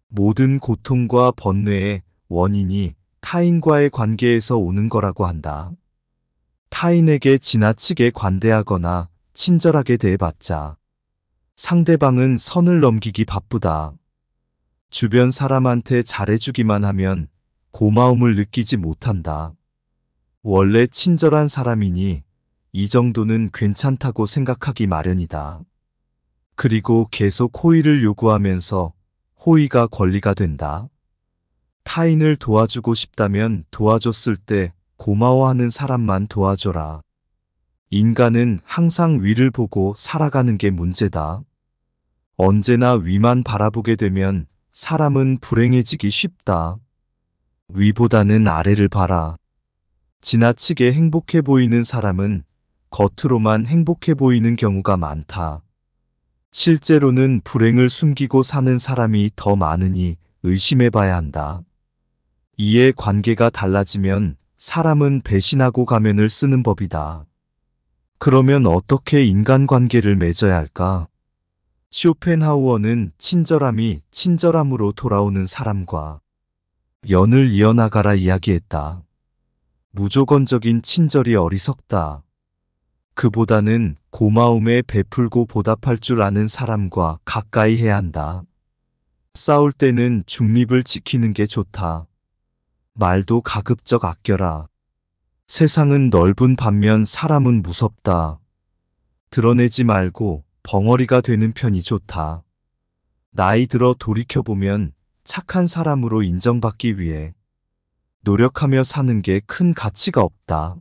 모든 고통과 번뇌의 원인이 타인과의 관계에서 오는 거라고 한다. 타인에게 지나치게 관대하거나 친절하게 대해봤자 상대방은 선을 넘기기 바쁘다. 주변 사람한테 잘해주기만 하면 고마움을 느끼지 못한다. 원래 친절한 사람이니 이 정도는 괜찮다고 생각하기 마련이다. 그리고 계속 호의를 요구하면서 호의가 권리가 된다. 타인을 도와주고 싶다면 도와줬을 때 고마워하는 사람만 도와줘라. 인간은 항상 위를 보고 살아가는 게 문제다. 언제나 위만 바라보게 되면 사람은 불행해지기 쉽다. 위보다는 아래를 봐라. 지나치게 행복해 보이는 사람은 겉으로만 행복해 보이는 경우가 많다. 실제로는 불행을 숨기고 사는 사람이 더 많으니 의심해 봐야 한다. 이에 관계가 달라지면 사람은 배신하고 가면을 쓰는 법이다. 그러면 어떻게 인간관계를 맺어야 할까? 쇼펜하우어는 친절함이 친절함으로 돌아오는 사람과 연을 이어나가라 이야기했다. 무조건적인 친절이 어리석다. 그보다는 고마움에 베풀고 보답할 줄 아는 사람과 가까이 해야 한다. 싸울 때는 중립을 지키는 게 좋다. 말도 가급적 아껴라. 세상은 넓은 반면 사람은 무섭다. 드러내지 말고 벙어리가 되는 편이 좋다. 나이 들어 돌이켜보면 착한 사람으로 인정받기 위해 노력하며 사는 게 큰 가치가 없다.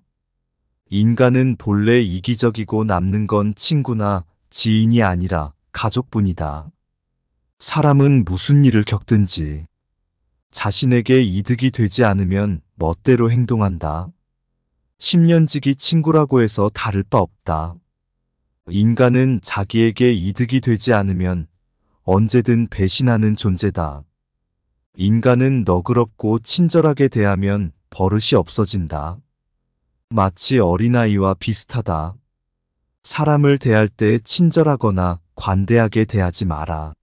인간은 본래 이기적이고 남는 건 친구나 지인이 아니라 가족뿐이다. 사람은 무슨 일을 겪든지 자신에게 이득이 되지 않으면 멋대로 행동한다. 10년지기 친구라고 해서 다를 바 없다. 인간은 자기에게 이득이 되지 않으면 언제든 배신하는 존재다. 인간은 너그럽고 친절하게 대하면 버릇이 없어진다. 마치 어린아이와 비슷하다. 사람을 대할 때 친절하거나 관대하게 대하지 마라.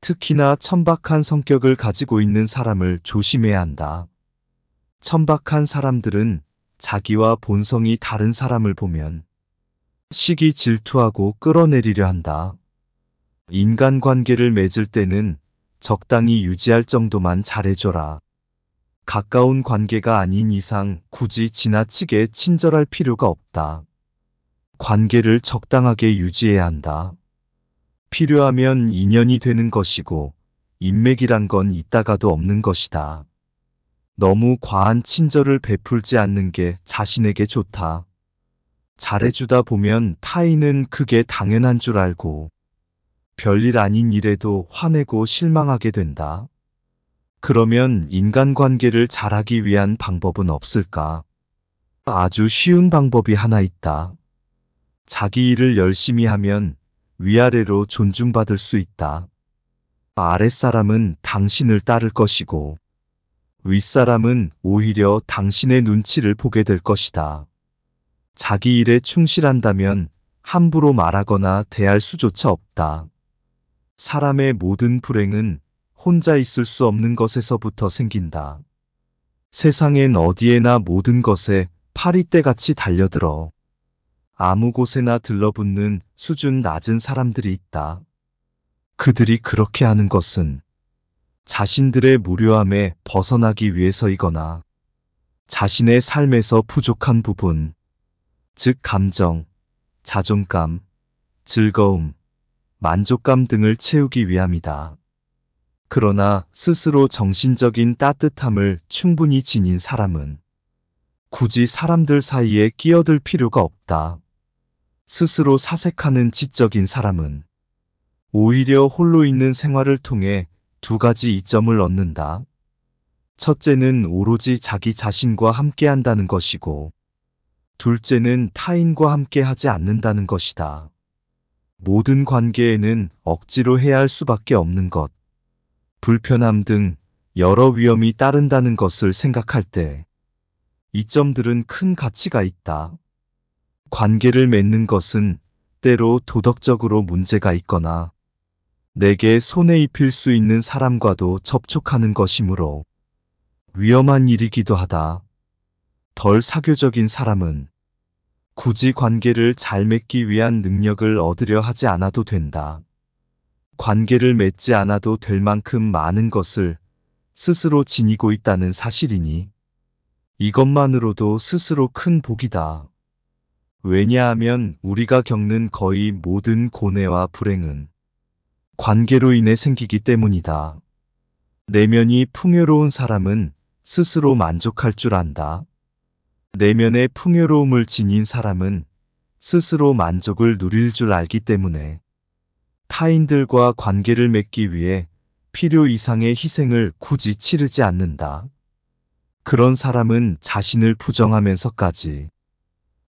특히나 천박한 성격을 가지고 있는 사람을 조심해야 한다. 천박한 사람들은 자기와 본성이 다른 사람을 보면 시기 질투하고 끌어내리려 한다. 인간관계를 맺을 때는 적당히 유지할 정도만 잘해줘라. 가까운 관계가 아닌 이상 굳이 지나치게 친절할 필요가 없다. 관계를 적당하게 유지해야 한다. 필요하면 인연이 되는 것이고 인맥이란 건 있다가도 없는 것이다. 너무 과한 친절을 베풀지 않는 게 자신에게 좋다. 잘해주다 보면 타인은 그게 당연한 줄 알고 별일 아닌 일에도 화내고 실망하게 된다. 그러면 인간관계를 잘하기 위한 방법은 없을까? 아주 쉬운 방법이 하나 있다. 자기 일을 열심히 하면 위아래로 존중받을 수 있다. 아랫사람은 당신을 따를 것이고 윗사람은 오히려 당신의 눈치를 보게 될 것이다. 자기 일에 충실한다면 함부로 말하거나 대할 수조차 없다. 사람의 모든 불행은 혼자 있을 수 없는 것에서부터 생긴다. 세상엔 어디에나 모든 것에 파리떼같이 달려들어 아무 곳에나 들러붙는 수준 낮은 사람들이 있다. 그들이 그렇게 하는 것은 자신들의 무료함에 벗어나기 위해서이거나 자신의 삶에서 부족한 부분, 즉 감정, 자존감, 즐거움, 만족감 등을 채우기 위함이다. 그러나 스스로 정신적인 따뜻함을 충분히 지닌 사람은 굳이 사람들 사이에 끼어들 필요가 없다. 스스로 사색하는 지적인 사람은 오히려 홀로 있는 생활을 통해 두 가지 이점을 얻는다. 첫째는 오로지 자기 자신과 함께 한다는 것이고, 둘째는 타인과 함께 하지 않는다는 것이다. 모든 관계에는 억지로 해야 할 수밖에 없는 것, 불편함 등 여러 위험이 따른다는 것을 생각할 때, 이 점들은 큰 가치가 있다. 관계를 맺는 것은 때로 도덕적으로 문제가 있거나 내게 손에 입힐 수 있는 사람과도 접촉하는 것이므로 위험한 일이기도 하다. 덜 사교적인 사람은 굳이 관계를 잘 맺기 위한 능력을 얻으려 하지 않아도 된다. 관계를 맺지 않아도 될 만큼 많은 것을 스스로 지니고 있다는 사실이니 이것만으로도 스스로 큰 복이다. 왜냐하면 우리가 겪는 거의 모든 고뇌와 불행은 관계로 인해 생기기 때문이다. 내면이 풍요로운 사람은 스스로 만족할 줄 안다. 내면의 풍요로움을 지닌 사람은 스스로 만족을 누릴 줄 알기 때문에 타인들과 관계를 맺기 위해 필요 이상의 희생을 굳이 치르지 않는다. 그런 사람은 자신을 부정하면서까지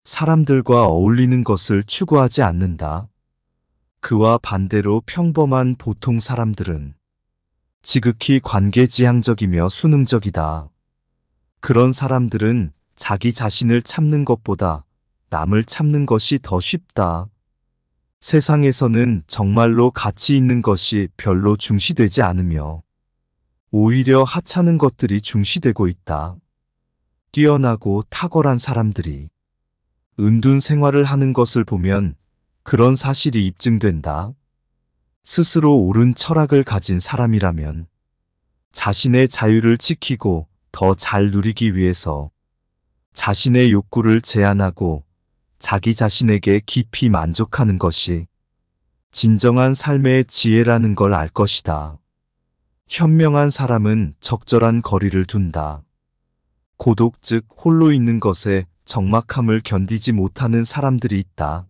사람들과 어울리는 것을 추구하지 않는다. 그와 반대로 평범한 보통 사람들은 지극히 관계지향적이며 수능적이다. 그런 사람들은 자기 자신을 참는 것보다 남을 참는 것이 더 쉽다. 세상에서는 정말로 가치 있는 것이 별로 중시되지 않으며 오히려 하찮은 것들이 중시되고 있다. 뛰어나고 탁월한 사람들이 은둔 생활을 하는 것을 보면 그런 사실이 입증된다. 스스로 옳은 철학을 가진 사람이라면 자신의 자유를 지키고 더 잘 누리기 위해서 자신의 욕구를 제한하고 자기 자신에게 깊이 만족하는 것이 진정한 삶의 지혜라는 걸 알 것이다. 현명한 사람은 적절한 거리를 둔다. 고독 즉 홀로 있는 것에 적막함을 견디지 못하는 사람들이 있다.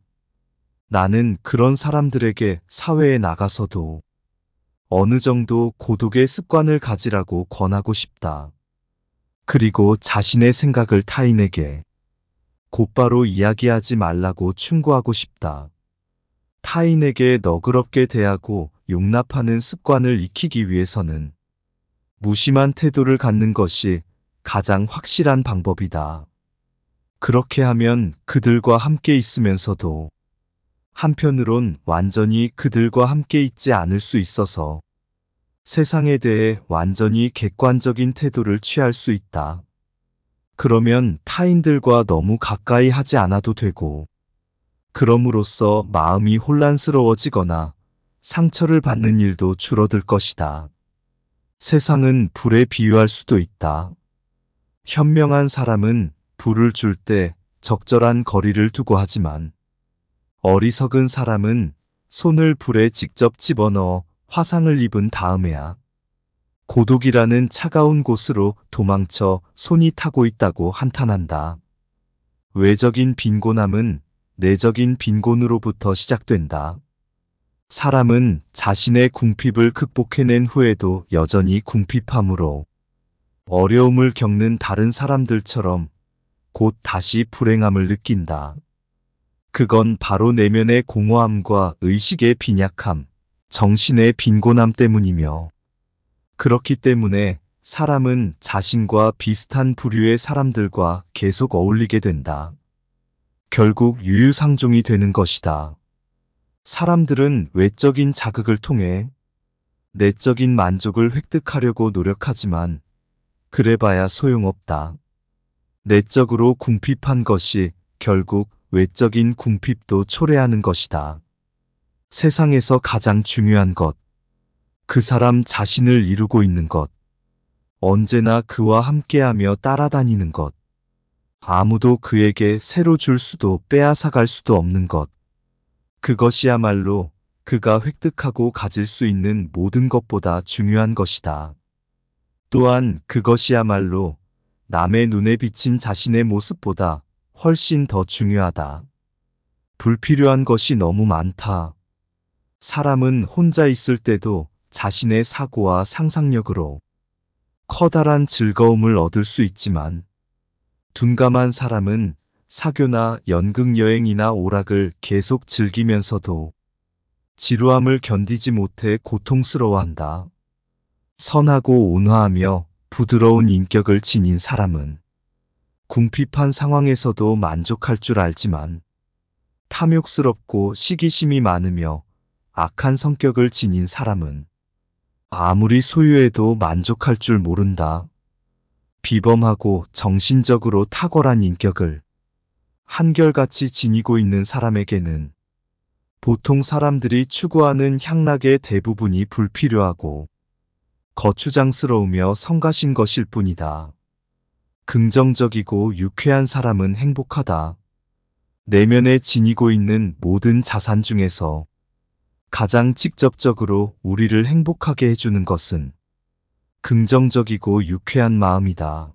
나는 그런 사람들에게 사회에 나가서도 어느 정도 고독의 습관을 가지라고 권하고 싶다. 그리고 자신의 생각을 타인에게 곧바로 이야기하지 말라고 충고하고 싶다. 타인에게 너그럽게 대하고 용납하는 습관을 익히기 위해서는 무심한 태도를 갖는 것이 가장 확실한 방법이다. 그렇게 하면 그들과 함께 있으면서도 한편으론 완전히 그들과 함께 있지 않을 수 있어서 세상에 대해 완전히 객관적인 태도를 취할 수 있다. 그러면 타인들과 너무 가까이 하지 않아도 되고 그럼으로써 마음이 혼란스러워지거나 상처를 받는 일도 줄어들 것이다. 세상은 불에 비유할 수도 있다. 현명한 사람은 불을 줄 때 적절한 거리를 두고 하지만 어리석은 사람은 손을 불에 직접 집어넣어 화상을 입은 다음에야 고독이라는 차가운 곳으로 도망쳐 손이 타고 있다고 한탄한다. 외적인 빈곤함은 내적인 빈곤으로부터 시작된다. 사람은 자신의 궁핍을 극복해낸 후에도 여전히 궁핍함으로 어려움을 겪는 다른 사람들처럼 곧 다시 불행함을 느낀다. 그건 바로 내면의 공허함과 의식의 빈약함, 정신의 빈곤함 때문이며 그렇기 때문에 사람은 자신과 비슷한 부류의 사람들과 계속 어울리게 된다. 결국 유유상종이 되는 것이다. 사람들은 외적인 자극을 통해 내적인 만족을 획득하려고 노력하지만 그래봐야 소용없다. 내적으로 궁핍한 것이 결국 외적인 궁핍도 초래하는 것이다. 세상에서 가장 중요한 것, 그 사람 자신을 이루고 있는 것, 언제나 그와 함께하며 따라다니는 것, 아무도 그에게 새로 줄 수도 빼앗아갈 수도 없는 것, 그것이야말로 그가 획득하고 가질 수 있는 모든 것보다 중요한 것이다. 또한 그것이야말로 남의 눈에 비친 자신의 모습보다 훨씬 더 중요하다. 불필요한 것이 너무 많다. 사람은 혼자 있을 때도 자신의 사고와 상상력으로 커다란 즐거움을 얻을 수 있지만 둔감한 사람은 사교나 연극 여행이나 오락을 계속 즐기면서도 지루함을 견디지 못해 고통스러워한다. 선하고 온화하며 부드러운 인격을 지닌 사람은 궁핍한 상황에서도 만족할 줄 알지만 탐욕스럽고 시기심이 많으며 악한 성격을 지닌 사람은 아무리 소유해도 만족할 줄 모른다. 비범하고 정신적으로 탁월한 인격을 한결같이 지니고 있는 사람에게는 보통 사람들이 추구하는 향락의 대부분이 불필요하고 거추장스러우며 성가신 것일 뿐이다. 긍정적이고 유쾌한 사람은 행복하다. 내면에 지니고 있는 모든 자산 중에서 가장 직접적으로 우리를 행복하게 해주는 것은 긍정적이고 유쾌한 마음이다.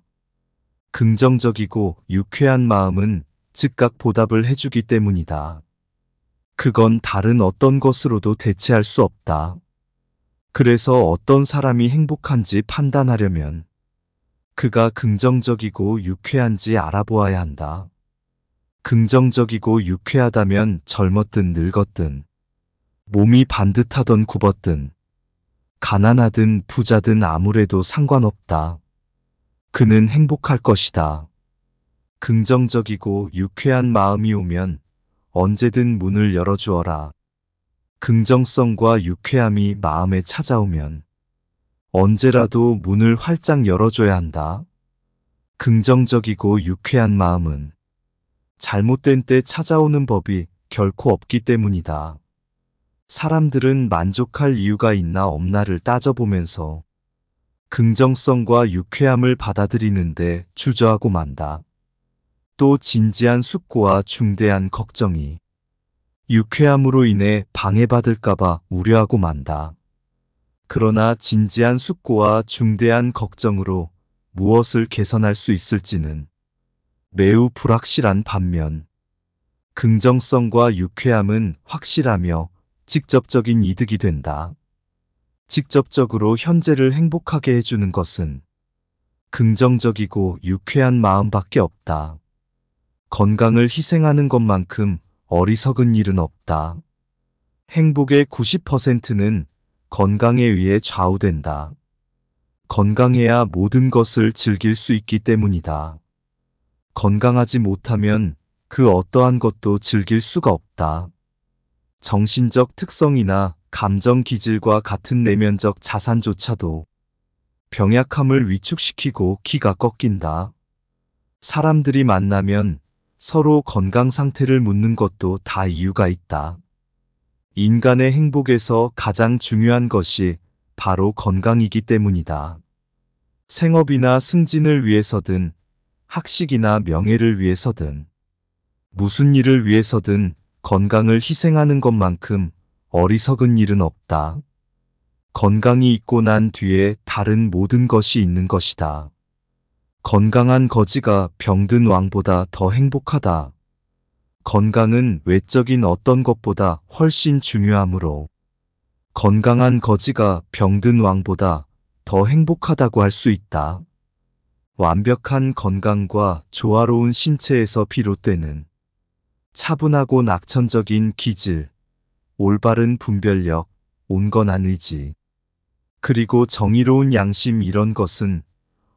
긍정적이고 유쾌한 마음은 즉각 보답을 해주기 때문이다. 그건 다른 어떤 것으로도 대체할 수 없다. 그래서 어떤 사람이 행복한지 판단하려면 그가 긍정적이고 유쾌한지 알아보아야 한다. 긍정적이고 유쾌하다면 젊었든 늙었든 몸이 반듯하던 굽었든 가난하든 부자든 아무래도 상관없다. 그는 행복할 것이다. 긍정적이고 유쾌한 마음이 오면 언제든 문을 열어주어라. 긍정성과 유쾌함이 마음에 찾아오면 언제라도 문을 활짝 열어줘야 한다. 긍정적이고 유쾌한 마음은 잘못된 때 찾아오는 법이 결코 없기 때문이다. 사람들은 만족할 이유가 있나 없나를 따져보면서 긍정성과 유쾌함을 받아들이는데 주저하고 만다. 또 진지한 숙고와 중대한 걱정이 유쾌함으로 인해 방해받을까봐 우려하고 만다. 그러나 진지한 숙고와 중대한 걱정으로 무엇을 개선할 수 있을지는 매우 불확실한 반면 긍정성과 유쾌함은 확실하며 직접적인 이득이 된다. 직접적으로 현재를 행복하게 해주는 것은 긍정적이고 유쾌한 마음밖에 없다. 건강을 희생하는 것만큼 어리석은 일은 없다. 행복의 90%는 건강에 의해 좌우된다. 건강해야 모든 것을 즐길 수 있기 때문이다. 건강하지 못하면 그 어떠한 것도 즐길 수가 없다. 정신적 특성이나 감정 기질과 같은 내면적 자산조차도 병약함을 위축시키고 기가 꺾인다. 사람들이 만나면 서로 건강 상태를 묻는 것도 다 이유가 있다. 인간의 행복에서 가장 중요한 것이 바로 건강이기 때문이다. 생업이나 승진을 위해서든 학식이나 명예를 위해서든 무슨 일을 위해서든 건강을 희생하는 것만큼 어리석은 일은 없다. 건강이 있고 난 뒤에 다른 모든 것이 있는 것이다. 건강한 거지가 병든 왕보다 더 행복하다. 건강은 외적인 어떤 것보다 훨씬 중요하므로 건강한 거지가 병든 왕보다 더 행복하다고 할 수 있다. 완벽한 건강과 조화로운 신체에서 비롯되는 차분하고 낙천적인 기질, 올바른 분별력, 온건한 의지, 그리고 정의로운 양심 이런 것은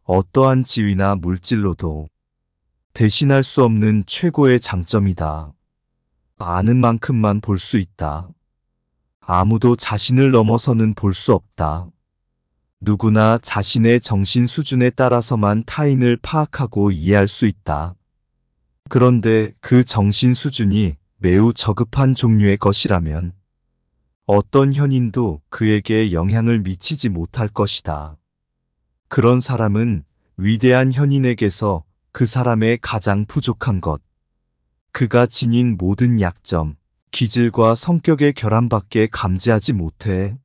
어떠한 지위나 물질로도 대신할 수 없는 최고의 장점이다. 아는 만큼만 볼 수 있다. 아무도 자신을 넘어서는 볼 수 없다. 누구나 자신의 정신 수준에 따라서만 타인을 파악하고 이해할 수 있다. 그런데 그 정신 수준이 매우 저급한 종류의 것이라면 어떤 현인도 그에게 영향을 미치지 못할 것이다. 그런 사람은 위대한 현인에게서 그 사람의 가장 부족한 것, 그가 지닌 모든 약점, 기질과 성격의 결함밖에 감지하지 못해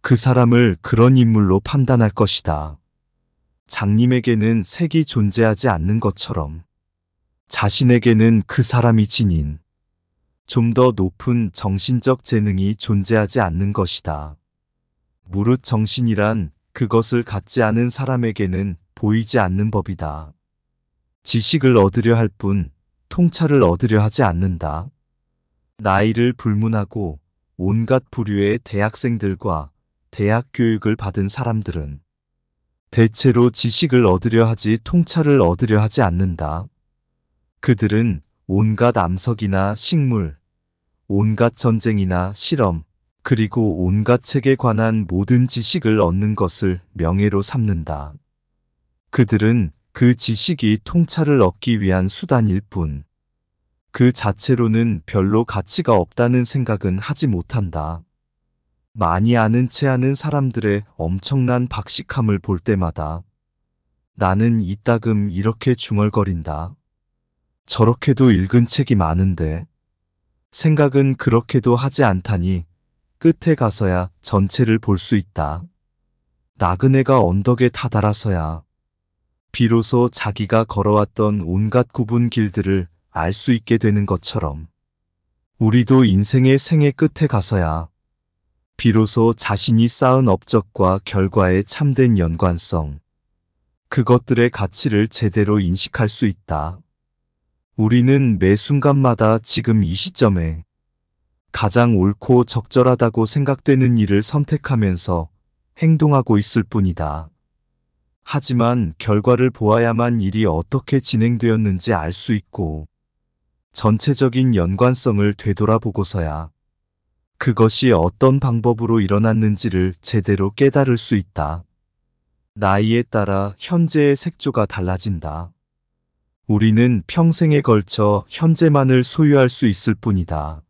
그 사람을 그런 인물로 판단할 것이다. 장님에게는 색이 존재하지 않는 것처럼 자신에게는 그 사람이 지닌 좀 더 높은 정신적 재능이 존재하지 않는 것이다. 무릇 정신이란 그것을 갖지 않은 사람에게는 보이지 않는 법이다. 지식을 얻으려 할 뿐 통찰을 얻으려 하지 않는다. 나이를 불문하고 온갖 부류의 대학생들과 대학 교육을 받은 사람들은 대체로 지식을 얻으려 하지 통찰을 얻으려 하지 않는다. 그들은 온갖 암석이나 식물, 온갖 전쟁이나 실험, 그리고 온갖 책에 관한 모든 지식을 얻는 것을 명예로 삼는다. 그들은 그 지식이 통찰을 얻기 위한 수단일 뿐. 그 자체로는 별로 가치가 없다는 생각은 하지 못한다. 많이 아는 채하는 사람들의 엄청난 박식함을 볼 때마다 나는 이따금 이렇게 중얼거린다. 저렇게도 읽은 책이 많은데 생각은 그렇게도 하지 않다니 끝에 가서야 전체를 볼 수 있다. 나그네가 언덕에 다다라서야 비로소 자기가 걸어왔던 온갖 굽은 길들을 알 수 있게 되는 것처럼 우리도 인생의 생애 끝에 가서야 비로소 자신이 쌓은 업적과 결과의 참된 연관성, 그것들의 가치를 제대로 인식할 수 있다. 우리는 매 순간마다 지금 이 시점에 가장 옳고 적절하다고 생각되는 일을 선택하면서 행동하고 있을 뿐이다. 하지만 결과를 보아야만 일이 어떻게 진행되었는지 알 수 있고 전체적인 연관성을 되돌아보고서야 그것이 어떤 방법으로 일어났는지를 제대로 깨달을 수 있다. 나이에 따라 현재의 색조가 달라진다. 우리는 평생에 걸쳐 현재만을 소유할 수 있을 뿐이다.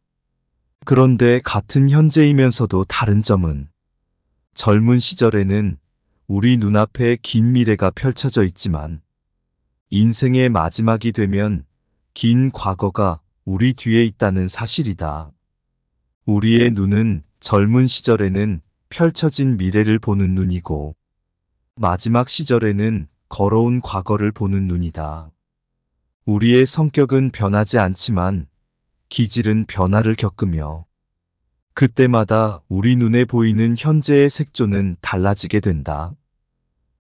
그런데 같은 현재이면서도 다른 점은 젊은 시절에는 우리 눈앞에 긴 미래가 펼쳐져 있지만 인생의 마지막이 되면 긴 과거가 우리 뒤에 있다는 사실이다. 우리의 눈은 젊은 시절에는 펼쳐진 미래를 보는 눈이고 마지막 시절에는 걸어온 과거를 보는 눈이다. 우리의 성격은 변하지 않지만 기질은 변화를 겪으며 그때마다 우리 눈에 보이는 현재의 색조는 달라지게 된다.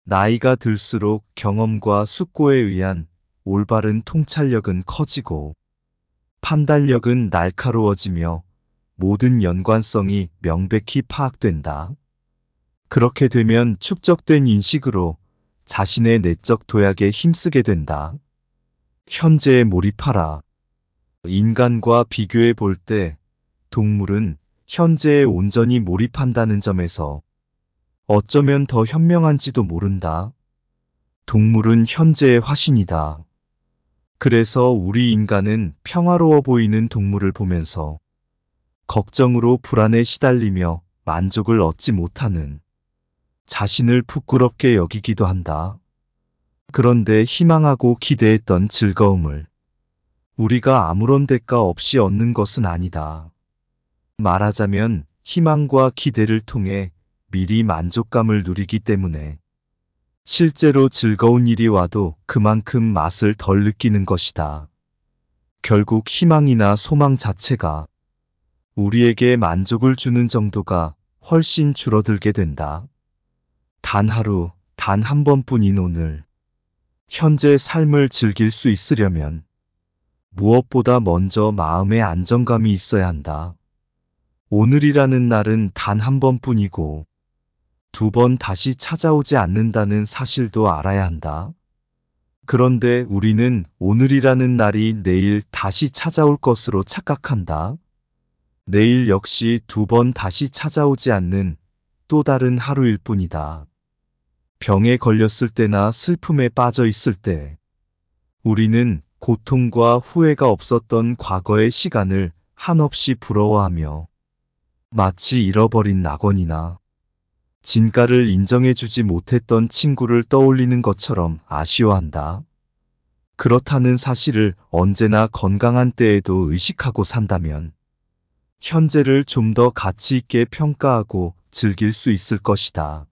나이가 들수록 경험과 숙고에 의한 올바른 통찰력은 커지고 판단력은 날카로워지며 모든 연관성이 명백히 파악된다. 그렇게 되면 축적된 인식으로 자신의 내적 도약에 힘쓰게 된다. 현재에 몰입하라. 인간과 비교해 볼 때 동물은 현재에 온전히 몰입한다는 점에서 어쩌면 더 현명한지도 모른다. 동물은 현재의 화신이다. 그래서 우리 인간은 평화로워 보이는 동물을 보면서 걱정으로 불안에 시달리며 만족을 얻지 못하는 자신을 부끄럽게 여기기도 한다. 그런데 희망하고 기대했던 즐거움을 우리가 아무런 대가 없이 얻는 것은 아니다. 말하자면 희망과 기대를 통해 미리 만족감을 누리기 때문에 실제로 즐거운 일이 와도 그만큼 맛을 덜 느끼는 것이다. 결국 희망이나 소망 자체가 우리에게 만족을 주는 정도가 훨씬 줄어들게 된다. 단 하루, 단 한 번뿐인 오늘, 현재 삶을 즐길 수 있으려면 무엇보다 먼저 마음의 안정감이 있어야 한다. 오늘이라는 날은 단 한 번뿐이고 두 번 다시 찾아오지 않는다는 사실도 알아야 한다. 그런데 우리는 오늘이라는 날이 내일 다시 찾아올 것으로 착각한다. 내일 역시 두 번 다시 찾아오지 않는 또 다른 하루일 뿐이다. 병에 걸렸을 때나 슬픔에 빠져 있을 때 우리는 고통과 후회가 없었던 과거의 시간을 한없이 부러워하며 마치 잃어버린 낙원이나 진가를 인정해주지 못했던 친구를 떠올리는 것처럼 아쉬워한다. 그렇다는 사실을 언제나 건강한 때에도 의식하고 산다면 현재를 좀 더 가치있게 평가하고 즐길 수 있을 것이다.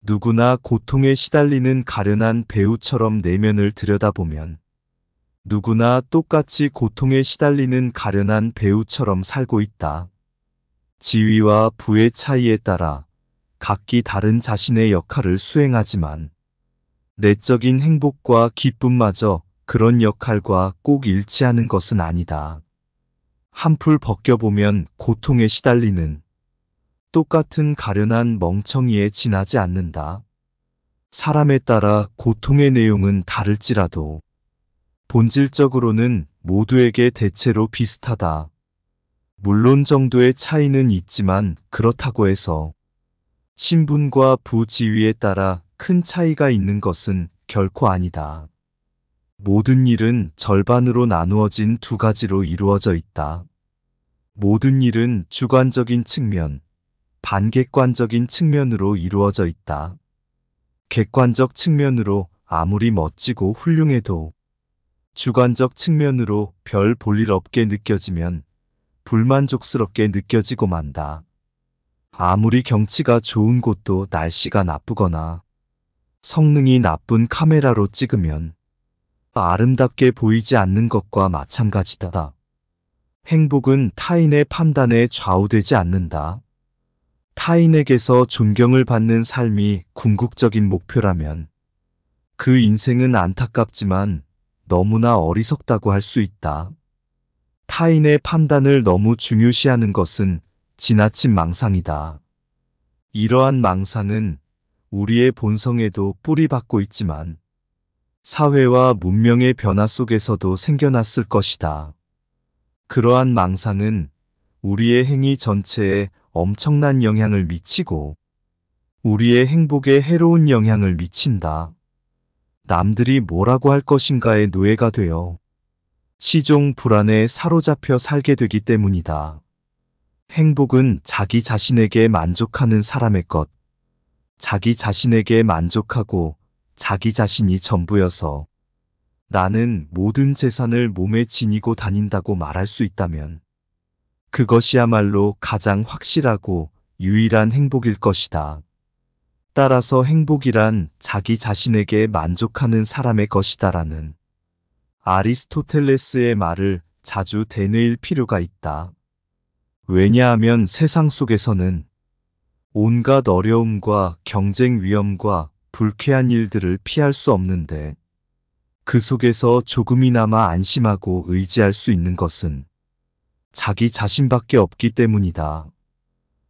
누구나 고통에 시달리는 가련한 배우처럼 내면을 들여다보면 누구나 똑같이 고통에 시달리는 가련한 배우처럼 살고 있다. 지위와 부의 차이에 따라 각기 다른 자신의 역할을 수행하지만 내적인 행복과 기쁨마저 그런 역할과 꼭 일치하는 것은 아니다. 한풀 벗겨보면 고통에 시달리는 똑같은 가련한 멍청이에 지나지 않는다. 사람에 따라 고통의 내용은 다를지라도 본질적으로는 모두에게 대체로 비슷하다. 물론 정도의 차이는 있지만 그렇다고 해서 신분과 부지위에 따라 큰 차이가 있는 것은 결코 아니다. 모든 일은 절반으로 나누어진 두 가지로 이루어져 있다. 모든 일은 주관적인 측면, 반객관적인 측면으로 이루어져 있다. 객관적 측면으로 아무리 멋지고 훌륭해도 주관적 측면으로 별 볼일 없게 느껴지면 불만족스럽게 느껴지고 만다. 아무리 경치가 좋은 곳도 날씨가 나쁘거나 성능이 나쁜 카메라로 찍으면 아름답게 보이지 않는 것과 마찬가지다. 행복은 타인의 판단에 좌우되지 않는다. 타인에게서 존경을 받는 삶이 궁극적인 목표라면 그 인생은 안타깝지만 너무나 어리석다고 할 수 있다. 타인의 판단을 너무 중요시하는 것은 지나친 망상이다. 이러한 망상은 우리의 본성에도 뿌리박고 있지만 사회와 문명의 변화 속에서도 생겨났을 것이다. 그러한 망상은 우리의 행위 전체에 엄청난 영향을 미치고 우리의 행복에 해로운 영향을 미친다. 남들이 뭐라고 할것인가의 노예가 되어 시종 불안에 사로잡혀 살게 되기 때문이다. 행복은 자기 자신에게 만족하는 사람의 것, 자기 자신에게 만족하고 자기 자신이 전부여서 나는 모든 재산을 몸에 지니고 다닌다고 말할 수 있다면 그것이야말로 가장 확실하고 유일한 행복일 것이다. 따라서 행복이란 자기 자신에게 만족하는 사람의 것이다라는 아리스토텔레스의 말을 자주 되뇌일 필요가 있다. 왜냐하면 세상 속에서는 온갖 어려움과 경쟁 위험과 불쾌한 일들을 피할 수 없는데 그 속에서 조금이나마 안심하고 의지할 수 있는 것은 자기 자신밖에 없기 때문이다.